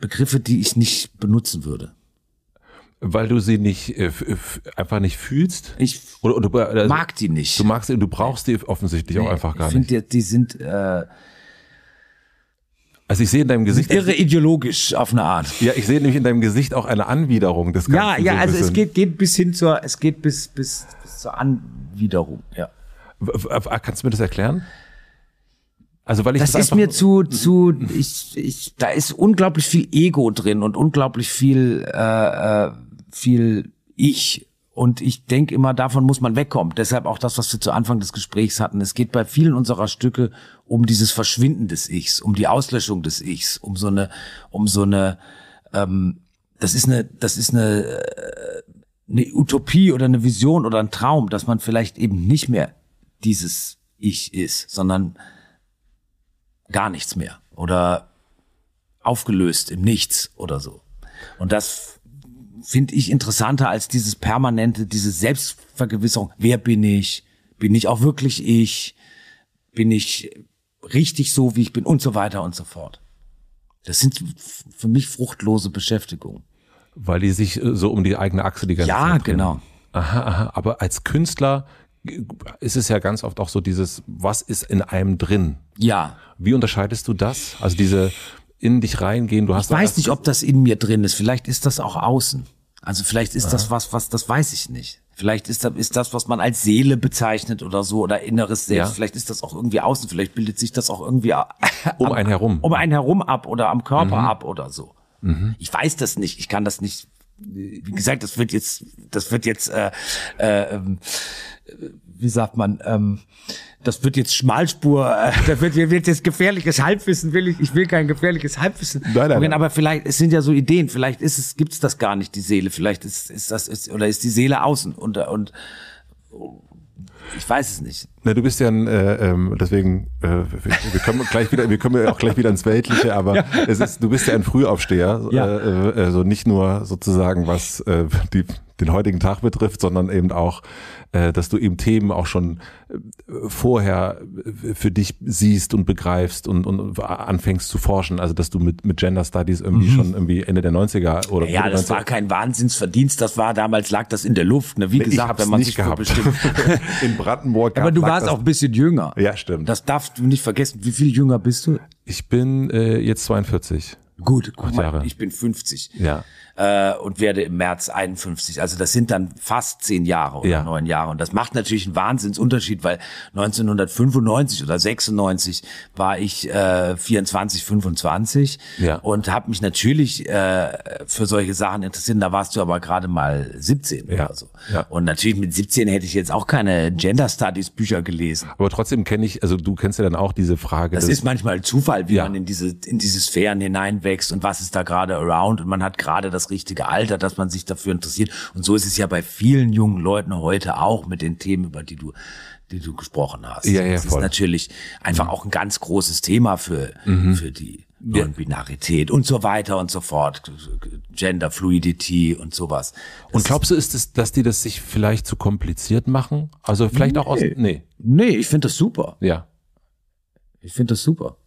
[SPEAKER 1] Begriffe, die ich nicht benutzen würde.
[SPEAKER 2] Weil du sie nicht äh, einfach nicht fühlst? Ich oder, oder, oder, also mag die nicht. Du magst sie, du brauchst die offensichtlich nee, auch einfach gar ich nicht. Ich finde, die sind äh, also ich sehe in deinem Gesicht irre ideologisch auf eine Art. Ja, ich sehe nämlich in deinem Gesicht auch eine Anwiderung des Ganzen. Ja, ja, so also es geht,
[SPEAKER 1] geht bis hin zur, es geht bis bis, bis zur Anwiderung. Ja.
[SPEAKER 2] Kannst du mir das erklären? Also weil ich das, das ist mir
[SPEAKER 1] zu zu ich, ich da ist unglaublich viel Ego drin und unglaublich viel äh, äh, viel ich und ich denke immer, davon muss man wegkommen. Deshalb auch das, was wir zu Anfang des Gesprächs hatten. Es geht bei vielen unserer Stücke um dieses Verschwinden des Ichs, um die Auslöschung des Ichs, um so eine, um so eine, ähm, das ist eine, das ist eine, äh, eine Utopie oder eine Vision oder ein Traum, dass man vielleicht eben nicht mehr dieses Ich ist, sondern gar nichts mehr oder aufgelöst im Nichts oder so. Und das finde ich interessanter als dieses permanente, diese Selbstvergewisserung. Wer bin ich? Bin ich auch wirklich ich? Bin ich richtig so, wie ich bin? Und so weiter und so
[SPEAKER 2] fort. Das sind für mich fruchtlose Beschäftigungen. Weil die sich äh, so um die eigene Achse die ganze ja, Zeit. Ja, genau. Aha, aha. Aber als Künstler äh, ist es ja ganz oft auch so dieses, was ist in einem drin? Ja. Wie unterscheidest du das? Also diese, in dich reingehen. Du hast ich weiß nicht, ob das in mir drin ist. Vielleicht ist das auch außen.
[SPEAKER 1] Also vielleicht ist Aha. das was, was, das weiß ich nicht. Vielleicht ist, das, ist das, was man als Seele bezeichnet oder so oder inneres Selbst. Ja. Vielleicht ist das auch irgendwie außen. Vielleicht bildet sich das auch irgendwie am, um einen herum, um einen herum ab oder am Körper mhm. ab oder so. Mhm. Ich weiß das nicht. Ich kann das nicht. Wie gesagt, das wird jetzt, das wird jetzt, äh, äh, ähm, wie sagt man? Ähm, das wird jetzt Schmalspur, äh, das wird, wird jetzt gefährliches Halbwissen, will ich, ich will kein gefährliches Halbwissen. Nein, nein, nein. Aber vielleicht, es sind ja so Ideen, vielleicht ist es, gibt's das gar nicht, die Seele, vielleicht ist, ist das, ist, oder ist die Seele außen und, und, ich weiß
[SPEAKER 2] es nicht. Na, du bist ja ein, äh, ähm, deswegen, äh, wir, kommen gleich wieder, wir kommen auch gleich wieder ins Weltliche, aber ja. es ist, du bist ja ein Frühaufsteher, ja. Äh, also nicht nur sozusagen, was äh, die, den heutigen Tag betrifft, sondern eben auch, äh, dass du eben Themen auch schon äh, vorher äh, für dich siehst und begreifst und, und anfängst zu forschen. Also, dass du mit, mit Gender Studies irgendwie mhm. schon irgendwie Ende der 90er oder Ja, das 90er. war kein
[SPEAKER 1] Wahnsinnsverdienst, das war damals lag das in der Luft, ne? Wie nee, gesagt, wenn man nicht sich gehabt. in Brandenburg Aber du warst auch ein bisschen jünger. Ja, stimmt. Das darfst du nicht vergessen. Wie viel jünger bist du? Ich bin
[SPEAKER 2] äh, jetzt 42. Gut, guck mal, Jahre. ich
[SPEAKER 1] bin 50. Ja äh, und werde im März 51. Also das sind dann fast zehn Jahre oder ja. neun Jahre. Und das macht natürlich einen Wahnsinnsunterschied, weil 1995 oder 96 war ich äh, 24, 25 ja. und habe mich natürlich äh, für solche Sachen interessiert. Da warst du aber gerade mal 17 ja. oder so. Ja. Und natürlich mit 17 hätte ich jetzt auch keine Gender Studies
[SPEAKER 2] Bücher gelesen. Aber trotzdem kenne ich, also du kennst ja dann auch diese Frage. Das ist
[SPEAKER 1] manchmal Zufall, wie man in diese in diese Sphären hineinwächst und was ist da gerade around und man hat gerade das richtige Alter, dass man sich dafür interessiert. Und so ist es ja bei vielen jungen Leuten heute auch mit den Themen, über die du die du gesprochen hast. Ja, ja, das voll. ist natürlich einfach mhm. auch ein ganz großes Thema für, mhm. für die Non-Binarität und so weiter und so fort, Gender Fluidity und
[SPEAKER 2] sowas. Das und glaubst du, ist es, dass die das sich vielleicht zu kompliziert machen? Also vielleicht nee. auch aus, nee. Nee, ich finde das super. Ja. Ich finde das super.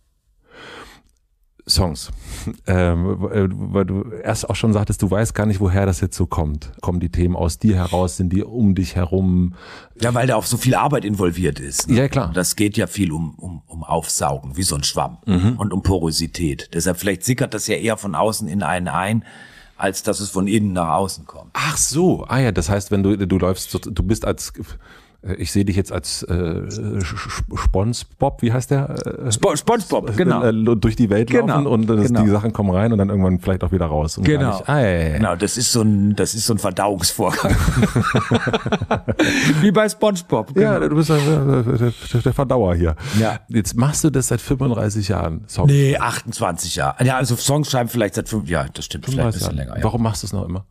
[SPEAKER 2] Songs, ähm, äh, weil du erst auch schon sagtest, du weißt gar nicht, woher das jetzt so kommt. Kommen die Themen aus dir heraus, sind die um dich herum? Ja, weil da auch so viel Arbeit involviert ist. Ne? Ja, klar. das geht ja viel um, um, um Aufsaugen, wie so ein Schwamm mhm. und um
[SPEAKER 1] Porosität. Deshalb vielleicht sickert das ja eher von außen in einen ein, als dass es von innen nach außen
[SPEAKER 2] kommt. Ach so, ah ja, das heißt, wenn du, du läufst, du bist als äh, ich sehe dich jetzt als äh, Sponsbob, wie heißt der? Äh,
[SPEAKER 1] Sp Sponsbob, äh, genau.
[SPEAKER 2] Durch die Welt genau, laufen und das, genau. die Sachen kommen rein und dann irgendwann vielleicht auch wieder raus. genau. Ah, genau, das ist so ein,
[SPEAKER 1] das ist so ein Verdauungsvorgang.
[SPEAKER 2] wie bei Spongebob. Genau. Ja, du bist der, Verdauer hier. Ja. Jetzt machst du das seit 35 Jahren. Songs. Nee,
[SPEAKER 1] 28 Jahre. Ja, also
[SPEAKER 2] Songs schreiben vielleicht seit fünf Jahren. Das stimmt, vielleicht ein bisschen Jahren. länger. Ja. Warum machst du es noch immer?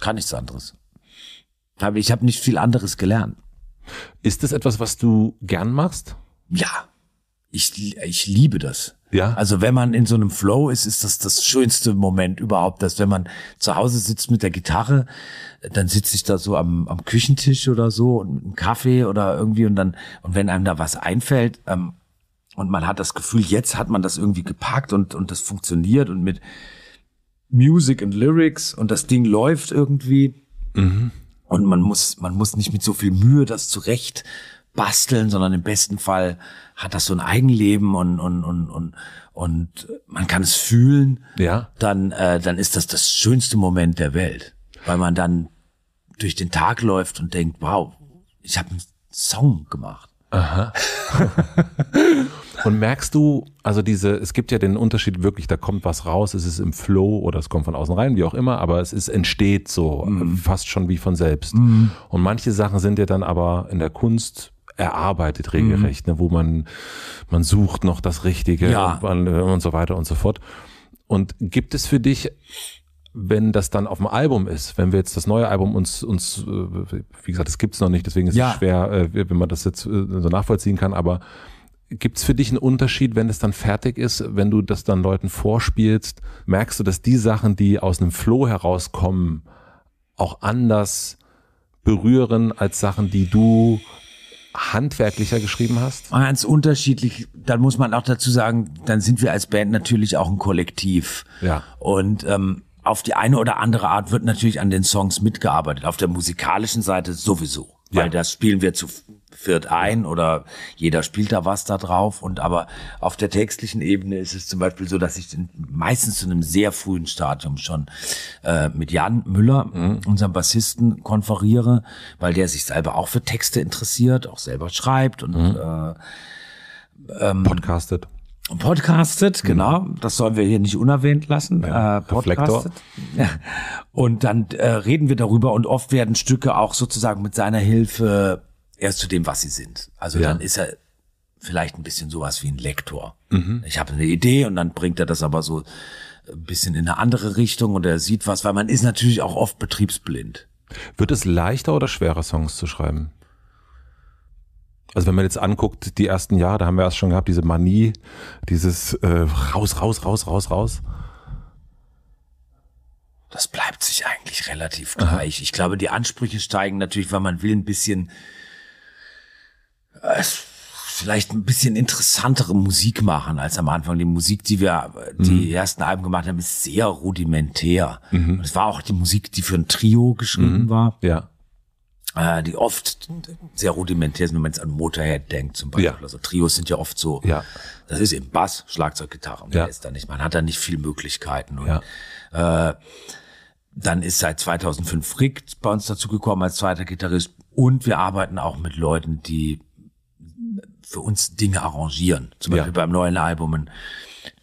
[SPEAKER 1] Kann nichts anderes. Ich habe nicht viel anderes gelernt. Ist das etwas, was du gern machst? Ja, ich, ich liebe das. Ja. Also wenn man in so einem Flow ist, ist das das schönste Moment überhaupt, dass wenn man zu Hause sitzt mit der Gitarre, dann sitze ich da so am, am Küchentisch oder so und mit einem Kaffee oder irgendwie und dann, und wenn einem da was einfällt, ähm, und man hat das Gefühl, jetzt hat man das irgendwie gepackt und, und das funktioniert und mit Music und Lyrics und das Ding läuft irgendwie. Mhm. Und man muss, man muss nicht mit so viel Mühe das zurecht basteln, sondern im besten Fall hat das so ein Eigenleben und und und und und man kann es fühlen. Ja. Dann äh, dann ist das das schönste Moment der Welt, weil man dann durch den Tag läuft und denkt, wow, ich habe einen Song gemacht.
[SPEAKER 2] Aha. und merkst du, also diese, es gibt ja den Unterschied wirklich, da kommt was raus, es ist im Flow oder es kommt von außen rein, wie auch immer, aber es ist, entsteht so, mm. fast schon wie von selbst. Mm. Und manche Sachen sind ja dann aber in der Kunst erarbeitet mhm. regelrecht, mm. ne, wo man, man sucht noch das Richtige ja. und, und so weiter und so fort. Und gibt es für dich wenn das dann auf dem Album ist, wenn wir jetzt das neue Album uns, uns äh, wie gesagt, das gibt es noch nicht, deswegen ist ja. es schwer, äh, wenn man das jetzt äh, so nachvollziehen kann, aber gibt es für dich einen Unterschied, wenn es dann fertig ist, wenn du das dann Leuten vorspielst, merkst du, dass die Sachen, die aus einem Flow herauskommen, auch anders berühren als Sachen, die du
[SPEAKER 1] handwerklicher geschrieben hast? Ganz unterschiedlich. Dann muss man auch dazu sagen, dann sind wir als Band natürlich auch ein Kollektiv. Ja. Und ähm, auf die eine oder andere Art wird natürlich an den Songs mitgearbeitet. Auf der musikalischen Seite sowieso. Weil das spielen wir zu viert ein oder jeder spielt da was da drauf. Und aber auf der textlichen Ebene ist es zum Beispiel so, dass ich meistens zu einem sehr frühen Stadium schon äh, mit Jan Müller, mhm. unserem Bassisten, konferiere, weil der sich selber auch für Texte interessiert, auch selber schreibt und mhm. äh, ähm, podcastet Podcastet, mhm. genau. Das sollen wir hier nicht unerwähnt lassen. Ja, äh, podcastet. Und dann äh, reden wir darüber und oft werden Stücke auch sozusagen mit seiner Hilfe erst zu dem, was sie sind. Also ja. dann ist er vielleicht ein bisschen sowas wie ein Lektor. Mhm. Ich habe eine Idee und dann bringt er das aber so ein bisschen in eine andere Richtung und er sieht was, weil man ist natürlich auch oft
[SPEAKER 2] betriebsblind. Wird es leichter oder schwerer, Songs zu schreiben? Also wenn man jetzt anguckt, die ersten Jahre, da haben wir erst schon gehabt, diese Manie, dieses äh, raus, raus, raus, raus, raus.
[SPEAKER 1] Das bleibt sich eigentlich relativ gleich. Ich glaube, die Ansprüche steigen natürlich, weil man will ein bisschen äh, vielleicht ein bisschen interessantere Musik machen als am Anfang. Die Musik, die wir die mhm. ersten Alben gemacht haben, ist sehr rudimentär. Mhm. war auch die Musik, die für ein Trio geschrieben mhm. war. Ja. Äh, die oft sehr rudimentär sind, wenn man jetzt an Motorhead denkt zum Beispiel. Ja. Also Trios sind ja oft so, ja. das ist eben Bass, Schlagzeug, Gitarre. Ja. Ist da nicht, man hat da nicht viel Möglichkeiten. Und, ja. äh, dann ist seit 2005 Frick bei uns dazugekommen als zweiter Gitarrist und wir arbeiten auch mit Leuten, die für uns Dinge arrangieren. Zum Beispiel ja. beim neuen Album ein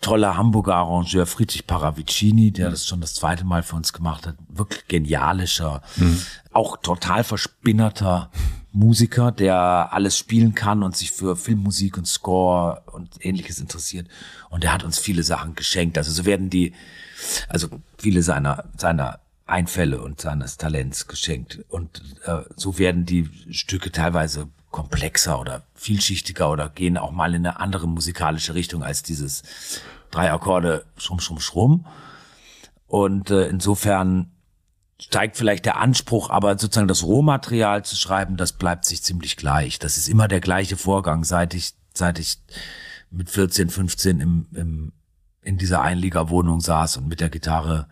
[SPEAKER 1] toller Hamburger Arrangeur Friedrich Paravicini, der mhm. das schon das zweite Mal für uns gemacht hat. Wirklich genialischer, mhm. auch total verspinnerter Musiker, der alles spielen kann und sich für Filmmusik und Score und ähnliches interessiert. Und er hat uns viele Sachen geschenkt. Also so werden die, also viele seiner, seiner Einfälle und seines Talents geschenkt. Und äh, so werden die Stücke teilweise komplexer oder vielschichtiger oder gehen auch mal in eine andere musikalische Richtung als dieses drei Akkorde Schrumm, Schrumm, Schrumm. Und äh, insofern steigt vielleicht der Anspruch, aber sozusagen das Rohmaterial zu schreiben, das bleibt sich ziemlich gleich. Das ist immer der gleiche Vorgang, seit ich, seit ich mit 14, 15 im, im, in
[SPEAKER 2] dieser Einliegerwohnung saß und mit der Gitarre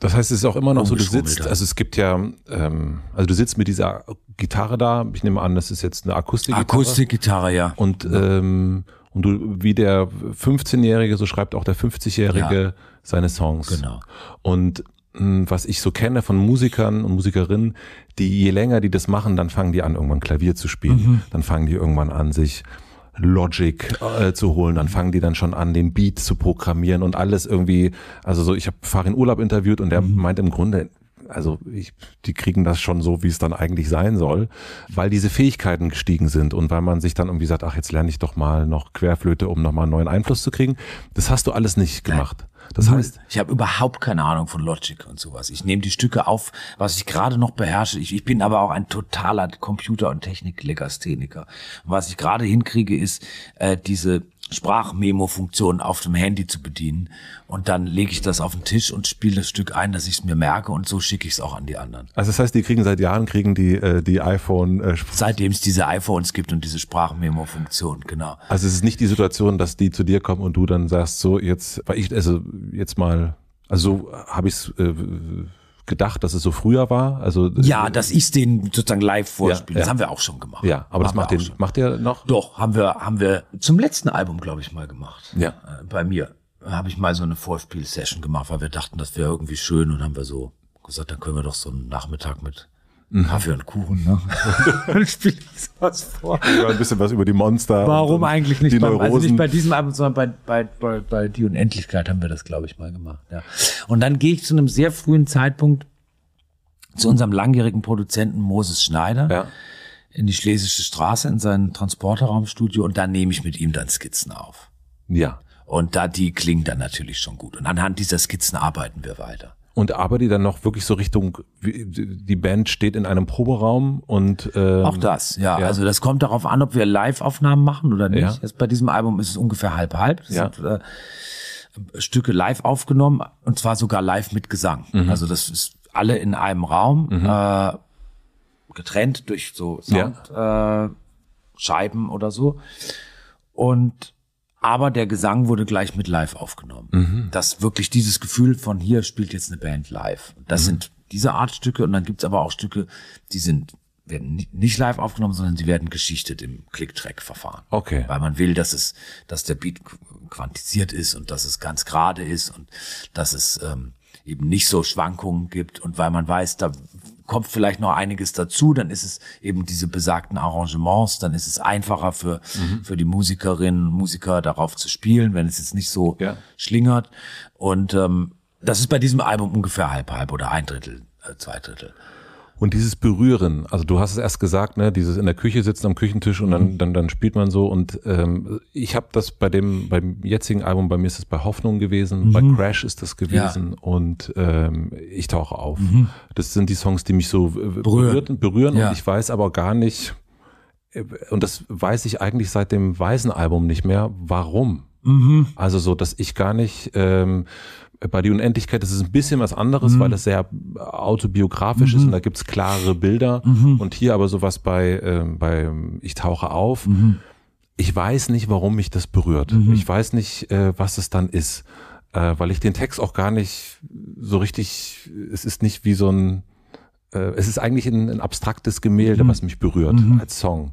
[SPEAKER 2] das heißt, es ist auch immer noch so, du sitzt, also es gibt ja, ähm, also du sitzt mit dieser Gitarre da, ich nehme an, das ist jetzt eine Akustikgitarre. Akustikgitarre, ja. Und, ähm, und du, wie der 15-Jährige, so schreibt auch der 50-Jährige ja. seine Songs. Genau. Und mh, hm, was ich so kenne von Musikern und Musikerinnen, die je länger die das machen, dann fangen die an, irgendwann Klavier zu spielen. Mhm. Dann fangen die irgendwann an, sich Logic äh, zu holen. Dann fangen die dann schon an, den Beat zu programmieren und alles irgendwie. Also so, ich habe Farin Urlaub interviewt und der mhm. meint im Grunde, also ich, die kriegen das schon so, wie es dann eigentlich sein soll, weil diese Fähigkeiten gestiegen sind und weil man sich dann irgendwie sagt, ach, jetzt lerne ich doch mal noch Querflöte, um nochmal einen neuen Einfluss zu kriegen. Das hast du alles nicht gemacht. Das heißt, ich habe überhaupt keine Ahnung von Logic und sowas. Ich nehme die Stücke auf, was ich
[SPEAKER 1] gerade noch beherrsche. Ich, ich bin aber auch ein totaler Computer- und Techniklegastheniker. Was ich gerade hinkriege, ist äh, diese Sprachmemo-Funktion auf dem Handy zu bedienen. Und dann lege ich das auf den Tisch und spiele das Stück ein, dass ich es mir merke und so schicke ich es auch an die anderen.
[SPEAKER 2] Also das heißt, die kriegen seit Jahren kriegen die, äh, die iPhone. Äh, Seitdem es diese iPhones gibt und diese Sprachmemo-Funktion, genau. Also es ist nicht die Situation, dass die zu dir kommen und du dann sagst, so, jetzt, weil ich, also jetzt mal, also so habe ich es. Äh, gedacht, dass es so früher war. Also äh, ja, das ist den sozusagen live vorspiel Ja, das ja. haben wir auch
[SPEAKER 1] schon gemacht. Ja, aber haben das macht den, schon. macht der noch? Doch, haben wir, haben wir zum letzten Album, glaube ich, mal gemacht. Ja. Äh, bei mir habe ich mal so eine Vorspiel-Session gemacht, weil wir dachten, das wäre irgendwie schön und haben wir so gesagt, dann können wir doch so einen Nachmittag
[SPEAKER 2] mit hm. Ah, einen Kaffee und Kuchen. Ne? dann spiele ich sowas vor. Ja, ein bisschen was über die Monster. Warum eigentlich nicht? Die beim, Neurosen. also nicht bei diesem
[SPEAKER 1] Abend, sondern bei, bei, bei, bei Die Unendlichkeit haben wir das, glaube ich, mal gemacht. Ja. Und dann gehe ich zu einem sehr frühen Zeitpunkt zu unserem langjährigen Produzenten Moses Schneider. Ja in die Schlesische Straße in sein Transporterraumstudio und da nehme ich mit ihm dann Skizzen auf. Ja. Und da die klingen dann natürlich schon gut. Und anhand dieser Skizzen arbeiten wir weiter
[SPEAKER 2] und arbeite dann noch wirklich so Richtung, die Band steht in einem Proberaum und ähm, auch das, ja. ja. Also das kommt darauf an, ob wir
[SPEAKER 1] Live-Aufnahmen machen oder nicht. Ja. Jetzt bei diesem Album ist es ungefähr halb halb. Das ja. Sind, äh, Stücke live aufgenommen und zwar sogar live mit Gesang. Mhm. Also das ist alle in einem Raum, mhm. äh, getrennt durch so Soundscheiben ja. äh, oder so. Und aber der Gesang wurde gleich mit live aufgenommen. Mhm. Dass wirklich dieses Gefühl von hier spielt jetzt eine Band live. Das mhm. sind diese Art Stücke und dann gibt's aber auch Stücke, die sind werden nicht live aufgenommen, sondern sie werden geschichtet im Click-Track-Verfahren. Okay. Weil man will, dass es, dass der Beat quantisiert ist und dass es ganz gerade ist und dass es ähm, eben nicht so Schwankungen gibt und weil man weiß, da kommt vielleicht noch einiges dazu, dann ist es eben diese besagten Arrangements, dann ist es einfacher für, mhm. für die Musikerinnen Musiker darauf zu spielen, wenn es jetzt nicht so ja. schlingert.
[SPEAKER 2] Und ähm, das ist bei diesem Album ungefähr halb, halb oder ein Drittel, äh, zwei Drittel. Und dieses Berühren, also du hast es erst gesagt, ne, dieses in der Küche sitzen am Küchentisch und dann, mhm. dann, dann spielt man so. Und ähm, ich habe das bei dem, beim jetzigen Album, bei mir ist es bei Hoffnung gewesen, mhm. bei Crash ist das gewesen ja. und ähm, ich tauche auf. Mhm. Das sind die Songs, die mich so äh, berühren, berühren, berühren ja. und ich weiß aber gar nicht, äh, und das weiß ich eigentlich seit dem Weißen-Album nicht mehr, warum. Mhm. Also so, dass ich gar nicht ähm, bei die Unendlichkeit das ist es ein bisschen was anderes, mhm. weil das sehr autobiografisch mhm. ist und da gibt es klarere Bilder. Mhm. Und hier aber sowas bei, äh, bei ähm, Ich tauche auf. Mhm. Ich weiß nicht, warum mich das berührt. Mhm. Ich weiß nicht, äh, was es dann ist. Äh, weil ich den Text auch gar nicht so richtig, es ist nicht wie so ein, äh, es ist eigentlich ein, ein abstraktes Gemälde, mhm. was mich berührt als Song.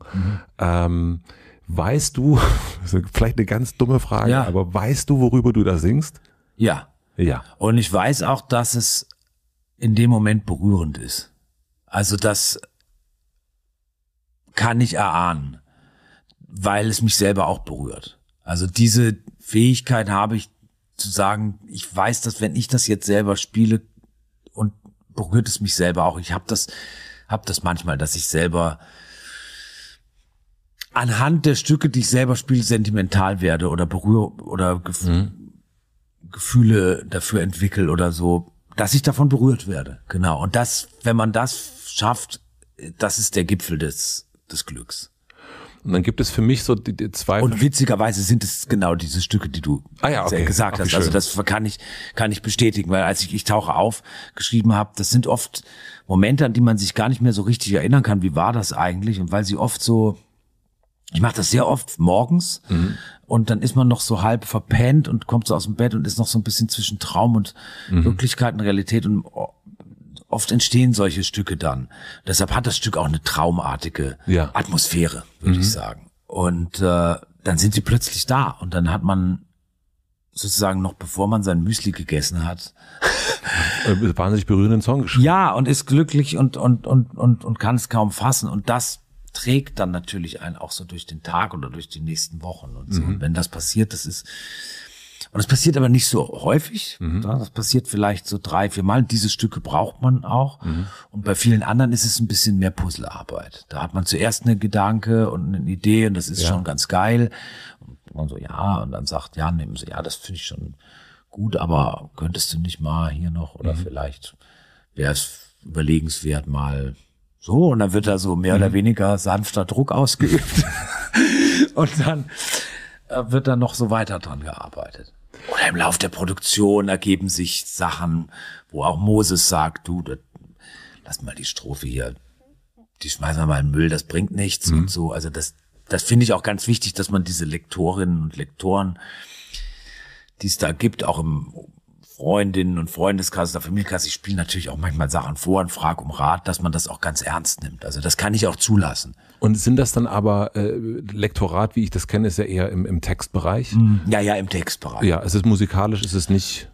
[SPEAKER 2] Ähm, weißt du, vielleicht eine ganz dumme Frage, ja. aber weißt du, worüber du da singst? Ja. Ja. Und ich weiß auch, dass es in dem Moment berührend ist.
[SPEAKER 1] Also das kann ich erahnen, weil es mich selber auch berührt. Also diese Fähigkeit habe ich zu sagen, ich weiß, dass wenn ich das jetzt selber spiele und berührt es mich selber auch. Ich habe das, habe das manchmal, dass ich selber anhand der Stücke, die ich selber spiele, sentimental werde oder berühre oder mhm Gefühle dafür entwickle oder so, dass ich davon berührt werde. Genau. Und das, wenn man das schafft, das ist der Gipfel des, des Glücks. Und dann gibt es für mich so die, die zwei. Und witzigerweise sind es genau diese Stücke, die du ah ja, okay. gesagt hast. Also das kann ich, kann ich bestätigen, weil als ich Ich tauche auf geschrieben habe, das sind oft Momente, an die man sich gar nicht mehr so richtig erinnern kann, wie war das eigentlich? Und weil sie oft so ich mache das sehr oft morgens mhm. und dann ist man noch so halb verpennt und kommt so aus dem Bett und ist noch so ein bisschen zwischen Traum und mhm. Wirklichkeit und Realität und oft entstehen solche Stücke dann. Deshalb hat das Stück auch eine traumartige ja. Atmosphäre, würde mhm. ich sagen. Und äh, dann sind sie plötzlich da und dann hat man sozusagen noch bevor man sein Müsli gegessen hat. Äh, wahnsinnig berührenden Song geschrieben. Ja, und ist glücklich und, und, und, und, und kann es kaum fassen. Und das trägt dann natürlich einen auch so durch den Tag oder durch die nächsten Wochen und so. Mhm. Und wenn das passiert, das ist, und das passiert aber nicht so häufig. Mhm. Das passiert vielleicht so drei, vier Mal. Diese Stücke braucht man auch. Mhm. Und bei vielen anderen ist es ein bisschen mehr Puzzlearbeit. Da hat man zuerst eine Gedanke und eine Idee und das ist ja. schon ganz geil. Und man so, ja, und dann sagt, ja, nehmen Sie, ja, das finde ich schon gut, aber könntest du nicht mal hier noch oder mhm. vielleicht wäre es überlegenswert mal so, und dann wird da so mehr mhm. oder weniger sanfter Druck ausgeübt. und dann äh, wird dann noch so weiter dran gearbeitet. Oder im Lauf der Produktion ergeben sich Sachen, wo auch Moses sagt, du, das, lass mal die Strophe hier, die schmeißen wir mal in den Müll, das bringt nichts mhm. und so. Also das, das finde ich auch ganz wichtig, dass man diese Lektorinnen und Lektoren, die es da gibt, auch im Freundinnen und Freundeskreise, der Familienkreise, ich spiele natürlich auch manchmal Sachen vor und frage um Rat, dass man das auch ganz ernst nimmt. Also das kann ich auch zulassen.
[SPEAKER 2] Und sind das dann aber äh, Lektorat, wie ich das kenne, ist ja eher im, im Textbereich? Mm, ja, ja, im Textbereich. Ja, es
[SPEAKER 1] ist musikalisch, es ist nicht.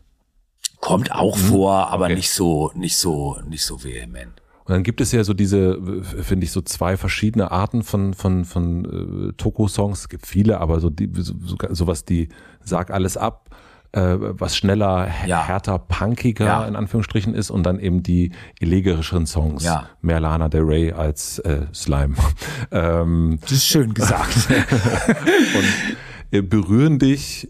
[SPEAKER 1] Kommt auch mhm. vor, aber okay. nicht so, nicht so, nicht so vehement.
[SPEAKER 2] Und dann gibt es ja so diese, äh, finde ich, so zwei verschiedene Arten von, von, von äh, Toko-Songs. Es gibt viele, aber so, die, so, sowas, die Sag alles ab, äh, was schneller, ja. härter, punkiger ja. in Anführungsstrichen ist und dann eben die elegerischeren Songs. Ja. Mehr Lana Del Rey als äh, Slime. ähm, das ist schön gesagt. und äh, berühren dich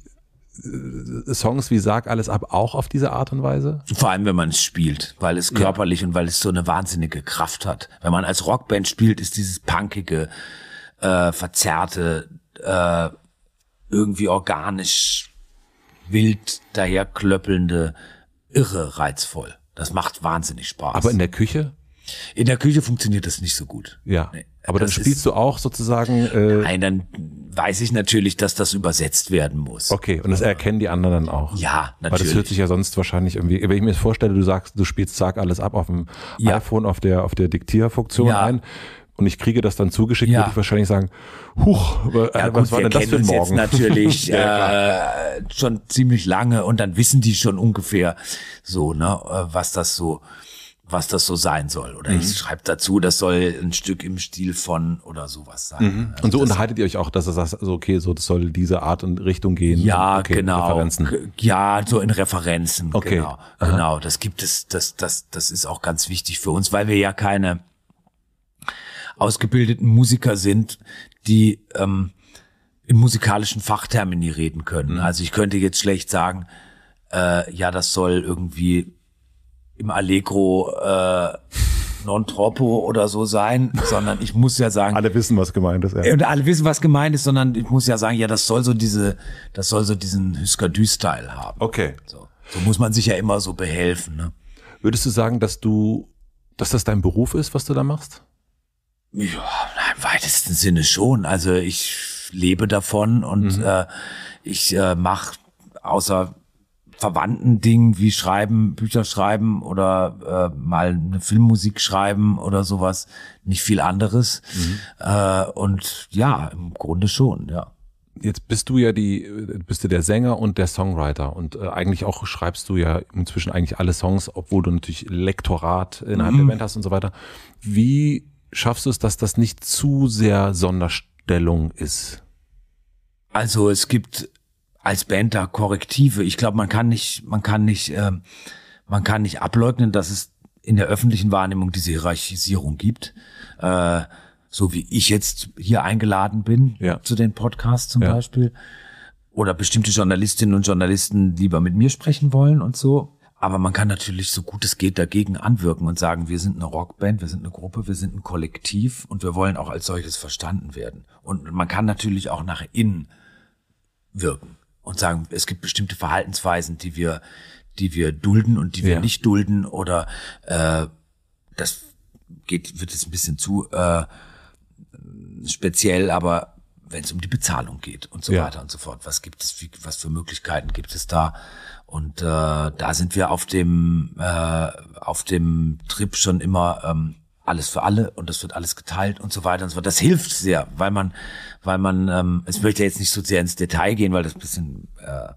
[SPEAKER 2] äh, Songs wie Sag alles ab auch auf diese Art und Weise?
[SPEAKER 1] Vor allem, wenn man es spielt, weil es körperlich ja. und weil es so eine wahnsinnige Kraft hat. Wenn man als Rockband spielt, ist dieses punkige, äh, verzerrte, äh, irgendwie organisch wild daherklöppelnde Irre reizvoll. Das macht wahnsinnig Spaß. Aber in der Küche? In der Küche funktioniert das nicht so gut. Ja. Nee, aber dann spielst ist, du auch sozusagen. Äh, nein, dann weiß ich natürlich, dass das übersetzt werden muss.
[SPEAKER 2] Okay, und das erkennen die anderen dann auch. Ja, natürlich. Weil das hört sich ja sonst wahrscheinlich irgendwie, wenn ich mir das vorstelle, du sagst, du spielst Tag alles ab auf dem ja. iPhone, auf der, auf der Diktierfunktion ja. ein und ich kriege das dann zugeschickt, ja. würde ich wahrscheinlich sagen, huch, ja, äh, gut, was war denn das für ein Morgen? Jetzt natürlich ja, äh, schon ziemlich lange und dann
[SPEAKER 1] wissen die schon ungefähr so, ne, äh, was das so was das so sein soll. Oder mhm. ich schreibe dazu, das soll ein Stück im Stil von oder sowas sein. Mhm. Also und so
[SPEAKER 2] unterhaltet ihr euch auch, dass ihr sagt, also okay, so das soll diese Art und Richtung gehen. Ja, okay, genau. Referenzen. Ja, so in
[SPEAKER 1] Referenzen. Okay. Genau, genau. Das gibt es, das, das, das ist auch ganz wichtig für uns, weil wir ja keine ausgebildeten Musiker sind, die ähm, in musikalischen Fachtermini reden können. Mhm. Also ich könnte jetzt schlecht sagen, äh, ja, das soll irgendwie im Allegro äh, non troppo oder so sein, sondern ich muss ja sagen. alle wissen, was gemeint ist, ja. Und alle wissen, was gemeint ist, sondern ich muss ja sagen, ja, das soll so diese, das soll so diesen Husker-Dü-Style haben. Okay. So. so muss man sich ja immer so behelfen. Ne? Würdest du sagen, dass du, dass das dein
[SPEAKER 2] Beruf ist, was du da machst?
[SPEAKER 1] Ja, im weitesten Sinne schon. Also ich lebe davon und mhm. äh, ich äh, mache außer verwandten Dingen wie Schreiben, Bücher schreiben oder äh, mal eine Filmmusik schreiben oder sowas, nicht viel anderes. Mhm. Äh, und ja, im Grunde schon, ja.
[SPEAKER 2] Jetzt bist du ja die, äh, bist du der Sänger und der Songwriter und äh, eigentlich auch schreibst du ja inzwischen eigentlich alle Songs, obwohl du natürlich Lektorat innerhalb mhm. der Band hast und so weiter. Wie schaffst du es, dass das nicht zu sehr Sonderstellung ist?
[SPEAKER 1] Also es gibt als Band da Korrektive. Ich glaube, man kann nicht, man kann nicht, äh, man kann nicht ableugnen, dass es in der öffentlichen Wahrnehmung diese Hierarchisierung gibt. Äh, so wie ich jetzt hier eingeladen bin ja. zu den Podcasts zum ja. Beispiel. Oder bestimmte Journalistinnen und Journalisten lieber mit mir sprechen wollen und so. Aber man kann natürlich so gut es geht dagegen anwirken und sagen, wir sind eine Rockband, wir sind eine Gruppe, wir sind ein Kollektiv und wir wollen auch als solches verstanden werden. Und man kann natürlich auch nach innen wirken und sagen, es gibt bestimmte Verhaltensweisen, die wir, die wir dulden und die wir ja. nicht dulden oder äh, das geht, wird jetzt ein bisschen zu äh, speziell, aber wenn es um die Bezahlung geht und so ja. weiter und so fort, was gibt es, wie, was für Möglichkeiten gibt es da? Und äh, da sind wir auf dem äh, auf dem Trip schon immer ähm, alles für alle und das wird alles geteilt und so weiter und so fort. Das hilft sehr, weil man, weil man, ähm, es möchte jetzt nicht so sehr ins Detail gehen, weil das ein bisschen äh,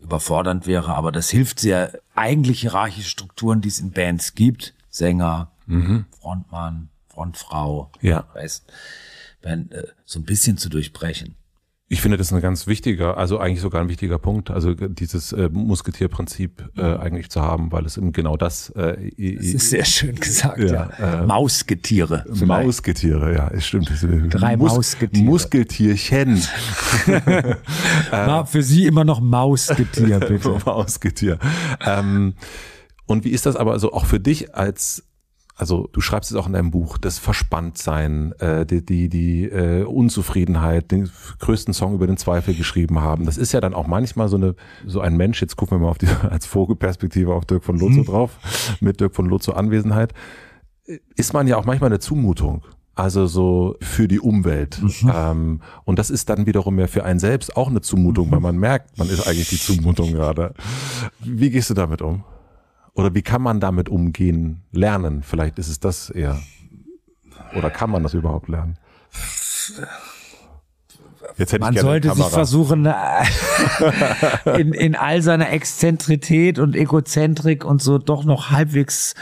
[SPEAKER 1] überfordernd wäre, aber das hilft sehr. Eigentlich hierarchische Strukturen, die es in Bands gibt, Sänger, mhm. Frontmann, Frontfrau,
[SPEAKER 2] ja. Band, äh, so ein bisschen zu durchbrechen. Ich finde das ist ein ganz wichtiger, also eigentlich sogar ein wichtiger Punkt, also dieses äh, Musketierprinzip äh, mhm. eigentlich zu haben, weil es eben genau das. Äh, das ist sehr schön gesagt, ja. ja. Äh, Mausgetiere. Vielleicht. Mausgetiere, ja, es stimmt. Drei Mus Mausgetiere. Muskeltierchen. Äh, für Sie immer noch Mausgetier, bitte. Mausgetier. Ähm, und wie ist das aber so also auch für dich als also du schreibst es auch in deinem Buch, das Verspanntsein, äh, die, die, die äh, Unzufriedenheit, den größten Song über den Zweifel geschrieben haben. Das ist ja dann auch manchmal so eine, so ein Mensch, jetzt gucken wir mal auf die, als Vogelperspektive auf Dirk von Lozo mhm. drauf, mit Dirk von Lozo Anwesenheit, ist man ja auch manchmal eine Zumutung. Also so für die Umwelt. Mhm. Ähm, und das ist dann wiederum ja für einen selbst auch eine Zumutung, mhm. weil man merkt, man ist eigentlich die Zumutung gerade. Wie gehst du damit um? Oder wie kann man damit umgehen, lernen? Vielleicht ist es das eher. Oder kann man das überhaupt lernen? man sollte sich
[SPEAKER 1] versuchen, in, in all seiner Exzentrität und Egozentrik und so doch noch halbwegs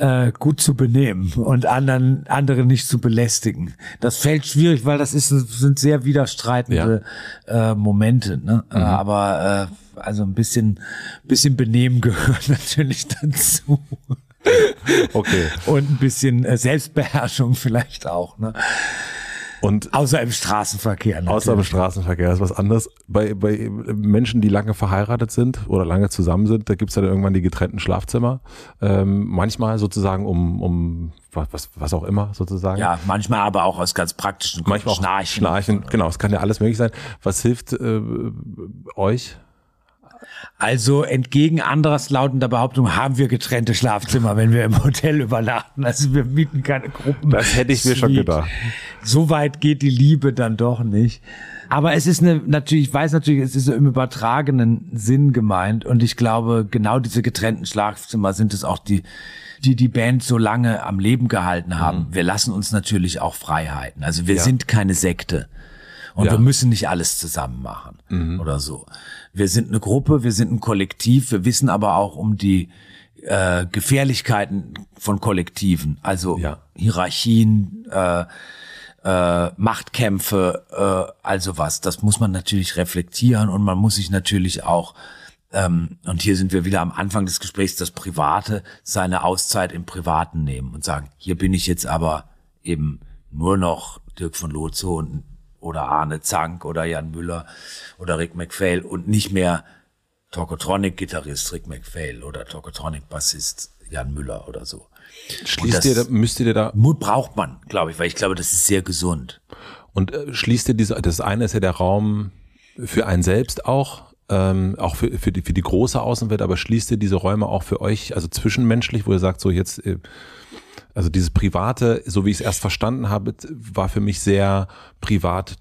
[SPEAKER 1] äh, gut zu benehmen und anderen andere nicht zu belästigen. Das fällt schwierig, weil das ist sind sehr widerstreitende ja. äh, Momente. Ne? Äh, mhm. Aber äh, also ein bisschen bisschen Benehmen gehört natürlich dazu. Okay. und ein bisschen äh, Selbstbeherrschung vielleicht
[SPEAKER 2] auch. Ne? Und außer im Straßenverkehr. Natürlich. Außer im Straßenverkehr das ist was anderes. Bei, bei Menschen, die lange verheiratet sind oder lange zusammen sind, da gibt's dann irgendwann die getrennten Schlafzimmer. Ähm, manchmal sozusagen um, um was, was auch immer sozusagen. Ja,
[SPEAKER 1] manchmal aber auch aus ganz praktischen Gründen. Manchmal auch Schnarchen.
[SPEAKER 2] Schnarchen, genau. Es kann ja alles möglich sein. Was hilft äh, euch? Also
[SPEAKER 1] entgegen anderes lautender Behauptung haben wir getrennte Schlafzimmer, wenn wir im Hotel übernachten. Also wir mieten keine Gruppen. Das hätte ich mir schon gedacht. So weit geht die Liebe dann doch nicht. Aber es ist eine, natürlich, ich weiß natürlich, es ist im übertragenen Sinn gemeint. Und ich glaube, genau diese getrennten Schlafzimmer sind es auch, die, die die Band so lange am Leben gehalten haben. Mhm. Wir lassen uns natürlich auch Freiheiten. Also wir ja. sind keine Sekte. Und ja. wir müssen nicht alles zusammen machen mhm. oder so wir sind eine Gruppe, wir sind ein Kollektiv, wir wissen aber auch um die äh, Gefährlichkeiten von Kollektiven, also ja. Hierarchien, äh, äh, Machtkämpfe, äh, also was. Das muss man natürlich reflektieren und man muss sich natürlich auch ähm, und hier sind wir wieder am Anfang des Gesprächs, das Private, seine Auszeit im Privaten nehmen und sagen, hier bin ich jetzt aber eben nur noch Dirk von Lozo und oder Arne Zank oder Jan Müller oder Rick McPhail und nicht mehr Tokotronic-Gitarrist Rick McPhail oder Tokotronic-Bassist Jan Müller oder so. Schließt ihr da,
[SPEAKER 2] müsst ihr da. Mut braucht man, glaube ich, weil ich glaube, das ist sehr gesund. Und äh, schließt ihr diese, das eine ist ja der Raum für einen selbst auch, ähm, auch für, für, die, für die große Außenwelt, aber schließt ihr diese Räume auch für euch, also zwischenmenschlich, wo ihr sagt, so jetzt. Äh, also dieses Private, so wie ich es erst verstanden habe, war für mich sehr privat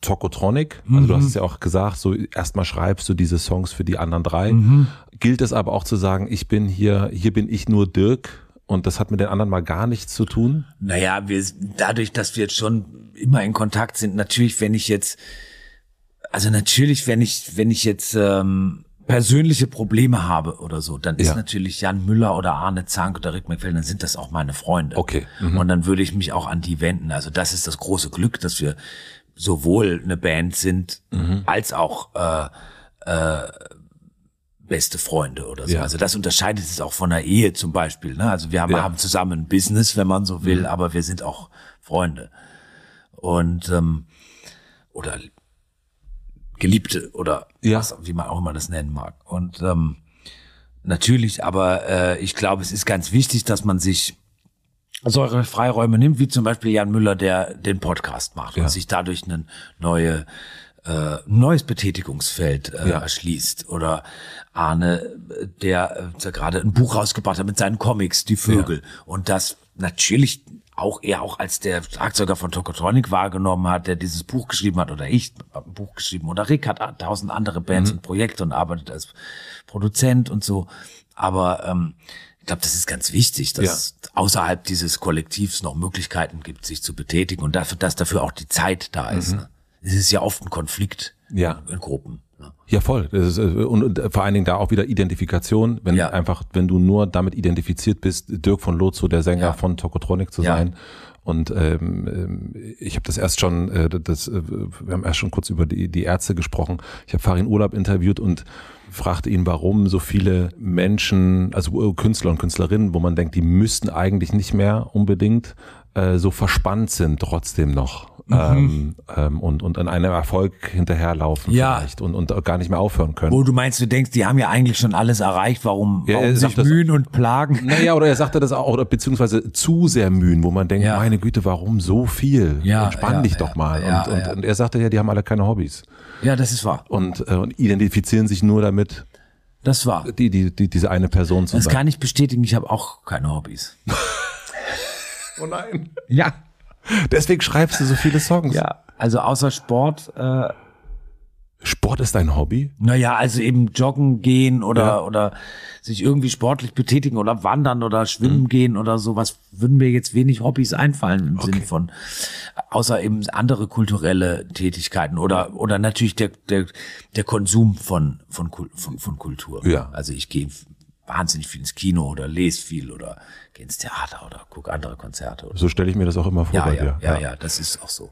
[SPEAKER 2] Tokotronic. Also du hast mhm. es ja auch gesagt, so erstmal schreibst du diese Songs für die anderen drei. Mhm. Gilt es aber auch zu sagen, ich bin hier, hier bin ich nur Dirk und das hat mit den anderen mal gar nichts zu tun? Naja, wir, dadurch, dass wir jetzt schon immer in Kontakt sind, natürlich, wenn
[SPEAKER 1] ich jetzt, also natürlich, wenn ich, wenn ich jetzt ähm, persönliche Probleme habe oder so, dann ist natürlich Jan Müller oder Arne Zank oder Rick McFell, dann sind das auch meine Freunde. Okay. Mhm. Und dann würde ich mich auch an die wenden. Also das ist das große Glück, dass wir sowohl eine Band sind mhm. als auch äh, äh, beste Freunde oder so. Ja. Also das unterscheidet es auch von einer Ehe zum Beispiel. Ne? Also wir haben, ja. haben zusammen ein Business, wenn man so will, mhm. aber wir sind auch Freunde. Und ähm, oder Geliebte oder ja. was, wie man auch immer das nennen mag. Und ähm, natürlich, aber äh, ich glaube, es ist ganz wichtig, dass man sich solche Freiräume nimmt, wie zum Beispiel Jan Müller, der den Podcast macht ja. und sich dadurch ein neue, äh, neues Betätigungsfeld äh, ja. erschließt. Oder Arne, der äh, gerade ein Buch rausgebracht hat mit seinen Comics, Die Vögel. Ja. Und das natürlich auch er auch als der Schlagzeuger von Tokotronic wahrgenommen hat, der dieses Buch geschrieben hat oder ich hab ein Buch geschrieben oder Rick hat tausend andere Bands mhm. und Projekte und arbeitet als Produzent und so. Aber ähm, ich glaube, das ist ganz wichtig, dass ja. außerhalb dieses Kollektivs noch Möglichkeiten gibt, sich zu betätigen und dafür, dass dafür auch die Zeit da ist. Mhm. Ne? Es ist ja oft ein Konflikt
[SPEAKER 2] ja. in Gruppen. Ne? Ja, voll. Ist, äh, und vor allen Dingen da auch wieder Identifikation. Wenn ja. einfach, wenn du nur damit identifiziert bist, Dirk von Lozo, der Sänger ja. von Tokotronic zu ja. sein. Und ähm, ähm, ich habe das erst schon, äh, das, äh, wir haben erst schon kurz über die, die Ärzte gesprochen. Ich habe Farin Urlaub interviewt und fragte ihn, warum so viele Menschen, also Künstler und Künstlerinnen, wo man denkt, die müssten eigentlich nicht mehr unbedingt, äh, so verspannt sind trotzdem noch. Mhm. Ähm, ähm, und, und an einem Erfolg hinterherlaufen ja. vielleicht und, und gar nicht mehr aufhören können. Wo
[SPEAKER 1] du meinst, du denkst, die haben
[SPEAKER 2] ja eigentlich schon alles erreicht,
[SPEAKER 1] warum, ja, warum sich mühen
[SPEAKER 2] und plagen? Naja, oder er sagte das auch, oder beziehungsweise zu sehr mühen, wo man denkt, ja. meine Güte, warum so viel? Ja, Entspann ja, dich doch mal. und, und, und er sagte ja, die haben alle keine Hobbys. Ja, das ist wahr. Und, äh, und identifizieren sich nur damit. Das war. Die, die, die, diese eine Person zu Das sein. kann ich bestätigen, ich habe auch keine Hobbys.
[SPEAKER 1] Oh nein. Ja. Deswegen schreibst du so viele Songs. Ja, also außer Sport.
[SPEAKER 2] Äh, Sport ist dein Hobby?
[SPEAKER 1] Naja, also eben joggen gehen oder, ja. oder sich irgendwie sportlich betätigen oder wandern oder schwimmen mhm. gehen oder sowas, würden mir jetzt wenig Hobbys einfallen im okay. Sinne von, außer eben andere kulturelle Tätigkeiten oder, oder natürlich der, der, der Konsum von, von, von, von Kultur. Ja. Also ich gehe wahnsinnig viel ins Kino oder lese viel oder geh ins Theater oder guck
[SPEAKER 2] andere Konzerte. Oder so stelle ich mir das auch immer vor ja, bei ja, dir. Ja, ja, ja, das ist auch so.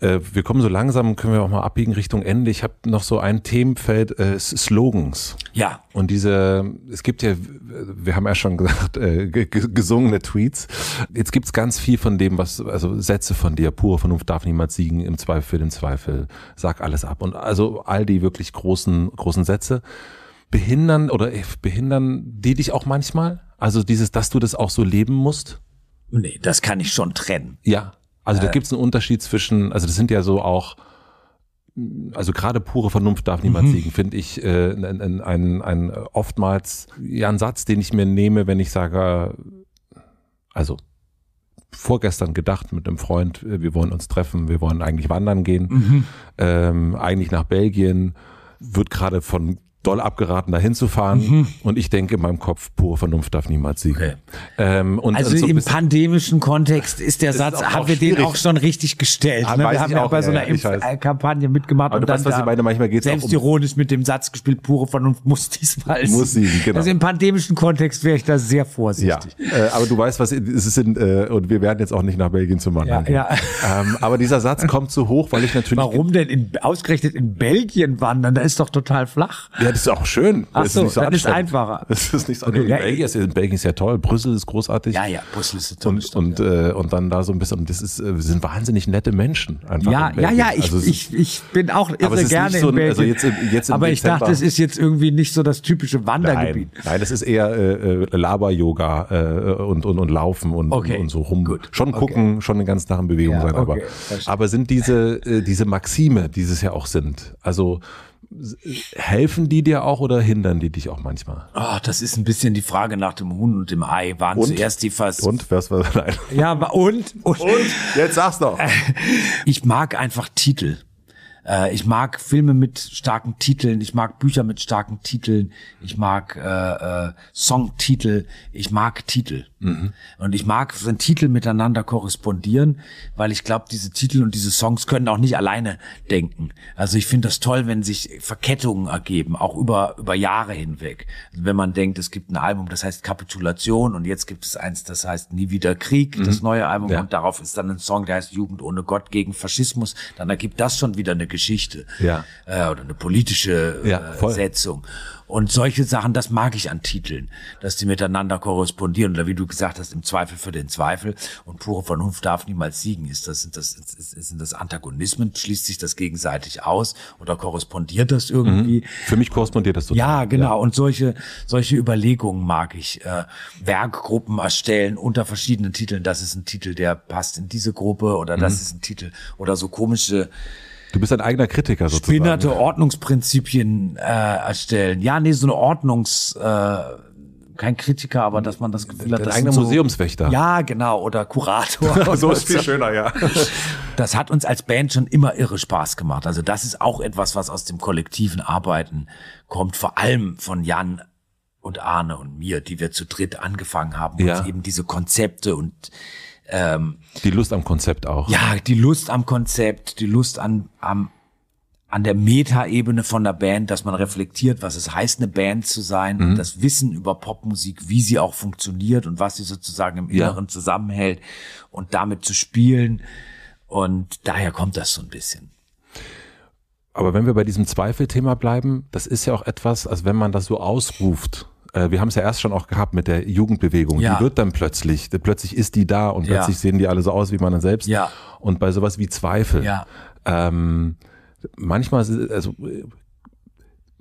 [SPEAKER 2] Äh, wir kommen so langsam, können wir auch mal abbiegen Richtung Ende. Ich habe noch so ein Themenfeld äh, Slogans. Ja. Und diese, es gibt ja, wir haben ja schon gesagt, äh, gesungene Tweets. Jetzt gibt's ganz viel von dem, was, also Sätze von dir, pure Vernunft darf niemand siegen, im Zweifel für den Zweifel, sag alles ab. Und also all die wirklich großen, großen Sätze behindern oder äh, behindern die dich auch manchmal? Also dieses, dass du das auch so leben musst? Nee, das kann ich schon trennen. Ja, also da äh. gibt es einen Unterschied zwischen, also das sind ja so auch, also gerade pure Vernunft darf niemand mhm. siegen, finde ich äh, ein, ein, ein, oftmals ja ein Satz, den ich mir nehme, wenn ich sage, also vorgestern gedacht mit einem Freund, äh, wir wollen uns treffen, wir wollen eigentlich wandern gehen, mhm. ähm, eigentlich nach Belgien, wird gerade von doll abgeraten, dahin zu fahren. Mhm. Und ich denke in meinem Kopf, pure Vernunft darf niemals siegen. Okay. Ähm, also so im
[SPEAKER 1] pandemischen Kontext ist der Satz, ist haben wir schwierig. den auch schon
[SPEAKER 2] richtig gestellt. Ah, ne? Wir haben ja auch bei so einer ja,
[SPEAKER 1] Impfkampagne mitgemacht Aber und dann weißt, was da meine, manchmal geht's selbstironisch um mit dem Satz gespielt, pure Vernunft muss diesmal muss siegen. Genau. Also im pandemischen Kontext wäre ich da sehr
[SPEAKER 2] vorsichtig. Ja. Äh, aber du weißt, was es ist in, äh, und wir werden jetzt auch nicht nach Belgien zum Wandern. Ja, ja. Ähm, aber dieser Satz kommt zu hoch, weil ich natürlich. Warum denn in, ausgerechnet in Belgien wandern? Da ist doch total flach. Ja, das ist auch schön. Ach das so, ist so das ist einfacher. Das ist nicht so okay, ja, Belgien, ist, Belgien ist ja toll, Brüssel ist großartig. Ja, ja, Brüssel ist toll. Und, Stadt, und, ja. äh, und dann da so ein bisschen, das ist, äh, wir sind wahnsinnig nette Menschen. Einfach ja, ja, ja, ich, also, ich,
[SPEAKER 1] ich bin auch irre gerne so in also Belgien. Also jetzt, jetzt aber ich dachte, es ist jetzt irgendwie nicht so das typische
[SPEAKER 2] Wandergebiet. Nein, nein das ist eher äh, äh, Laber-Yoga äh, und, und, und Laufen und, okay. und so rum. Gut. Schon gucken, okay. schon den ganzen Tag in Bewegung ja, sein. Aber, aber sind diese, äh, diese Maxime, die es ja auch sind, also helfen die dir auch oder hindern die dich auch manchmal?
[SPEAKER 1] Oh, das ist ein bisschen die Frage nach dem Huhn und dem Ei. Waren und? zuerst die Fass. Und was war Ja, und, und und jetzt sag's doch. Ich mag einfach Titel. Äh, ich mag Filme mit starken Titeln, ich mag Bücher mit starken Titeln, ich mag äh, äh, Songtitel, ich mag Titel. Mhm. Und ich mag, wenn Titel miteinander korrespondieren, weil ich glaube, diese Titel und diese Songs können auch nicht alleine denken. Also ich finde das toll, wenn sich Verkettungen ergeben, auch über, über Jahre hinweg. Also wenn man denkt, es gibt ein Album, das heißt Kapitulation und jetzt gibt es eins, das heißt Nie wieder Krieg, mhm. das neue Album ja. und darauf ist dann ein Song, der heißt Jugend ohne Gott gegen Faschismus, dann ergibt das schon wieder eine Geschichte ja. äh, oder eine politische äh, Setzung. Und solche Sachen, das mag ich an Titeln, dass die miteinander korrespondieren. Oder wie du gesagt hast, im Zweifel für den Zweifel und pure Vernunft darf niemals siegen. Ist das, sind das, sind das Antagonismen? Schließt sich das gegenseitig aus oder korrespondiert das irgendwie?
[SPEAKER 2] Mhm. Für mich korrespondiert das total. Ja, genau. Ja. Und
[SPEAKER 1] solche, solche Überlegungen mag ich. Äh, Werkgruppen erstellen unter verschiedenen Titeln. Das ist ein Titel, der passt in diese Gruppe oder das mhm. ist ein Titel oder so komische
[SPEAKER 2] Du bist ein eigener Kritiker sozusagen. Spinnerte
[SPEAKER 1] Ordnungsprinzipien äh, erstellen. Ja, nee, so eine Ordnungs... Äh, kein Kritiker, aber dass man das Gefühl hat, dass. Ein eigener so, Museumswächter. Ja, genau oder Kurator. so ist viel schöner, ja. Das hat uns als Band schon immer irre Spaß gemacht. Also das ist auch etwas, was aus dem kollektiven Arbeiten kommt, vor allem von Jan und Arne und mir, die wir zu dritt angefangen haben, ja. eben diese Konzepte und ähm, die Lust am Konzept auch. Ja, die Lust am Konzept, die Lust an, am, an der Metaebene von der Band, dass man reflektiert, was es heißt, eine Band zu sein, mhm. das Wissen über Popmusik, wie sie auch funktioniert und was sie sozusagen im Inneren ja. zusammenhält
[SPEAKER 2] und damit zu spielen. Und daher kommt das so ein bisschen. Aber wenn wir bei diesem Zweifelthema bleiben, das ist ja auch etwas, als wenn man das so ausruft, äh, wir haben es ja erst schon auch gehabt mit der Jugendbewegung, ja. die wird dann plötzlich, plötzlich ist die da und plötzlich ja. sehen die alle so aus wie man dann selbst. Ja. Und bei sowas wie Zweifel, ja. ähm, manchmal, also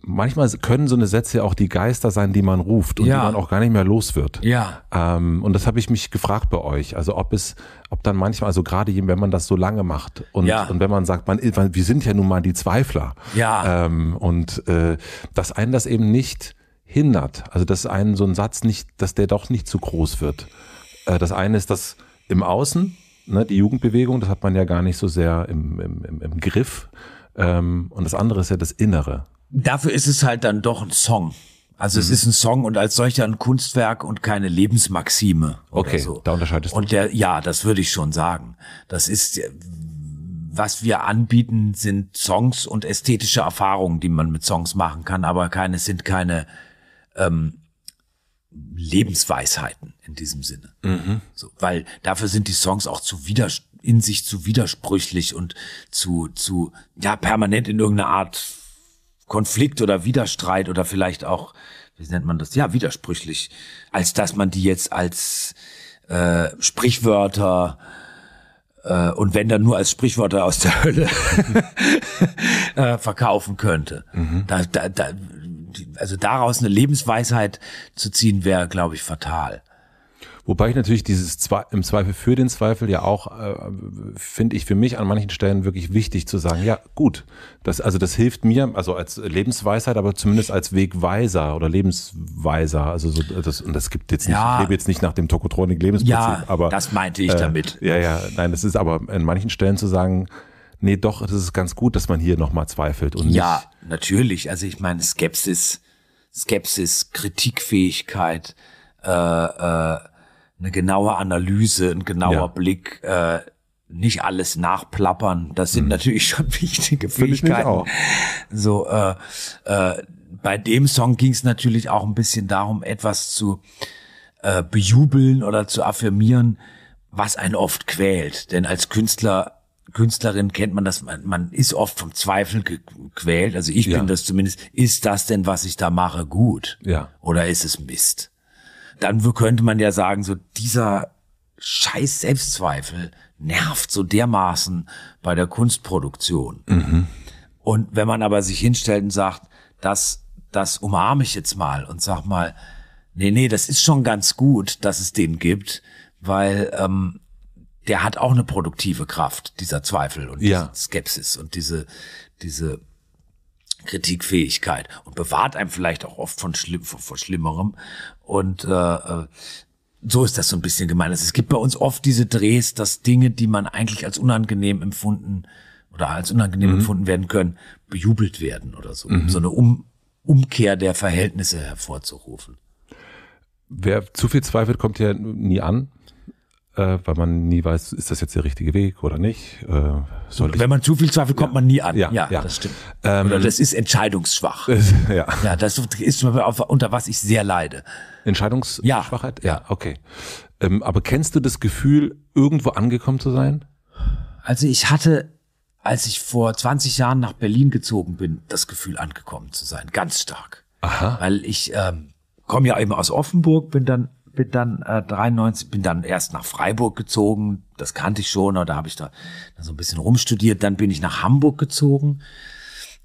[SPEAKER 2] manchmal können so eine Sätze ja auch die Geister sein, die man ruft und ja. die man auch gar nicht mehr los wird. Ja. Ähm, und das habe ich mich gefragt bei euch. Also ob es, ob dann manchmal, also gerade wenn man das so lange macht und, ja. und wenn man sagt, man, wir sind ja nun mal die Zweifler. Ja. Ähm, und äh, dass einen das eben nicht hindert. Also dass einen so ein Satz nicht, dass der doch nicht zu groß wird. Äh, das eine ist das im Außen, ne, die Jugendbewegung, das hat man ja gar nicht so sehr im, im, im Griff. Ähm, und das andere ist ja das Innere.
[SPEAKER 1] Dafür ist es
[SPEAKER 2] halt dann doch ein Song.
[SPEAKER 1] Also mhm. es ist ein Song und als solcher ein Kunstwerk und keine Lebensmaxime. Okay, so. da unterscheidest du. Und der, ja, das würde ich schon sagen. Das ist, was wir anbieten, sind Songs und ästhetische Erfahrungen, die man mit Songs machen kann, aber keine, sind keine ähm, Lebensweisheiten in diesem Sinne. Mhm. So, weil dafür sind die Songs auch zu widers in sich zu widersprüchlich und zu, zu, ja, permanent in irgendeiner Art Konflikt oder Widerstreit oder vielleicht auch, wie nennt man das? Ja, widersprüchlich, als dass man die jetzt als äh, Sprichwörter äh, und wenn dann nur als Sprichwörter aus der Hölle äh, verkaufen könnte. Mhm. Da, da, da, also daraus eine
[SPEAKER 2] Lebensweisheit zu ziehen, wäre, glaube ich, fatal. Wobei ich natürlich dieses Zwe im Zweifel für den Zweifel ja auch, äh, finde ich für mich an manchen Stellen wirklich wichtig zu sagen, ja gut, das, also das hilft mir, also als Lebensweisheit, aber zumindest als Wegweiser oder Lebensweiser. Also so, das, und das gibt jetzt nicht, ja. ich lebe jetzt nicht nach dem Tokotronik-Lebensprinzip, ja, aber. Das meinte ich äh, damit. ja, ja, nein, das ist aber an manchen Stellen zu sagen, nee, doch, das ist ganz gut, dass man hier nochmal zweifelt und Ja, nicht. natürlich. Also ich meine, Skepsis, Skepsis,
[SPEAKER 1] Kritikfähigkeit, äh, äh, eine genaue Analyse, ein genauer ja. Blick, äh, nicht alles nachplappern, das sind hm. natürlich schon wichtige Fähigkeiten. auch. So, äh, äh, bei dem Song ging es natürlich auch ein bisschen darum, etwas zu äh, bejubeln oder zu affirmieren, was einen oft quält. Denn als Künstler Künstlerin kennt man das, man, man ist oft vom Zweifel gequält. Also ich ja. bin das zumindest. Ist das denn, was ich da mache, gut? Ja. Oder ist es Mist? Dann könnte man ja sagen, so dieser scheiß Selbstzweifel nervt so dermaßen bei der Kunstproduktion. Mhm. Und wenn man aber sich hinstellt und sagt, das, das umarme ich jetzt mal und sag mal, nee, nee, das ist schon ganz gut, dass es den gibt, weil ähm, der hat auch eine produktive Kraft, dieser Zweifel und ja. diese Skepsis und diese, diese Kritikfähigkeit und bewahrt einem vielleicht auch oft von, Schlim von, von Schlimmerem. Und äh, äh, so ist das so ein bisschen gemeint. Also es gibt bei uns oft diese Drehs, dass Dinge, die man eigentlich als unangenehm empfunden oder als unangenehm mhm. empfunden werden können, bejubelt werden oder so. Mhm. So eine um Umkehr der Verhältnisse hervorzurufen.
[SPEAKER 2] Wer zu viel zweifelt, kommt ja nie an äh, weil man nie weiß, ist das jetzt der richtige Weg oder nicht. Äh, soll Wenn man zu viel zweifelt, kommt ja. man nie an. Ja, ja, ja. das stimmt. Ähm, oder das ist entscheidungsschwach. ja. ja, das ist unter was ich sehr leide. Entscheidungsschwachheit? Ja, ja okay. Ähm, aber kennst du das Gefühl, irgendwo angekommen zu sein? Also ich hatte, als ich vor 20
[SPEAKER 1] Jahren nach Berlin gezogen bin, das Gefühl angekommen zu sein, ganz stark. Aha. Weil ich ähm, komme ja eben aus Offenburg, bin dann bin dann äh, 93, bin dann erst nach Freiburg gezogen, das kannte ich schon, oder habe ich da so ein bisschen rumstudiert, dann bin ich nach Hamburg gezogen.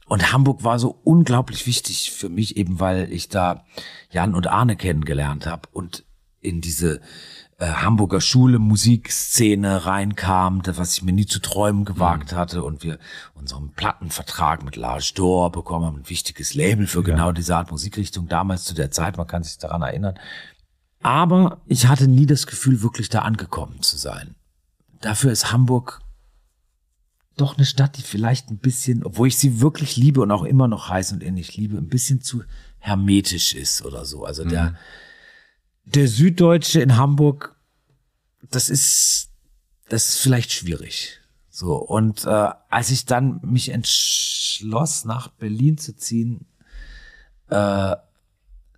[SPEAKER 1] Und Hamburg war so unglaublich wichtig für mich, eben weil ich da Jan und Arne kennengelernt habe und in diese äh, Hamburger Schule Musikszene reinkam, das, was ich mir nie zu träumen gewagt mhm. hatte und wir unseren Plattenvertrag mit Lars Door bekommen haben, ein wichtiges Label für ja. genau diese Art Musikrichtung damals zu der Zeit, man kann sich daran erinnern, aber ich hatte nie das Gefühl, wirklich da angekommen zu sein. Dafür ist Hamburg doch eine Stadt, die vielleicht ein bisschen, obwohl ich sie wirklich liebe und auch immer noch heiß und ähnlich liebe, ein bisschen zu hermetisch ist oder so. Also mhm. der, der Süddeutsche in Hamburg, das ist, das ist vielleicht schwierig. So, und äh, als ich dann mich entschloss, nach Berlin zu ziehen, äh,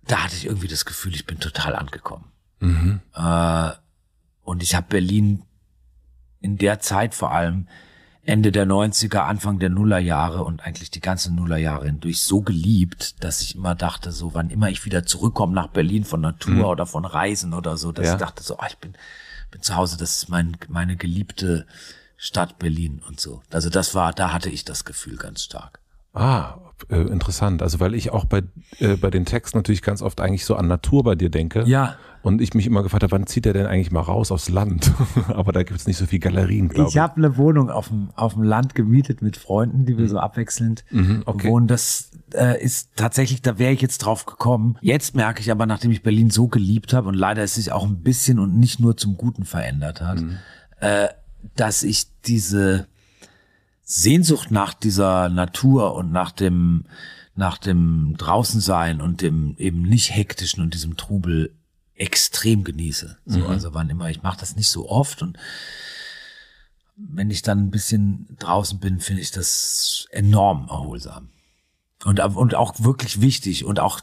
[SPEAKER 1] da hatte ich irgendwie das Gefühl, ich bin total angekommen. Mhm. Äh, und ich habe Berlin in der Zeit vor allem Ende der 90er, Anfang der Nullerjahre und eigentlich die ganzen Nullerjahre hindurch so geliebt, dass ich immer dachte, so wann immer ich wieder zurückkomme nach Berlin von Natur mhm. oder von Reisen oder so, dass ja. ich dachte so, oh, ich bin, bin zu Hause, das ist mein, meine geliebte Stadt Berlin und so. Also das war, da hatte ich das Gefühl ganz stark.
[SPEAKER 2] Ah, äh, interessant. Also weil ich auch bei, äh, bei den Texten natürlich ganz oft eigentlich so an Natur bei dir denke. Ja. Und ich mich immer gefragt habe, wann zieht er denn eigentlich mal raus aufs Land? Aber da gibt es nicht so viel Galerien, glaube ich.
[SPEAKER 1] Ich habe eine Wohnung auf dem, auf dem Land gemietet mit Freunden, die wir mhm. so abwechselnd mhm, okay. wohnen. Das äh, ist tatsächlich, da wäre ich jetzt drauf gekommen. Jetzt merke ich aber, nachdem ich Berlin so geliebt habe und leider es sich auch ein bisschen und nicht nur zum Guten verändert hat, mhm. äh, dass ich diese Sehnsucht nach dieser Natur und nach dem, nach dem Draußensein und dem eben nicht hektischen und diesem Trubel extrem genieße. So, mhm. Also wann immer, ich mache das nicht so oft und wenn ich dann ein bisschen draußen bin, finde ich das enorm erholsam. Und, und auch wirklich wichtig und auch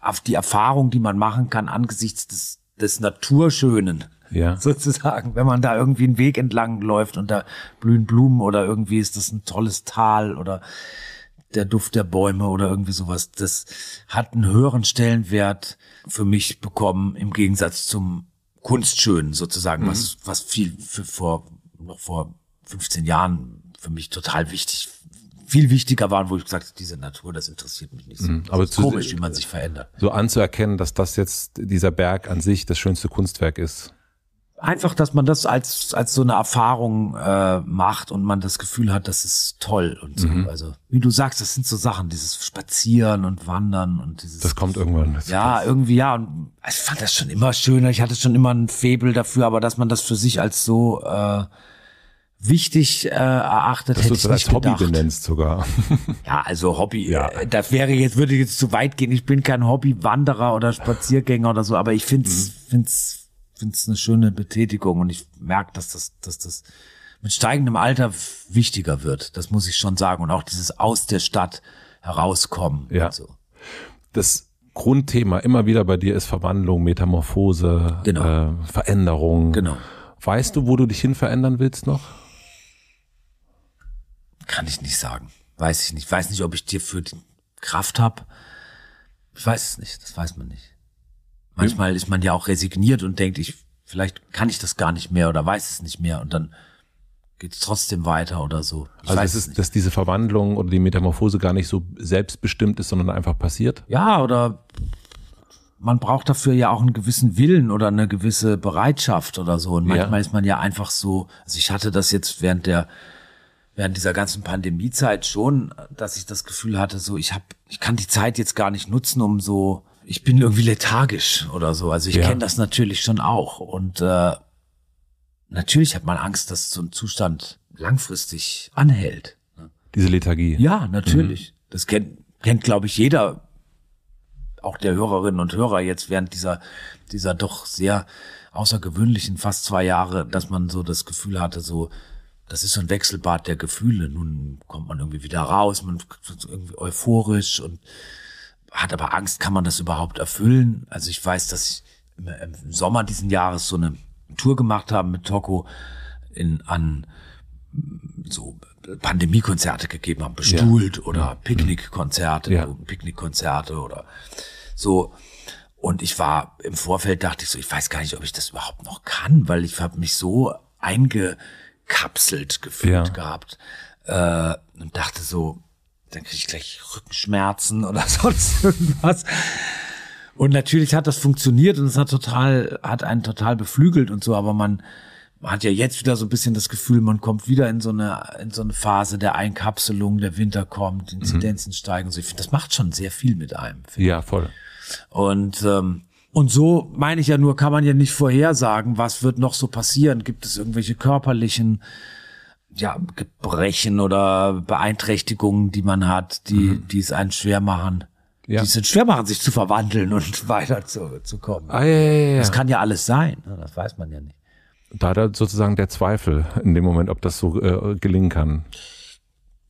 [SPEAKER 1] auf die Erfahrung, die man machen kann angesichts des, des Naturschönen ja. sozusagen, wenn man da irgendwie einen Weg entlang läuft und da blühen Blumen oder irgendwie ist das ein tolles Tal oder der Duft der Bäume oder irgendwie sowas, das hat einen höheren Stellenwert für mich bekommen im Gegensatz zum Kunstschönen sozusagen, mhm. was, was viel für vor, noch vor 15 Jahren für mich total wichtig viel wichtiger waren, wo ich gesagt habe, diese Natur, das interessiert mich nicht. So. Mhm. aber ist komisch, wie man sich verändert.
[SPEAKER 2] So anzuerkennen, dass das jetzt dieser Berg an sich das schönste Kunstwerk ist
[SPEAKER 1] einfach, dass man das als, als so eine Erfahrung äh, macht und man das Gefühl hat, das ist toll und so. Mhm. Also, wie du sagst, das sind so Sachen, dieses Spazieren und Wandern und dieses.
[SPEAKER 2] Das kommt irgendwann.
[SPEAKER 1] Das ja, passt. irgendwie, ja. Und ich fand das schon immer schöner. Ich hatte schon immer ein Febel dafür, aber dass man das für sich als so äh, wichtig äh, erachtet Dass hätte ich das nicht als Hobby
[SPEAKER 2] benennst sogar.
[SPEAKER 1] ja, also Hobby, ja. Äh, das wäre jetzt, würde jetzt zu weit gehen. Ich bin kein Hobbywanderer oder Spaziergänger oder so, aber ich find's, mhm. find's finde es eine schöne Betätigung und ich merke, dass das, dass das mit steigendem Alter wichtiger wird. Das muss ich schon sagen. Und auch dieses aus der Stadt herauskommen.
[SPEAKER 2] Ja. Und so. Das Grundthema immer wieder bei dir ist Verwandlung, Metamorphose, genau. äh, Veränderung. Genau. Weißt du, wo du dich hin verändern willst noch? Kann ich nicht sagen.
[SPEAKER 1] Weiß ich nicht. Weiß nicht, ob ich dir für die Kraft habe. Ich weiß es nicht. Das weiß man nicht. Manchmal ist man ja auch resigniert und denkt, ich, vielleicht kann ich das gar nicht mehr oder weiß es nicht mehr und dann geht es trotzdem weiter oder so. Ich also es ist, nicht.
[SPEAKER 2] dass diese Verwandlung oder die Metamorphose gar nicht so selbstbestimmt ist, sondern einfach passiert? Ja, oder man braucht dafür ja auch einen gewissen Willen oder eine gewisse Bereitschaft oder so. Und manchmal ja. ist man
[SPEAKER 1] ja einfach so, also ich hatte das jetzt während der während dieser ganzen Pandemiezeit schon, dass ich das Gefühl hatte, so ich habe, ich kann die Zeit jetzt gar nicht nutzen, um so ich bin irgendwie lethargisch oder so. Also ich ja. kenne das natürlich schon auch. Und äh, natürlich hat man Angst, dass so ein Zustand langfristig anhält.
[SPEAKER 2] Ne? Diese Lethargie.
[SPEAKER 1] Ja, natürlich. Mhm. Das kennt, kennt glaube ich, jeder, auch der Hörerinnen und Hörer jetzt während dieser, dieser doch sehr außergewöhnlichen fast zwei Jahre, dass man so das Gefühl hatte, so, das ist so ein Wechselbad der Gefühle. Nun kommt man irgendwie wieder raus, man ist irgendwie euphorisch und hat aber Angst, kann man das überhaupt erfüllen? Also ich weiß, dass ich im Sommer diesen Jahres so eine Tour gemacht habe mit Toko in, an mm, so Pandemiekonzerte gegeben haben, bestuhlt ja. oder mhm. Picknickkonzerte, ja. Picknickkonzerte oder so. Und ich war im Vorfeld dachte ich so, ich weiß gar nicht, ob ich das überhaupt noch kann, weil ich habe mich so eingekapselt gefühlt ja. gehabt äh, und dachte so, dann kriege ich gleich Rückenschmerzen oder sonst irgendwas. Und natürlich hat das funktioniert und es hat total, hat einen total beflügelt und so, aber man hat ja jetzt wieder so ein bisschen das Gefühl, man kommt wieder in so eine, in so eine Phase der Einkapselung, der Winter kommt, Inzidenzen mhm. steigen und so. Also ich finde, das macht schon sehr viel mit einem. Ja, voll. Und, ähm, und so meine ich ja nur, kann man ja nicht vorhersagen, was wird noch so passieren? Gibt es irgendwelche körperlichen ja, Gebrechen oder Beeinträchtigungen, die man hat, die, mhm. die es einen schwer machen. Ja. Die es einen schwer machen, sich zu verwandeln und weiter zu, zu kommen. Ah, ja, ja, ja. Das kann ja alles sein, ne? das weiß man ja nicht.
[SPEAKER 2] Da hat er sozusagen der Zweifel in dem Moment, ob das so äh, gelingen kann.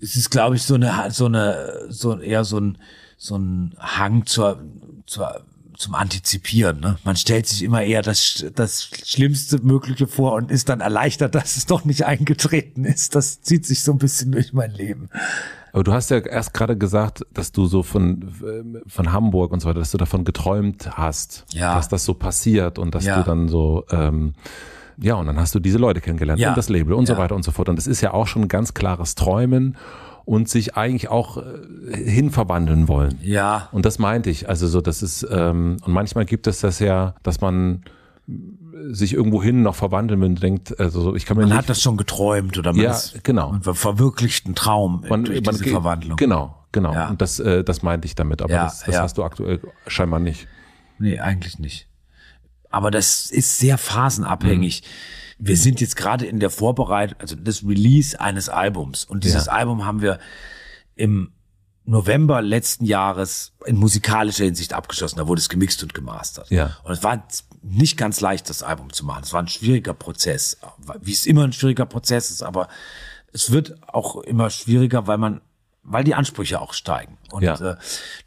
[SPEAKER 2] Es ist, glaube ich, so
[SPEAKER 1] eine, so eine, so eher so ein, so ein Hang zur, zur zum Antizipieren. Ne? Man stellt sich immer eher das, das Schlimmste Mögliche vor und ist dann erleichtert, dass es doch nicht eingetreten ist. Das zieht sich so ein bisschen durch mein Leben.
[SPEAKER 2] Aber du hast ja erst gerade gesagt, dass du so von, ähm, von Hamburg und so weiter, dass du davon geträumt hast, ja. dass das so passiert und dass ja. du dann so, ähm, ja, und dann hast du diese Leute kennengelernt ja. und das Label und so weiter und so fort. Und das ist ja auch schon ein ganz klares Träumen und sich eigentlich auch äh, hinverwandeln wollen. Ja. Und das meinte ich. Also so, das ist, ähm, und manchmal gibt es das ja, dass man äh, sich irgendwo hin noch verwandeln will und denkt, also ich kann mir Man nicht, hat das schon geträumt oder man ja, ist, genau. verwirklicht einen Traum äh, man, durch man, diese Verwandlung. Genau, genau. Ja. Und das, äh, das meinte ich damit, aber ja, das, das ja. hast du aktuell scheinbar nicht.
[SPEAKER 1] Nee, eigentlich nicht. Aber das ist sehr phasenabhängig. Mhm wir sind jetzt gerade in der Vorbereitung, also das Release eines Albums. Und dieses ja. Album haben wir im November letzten Jahres in musikalischer Hinsicht abgeschlossen. Da wurde es gemixt und gemastert. Ja. Und es war nicht ganz leicht, das Album zu machen. Es war ein schwieriger Prozess, wie es immer ein schwieriger Prozess ist, aber es wird auch immer schwieriger, weil man, weil die Ansprüche auch steigen. Und ja. äh,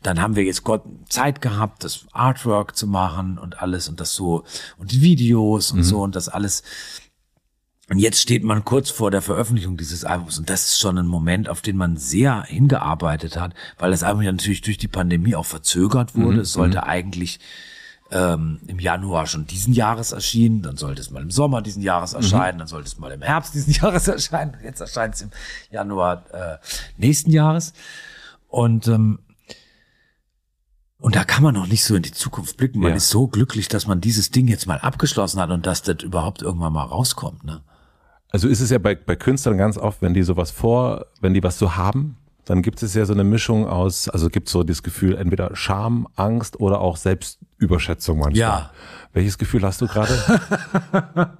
[SPEAKER 1] dann haben wir jetzt Gott Zeit gehabt, das Artwork zu machen und alles und das so und die Videos und mhm. so und das alles und jetzt steht man kurz vor der Veröffentlichung dieses Albums und das ist schon ein Moment, auf den man sehr hingearbeitet hat, weil das Album ja natürlich durch die Pandemie auch verzögert mhm, wurde. Mhm. Es sollte mhm. eigentlich ähm, im Januar schon diesen Jahres erschienen, dann sollte es mal im Sommer diesen Jahres mhm. erscheinen, mhm. dann sollte es mal im Herbst diesen Jahres erscheinen, jetzt erscheint es im Januar äh, nächsten Jahres. Und ähm, und da kann man noch nicht so in die Zukunft
[SPEAKER 2] blicken. Man ja. ist so glücklich, dass man dieses Ding jetzt mal abgeschlossen hat und dass das überhaupt irgendwann mal rauskommt. Ne? also ist es ja bei, bei Künstlern ganz oft, wenn die sowas vor, wenn die was so haben, dann gibt es ja so eine Mischung aus, also gibt es so das Gefühl, entweder Scham, Angst oder auch Selbstüberschätzung manchmal. Ja. Welches Gefühl hast du gerade?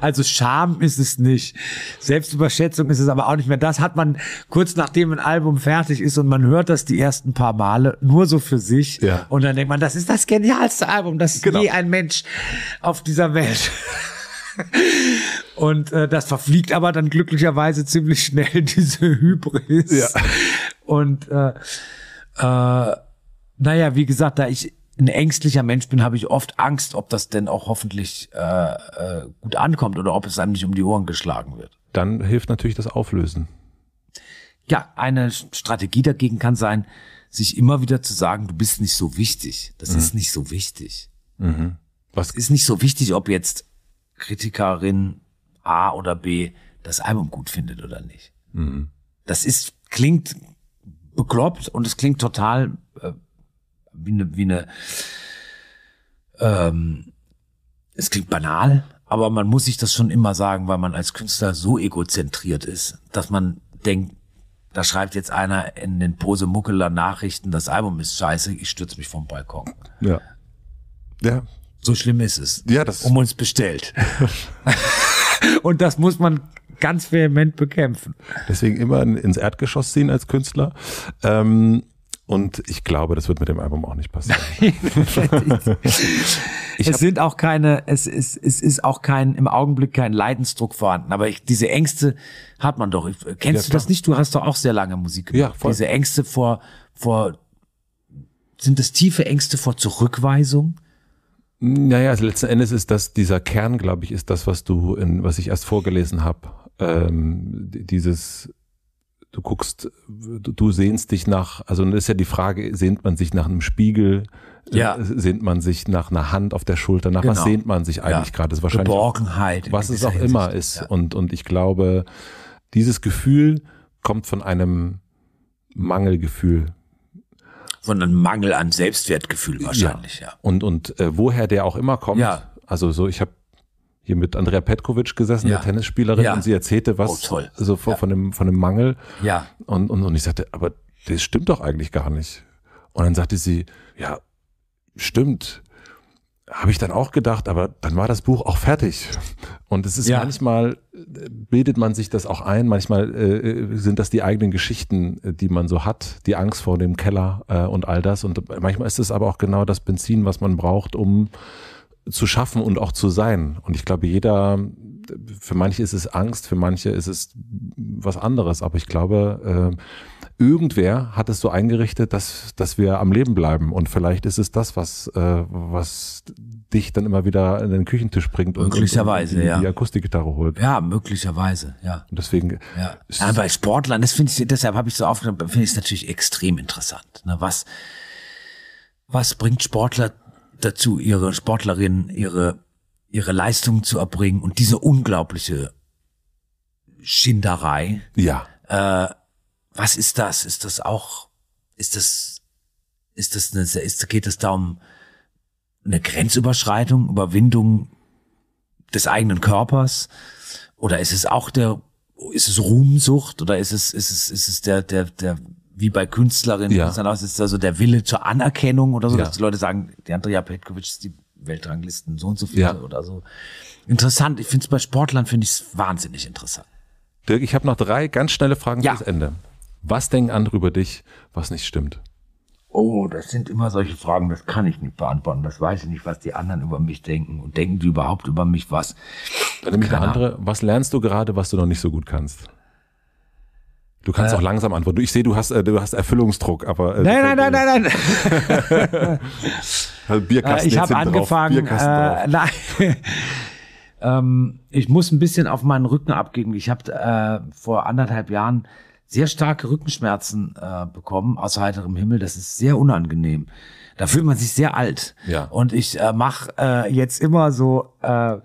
[SPEAKER 1] also Scham ist es nicht. Selbstüberschätzung ist es aber auch nicht mehr. Das hat man kurz nachdem ein Album fertig ist und man hört das die ersten paar Male nur so für sich. Ja. Und dann denkt man, das ist das genialste Album, das genau. je ein Mensch auf dieser Welt Und äh, das verfliegt aber dann glücklicherweise ziemlich schnell, diese Hybris. Ja. Und äh, äh, naja, wie gesagt, da ich ein ängstlicher Mensch bin, habe ich oft Angst, ob das denn auch hoffentlich äh, äh, gut ankommt oder ob es einem nicht um die Ohren geschlagen wird. Dann hilft natürlich das Auflösen. Ja, eine Strategie dagegen kann sein, sich immer wieder zu sagen, du bist nicht so wichtig. Das mhm. ist nicht so wichtig. Mhm. Was es ist nicht so wichtig, ob jetzt Kritikerin A oder B das Album gut findet oder nicht. Mhm. Das ist, klingt bekloppt und es klingt total äh, wie eine, wie eine ähm, es klingt banal, aber man muss sich das schon immer sagen, weil man als Künstler so egozentriert ist, dass man denkt, da schreibt jetzt einer in den Pose Muckeler Nachrichten, das Album ist scheiße, ich stürze mich vom Balkon.
[SPEAKER 2] Ja. Ja. So schlimm ist es. Ja, das. Um uns bestellt. Und das muss man ganz vehement bekämpfen. Deswegen immer ins Erdgeschoss ziehen als Künstler. Ähm, und ich glaube, das wird mit dem Album auch nicht passieren.
[SPEAKER 1] es sind auch keine, es ist, es ist auch kein, im Augenblick kein Leidensdruck vorhanden. Aber ich, diese Ängste hat man doch. Kennst ja, du das nicht? Du hast doch auch sehr lange Musik gemacht. Ja, voll. Diese Ängste vor, vor, sind das tiefe Ängste vor
[SPEAKER 2] Zurückweisung? Naja, also letzten Endes ist das, dieser Kern, glaube ich, ist das, was du, in, was ich erst vorgelesen habe. Ähm, dieses, du guckst, du, du sehnst dich nach, also das ist ja die Frage, sehnt man sich nach einem Spiegel? Äh, ja. Sehnt man sich nach einer Hand auf der Schulter? Nach genau. was sehnt man sich eigentlich ja. gerade? Das Geborgenheit. Was es auch Hinsicht. immer ist. Ja. Und, und ich glaube, dieses Gefühl kommt von einem Mangelgefühl sondern Mangel an Selbstwertgefühl wahrscheinlich, ja. ja. Und, und äh, woher der auch immer kommt, ja. also so, ich habe hier mit Andrea Petkovic gesessen, ja. der Tennisspielerin, ja. und sie erzählte was oh, so von, ja. von, dem, von dem Mangel. Ja. Und, und, und ich sagte, aber das stimmt doch eigentlich gar nicht. Und dann sagte sie, ja, stimmt habe ich dann auch gedacht, aber dann war das Buch auch fertig. Und es ist ja. manchmal, äh, bildet man sich das auch ein, manchmal äh, äh sind das die eigenen Geschichten, äh, die man so hat, die Angst vor dem Keller äh, und all das. Und manchmal ist es aber auch genau das Benzin, was man braucht, um zu schaffen und auch zu sein. Und ich glaube, jeder, für manche ist es Angst, für manche ist es was anderes, aber ich glaube, äh, irgendwer hat es so eingerichtet, dass, dass wir am Leben bleiben. Und vielleicht ist es das, was, äh, was dich dann immer wieder an den Küchentisch bringt und, möglicherweise, und die, ja. die Akustikgitarre holt.
[SPEAKER 1] Ja, möglicherweise, ja. Und deswegen. Ja. ja, bei Sportlern, das finde ich, deshalb habe ich so aufgenommen, finde ich es natürlich extrem interessant. Ne? Was, was bringt Sportler dazu, ihre Sportlerinnen, ihre, ihre Leistungen zu erbringen und diese unglaubliche Schinderei. Ja. Äh, was ist das? Ist das auch, ist das, ist das, eine, ist, geht es da um eine Grenzüberschreitung, Überwindung des eigenen Körpers? Oder ist es auch der, ist es Ruhmsucht? Oder ist es, ist es, ist es der, der, der, wie bei Künstlerinnen, ja. Künstlern aus, ist da so der Wille zur Anerkennung oder so, ja. dass die Leute sagen, die Andrea Petkovic ist die Weltranglisten so und so viel ja. oder so. Interessant, ich finde es bei Sportlern
[SPEAKER 2] finde ich es wahnsinnig interessant. Dirk, ich habe noch drei ganz schnelle Fragen ja. fürs Ende. Was denken andere über dich, was nicht stimmt? Oh, das sind immer solche Fragen, das kann ich nicht
[SPEAKER 1] beantworten. Das weiß ich nicht, was die anderen über mich denken. Und denken die überhaupt über mich was? Dann nämlich eine andere,
[SPEAKER 2] was lernst du gerade, was du noch nicht so gut kannst? Du kannst äh, auch langsam antworten. Ich sehe, du hast, äh, du hast Erfüllungsdruck, aber. Äh, nein,
[SPEAKER 1] nein, nein, nein, nein,
[SPEAKER 2] also Bierkasten äh, ich habe angefangen. Äh,
[SPEAKER 1] nein. ähm, ich muss ein bisschen auf meinen Rücken abgeben. Ich habe äh, vor anderthalb Jahren sehr starke Rückenschmerzen äh, bekommen aus heiterem Himmel. Das ist sehr unangenehm. Da fühlt man sich sehr alt. Ja. Und ich äh, mache äh, jetzt immer so äh,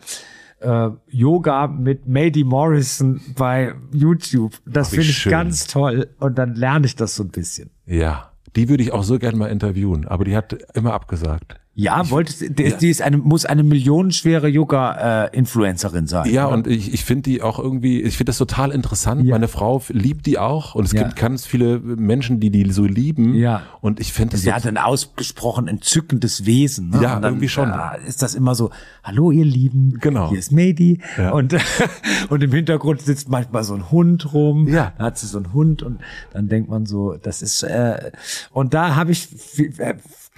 [SPEAKER 1] äh, Yoga mit Mady Morrison bei YouTube. Das finde ich schön. ganz toll. Und dann lerne ich das so ein bisschen.
[SPEAKER 2] Ja. Die würde ich auch so gerne mal interviewen, aber die hat immer abgesagt.
[SPEAKER 1] Ja, wolltest, die, ja. die ist eine, muss eine millionenschwere Yoga-Influencerin äh, sein. Ja, oder? und
[SPEAKER 2] ich, ich finde die auch irgendwie, ich finde das total interessant. Ja. Meine Frau liebt die auch und es ja. gibt ganz viele Menschen, die die so lieben. Ja. Und ich finde das. Sie so hat ein ausgesprochen entzückendes
[SPEAKER 1] Wesen. Ne? Ja, dann, irgendwie schon. Da ist das immer so, hallo ihr Lieben. Genau. Hier ist Medi. Ja. Und, und im Hintergrund sitzt manchmal so ein Hund rum. Ja. Dann hat sie so einen Hund und dann denkt man so, das ist, äh, und da habe ich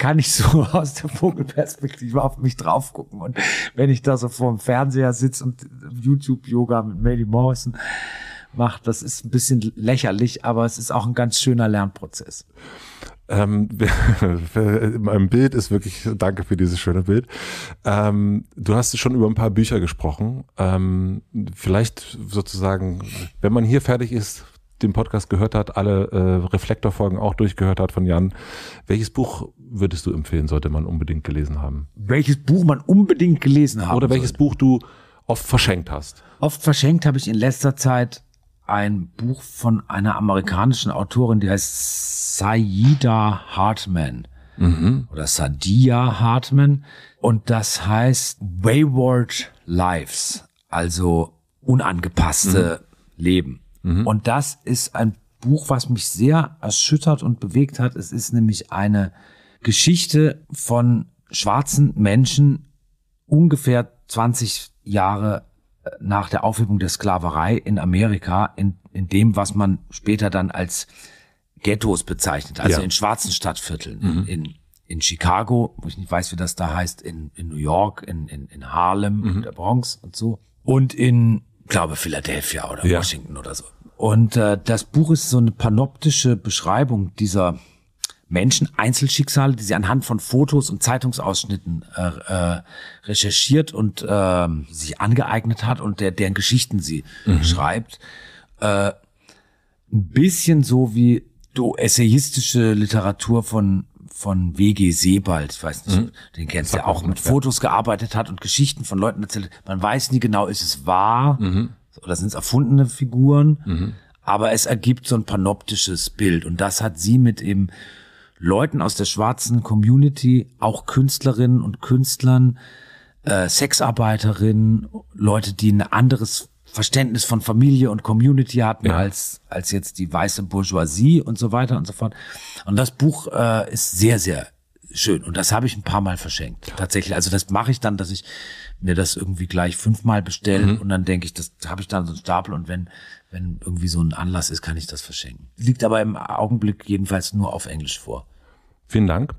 [SPEAKER 1] kann ich so aus der Vogelperspektive auf mich drauf gucken. Und wenn ich da so vor dem Fernseher sitze und YouTube-Yoga mit Melly Morrison macht, das ist ein bisschen lächerlich, aber es ist auch ein
[SPEAKER 2] ganz schöner Lernprozess. Ähm, mein Bild ist wirklich, danke für dieses schöne Bild. Ähm, du hast schon über ein paar Bücher gesprochen. Ähm, vielleicht sozusagen, wenn man hier fertig ist, den Podcast gehört hat, alle äh, Reflektorfolgen auch durchgehört hat von Jan. Welches Buch würdest du empfehlen, sollte man unbedingt gelesen haben? Welches Buch man unbedingt gelesen haben Oder welches sollte. Buch du oft verschenkt hast?
[SPEAKER 1] Oft verschenkt habe ich in letzter Zeit ein Buch von einer amerikanischen Autorin, die heißt Saida Hartman. Mhm. Oder Sadia Hartman. Und das heißt Wayward Lives, also unangepasste mhm. Leben. Mhm. Und das ist ein Buch, was mich sehr erschüttert und bewegt hat. Es ist nämlich eine Geschichte von schwarzen Menschen ungefähr 20 Jahre äh, nach der Aufhebung der Sklaverei in Amerika, in, in dem, was man später dann als Ghettos bezeichnet, also ja. in schwarzen Stadtvierteln, mhm. in, in Chicago, wo ich nicht weiß, wie das da heißt, in, in New York, in, in, in Harlem, mhm. in der Bronx und so. Und in glaube Philadelphia oder ja. Washington oder so. Und äh, das Buch ist so eine panoptische Beschreibung dieser Menschen, Einzelschicksale, die sie anhand von Fotos und Zeitungsausschnitten äh, äh, recherchiert und äh, sich angeeignet hat und der, deren Geschichten sie mhm. schreibt. Äh, ein bisschen so wie du essayistische Literatur von von WG Sebald, ich weiß nicht, mhm. den kennst du ja auch, mit ja. Fotos gearbeitet hat und Geschichten von Leuten erzählt. Man weiß nie genau, ist es wahr mhm. oder sind es erfundene Figuren, mhm. aber es ergibt so ein panoptisches Bild und das hat sie mit eben Leuten aus der schwarzen Community, auch Künstlerinnen und Künstlern, äh, Sexarbeiterinnen, Leute, die ein anderes Verständnis von Familie und Community hatten ja. als, als jetzt die weiße Bourgeoisie und so weiter und so fort. Und das Buch äh, ist sehr, sehr schön. Und das habe ich ein paar Mal verschenkt. Ja. Tatsächlich. Also das mache ich dann, dass ich mir das irgendwie gleich fünfmal bestelle mhm. und dann denke ich, das habe ich dann so einen Stapel und wenn, wenn irgendwie so ein Anlass ist, kann ich das verschenken. Liegt aber im
[SPEAKER 2] Augenblick jedenfalls nur auf Englisch vor. Vielen Dank.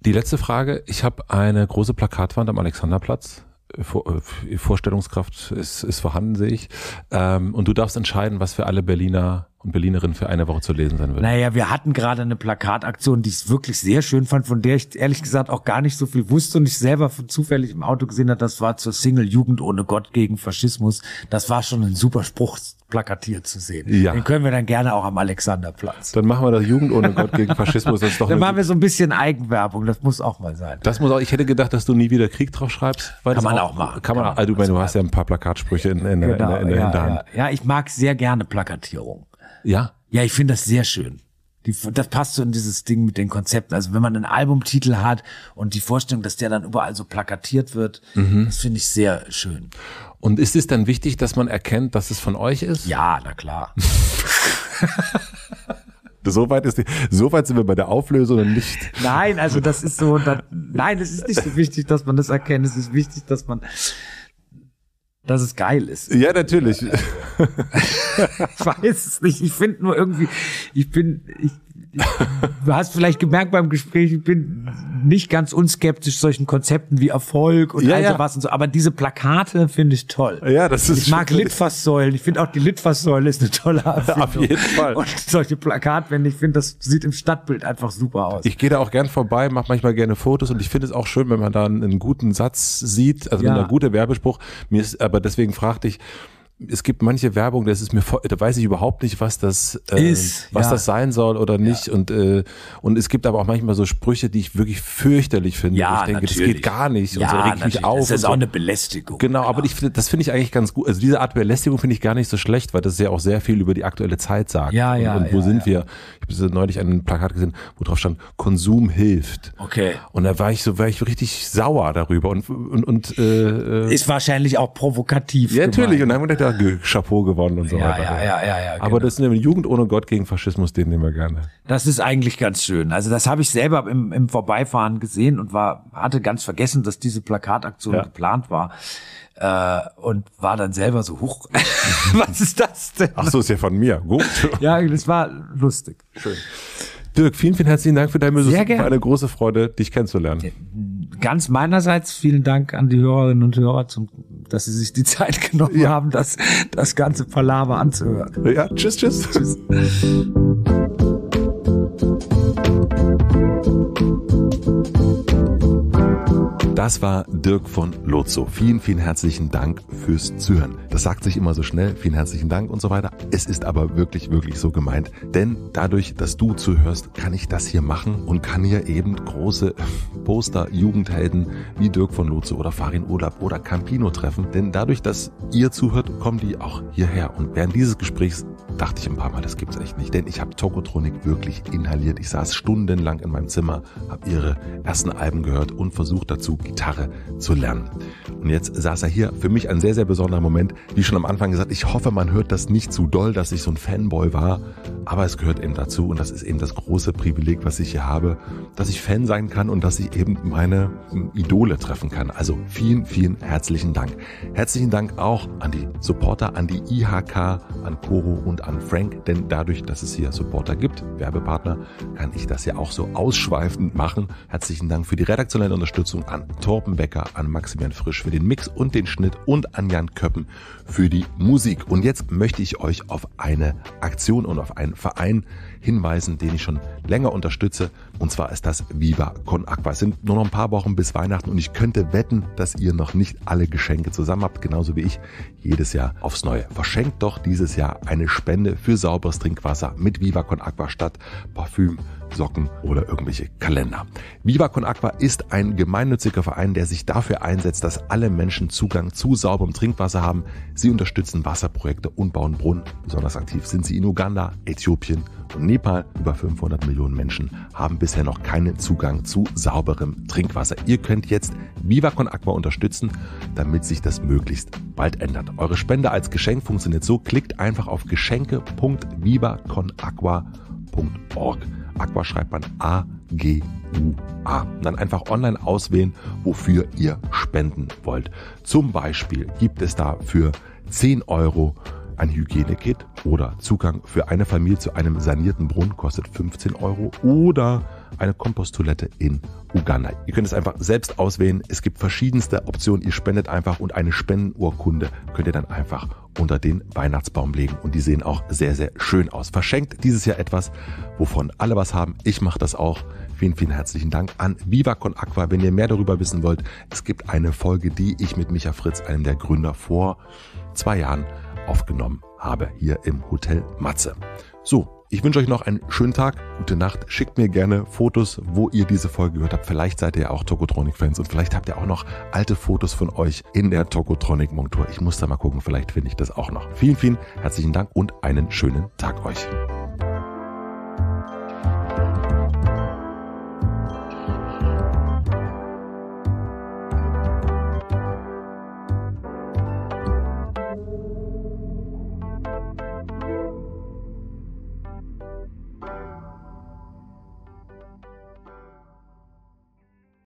[SPEAKER 2] Die letzte Frage. Ich habe eine große Plakatwand am Alexanderplatz vor äh, Vorstellungskraft ist, ist vorhanden, sehe ich. Ähm, und du darfst entscheiden, was für alle Berliner und Berlinerin für eine Woche zu lesen sein würde.
[SPEAKER 1] Naja, wir hatten gerade eine Plakataktion, die ich wirklich sehr schön fand, von der ich ehrlich gesagt auch gar nicht so viel wusste und ich selber zufällig im Auto gesehen habe, das war zur Single Jugend ohne Gott gegen Faschismus. Das war schon ein super Spruch plakatiert zu sehen. Ja. Den können wir dann gerne auch am Alexanderplatz. Dann
[SPEAKER 2] machen wir das Jugend ohne Gott gegen Faschismus. Das ist doch dann machen wir so ein bisschen Eigenwerbung, das muss auch mal sein. Das muss auch, ich hätte gedacht, dass du nie wieder Krieg drauf schreibst. kann man auch, auch machen. Kann man, kann man, also, du, du hast ja ein paar Plakatsprüche in, in, genau, in, in, in genau, ja, der Hand. Ja. ja, ich mag sehr gerne Plakatierung. Ja. Ja, ich finde das sehr schön.
[SPEAKER 1] Die, das passt so in dieses Ding mit den Konzepten. Also wenn man einen Albumtitel hat und die Vorstellung,
[SPEAKER 2] dass der dann überall so plakatiert wird, mhm. das finde ich sehr schön. Und ist es dann wichtig, dass man erkennt, dass es von euch ist? Ja, na klar. Soweit ist die, so weit sind wir bei der Auflösung und nicht. Nein, also das ist so, das, nein, es ist
[SPEAKER 1] nicht so wichtig, dass man das erkennt. Es ist wichtig, dass man dass es geil ist. Ja, natürlich. ich weiß es nicht. Ich finde nur irgendwie, ich bin, ich, du hast vielleicht gemerkt beim Gespräch, ich bin nicht ganz unskeptisch solchen Konzepten wie Erfolg und ja, all sowas und so, aber diese Plakate finde ich toll.
[SPEAKER 2] Ja, das ist Ich mag
[SPEAKER 1] Litfaßsäulen. Ich finde auch die Litfaßsäule ist eine tolle Erfindung. Auf jeden Fall. Und solche Plakatwände, ich finde, das sieht im Stadtbild einfach super aus.
[SPEAKER 2] Ich gehe da auch gern vorbei, mache manchmal gerne Fotos und ich finde es auch schön, wenn man da einen, guten Satz sieht, also ja. ein guter Werbespruch. Mir ist, aber deswegen fragte ich, es gibt manche Werbung, das ist mir voll, da weiß ich überhaupt nicht, was das äh, ist, was ja. das sein soll oder nicht. Ja. Und äh, und es gibt aber auch manchmal so Sprüche, die ich wirklich fürchterlich finde. Ja, ich denke, natürlich. das geht gar nicht. Ja, so reg natürlich. mich auf. Das ist so. auch eine
[SPEAKER 1] Belästigung.
[SPEAKER 2] Genau, aber ich, das finde ich eigentlich ganz gut. Also diese Art Belästigung finde ich gar nicht so schlecht, weil das ja auch sehr viel über die aktuelle Zeit sagt. Ja, ja. Und, und wo sind wir? Ich habe neulich ein Plakat gesehen, wo drauf stand: Konsum hilft. Okay. Und da war ich so, war ich richtig sauer darüber und und und äh, äh ist
[SPEAKER 1] wahrscheinlich auch provokativ.
[SPEAKER 2] Ja, natürlich. Gemein. Und dann habe ich gedacht, Chapeau gewonnen und so ja, weiter. Ja, ja, ja, ja, Aber genau. das ist eine Jugend ohne Gott gegen Faschismus, den nehmen wir gerne.
[SPEAKER 1] Das ist eigentlich ganz schön. Also das habe ich selber im, im Vorbeifahren gesehen und war hatte ganz vergessen, dass diese Plakataktion ja. geplant war. Äh, und war dann selber so,
[SPEAKER 2] hoch. was ist das denn? Ach so, ist ja von mir. Gut. ja, das war lustig. Schön. Dirk, vielen, vielen herzlichen Dank für dein Besuch. Sehr gerne. War eine große Freude, dich kennenzulernen. Äh, ganz meinerseits vielen Dank an die Hörerinnen und Hörer zum dass Sie sich die Zeit genommen ja. haben,
[SPEAKER 1] das, das ganze Palaver anzuhören.
[SPEAKER 2] Ja, tschüss, tschüss. tschüss. Das war Dirk von Lozo. Vielen, vielen herzlichen Dank fürs Zuhören. Das sagt sich immer so schnell, vielen herzlichen Dank und so weiter. Es ist aber wirklich, wirklich so gemeint. Denn dadurch, dass du zuhörst, kann ich das hier machen und kann hier eben große Poster, Jugendhelden wie Dirk von Lozo oder Farin Urlaub oder Campino treffen. Denn dadurch, dass ihr zuhört, kommen die auch hierher. Und während dieses Gesprächs dachte ich ein paar Mal, das gibt's echt nicht. Denn ich habe Tokotronik wirklich inhaliert. Ich saß stundenlang in meinem Zimmer, habe ihre ersten Alben gehört und versucht dazu Gitarre zu lernen. Und jetzt saß er hier, für mich ein sehr, sehr besonderer Moment. Wie schon am Anfang gesagt, ich hoffe, man hört das nicht zu doll, dass ich so ein Fanboy war, aber es gehört eben dazu und das ist eben das große Privileg, was ich hier habe, dass ich Fan sein kann und dass ich eben meine Idole treffen kann. Also vielen, vielen herzlichen Dank. Herzlichen Dank auch an die Supporter, an die IHK, an Coro und an Frank, denn dadurch, dass es hier Supporter gibt, Werbepartner, kann ich das ja auch so ausschweifend machen. Herzlichen Dank für die redaktionelle Unterstützung an Torben Becker, an Maximilian Frisch für den Mix und den Schnitt und an Jan Köppen für die Musik. Und jetzt möchte ich euch auf eine Aktion und auf einen Verein hinweisen, den ich schon länger unterstütze. Und zwar ist das Viva Con Aqua. Es sind nur noch ein paar Wochen bis Weihnachten und ich könnte wetten, dass ihr noch nicht alle Geschenke zusammen habt, genauso wie ich jedes Jahr aufs Neue. Verschenkt doch dieses Jahr eine Spende für sauberes Trinkwasser mit Viva Con Aqua statt Parfüm Socken oder irgendwelche Kalender. Viva Con Aqua ist ein gemeinnütziger Verein, der sich dafür einsetzt, dass alle Menschen Zugang zu sauberem Trinkwasser haben. Sie unterstützen Wasserprojekte und bauen Brunnen. Besonders aktiv sind sie in Uganda, Äthiopien und Nepal. Über 500 Millionen Menschen haben bisher noch keinen Zugang zu sauberem Trinkwasser. Ihr könnt jetzt Viva Con Aqua unterstützen, damit sich das möglichst bald ändert. Eure Spende als Geschenk funktioniert so. Klickt einfach auf geschenke.vivaconaqua.com aqua.org. Aqua schreibt man A-G-U-A. Dann einfach online auswählen, wofür ihr spenden wollt. Zum Beispiel gibt es da für 10 Euro ein Hygienekit oder Zugang für eine Familie zu einem sanierten Brunnen kostet 15 Euro oder eine Komposttoilette in Uganda. Ihr könnt es einfach selbst auswählen. Es gibt verschiedenste Optionen. Ihr spendet einfach und eine Spendenurkunde könnt ihr dann einfach unter den Weihnachtsbaum legen. Und die sehen auch sehr, sehr schön aus. Verschenkt dieses Jahr etwas, wovon alle was haben. Ich mache das auch. Vielen, vielen herzlichen Dank an Viva Con Aqua. Wenn ihr mehr darüber wissen wollt, es gibt eine Folge, die ich mit Micha Fritz, einem der Gründer, vor zwei Jahren aufgenommen habe, hier im Hotel Matze. So, ich wünsche euch noch einen schönen Tag, gute Nacht. Schickt mir gerne Fotos, wo ihr diese Folge gehört habt. Vielleicht seid ihr ja auch Tokotronic-Fans und vielleicht habt ihr auch noch alte Fotos von euch in der Tokotronic-Montur. Ich muss da mal gucken, vielleicht finde ich das auch noch. Vielen, vielen herzlichen Dank und einen schönen Tag euch.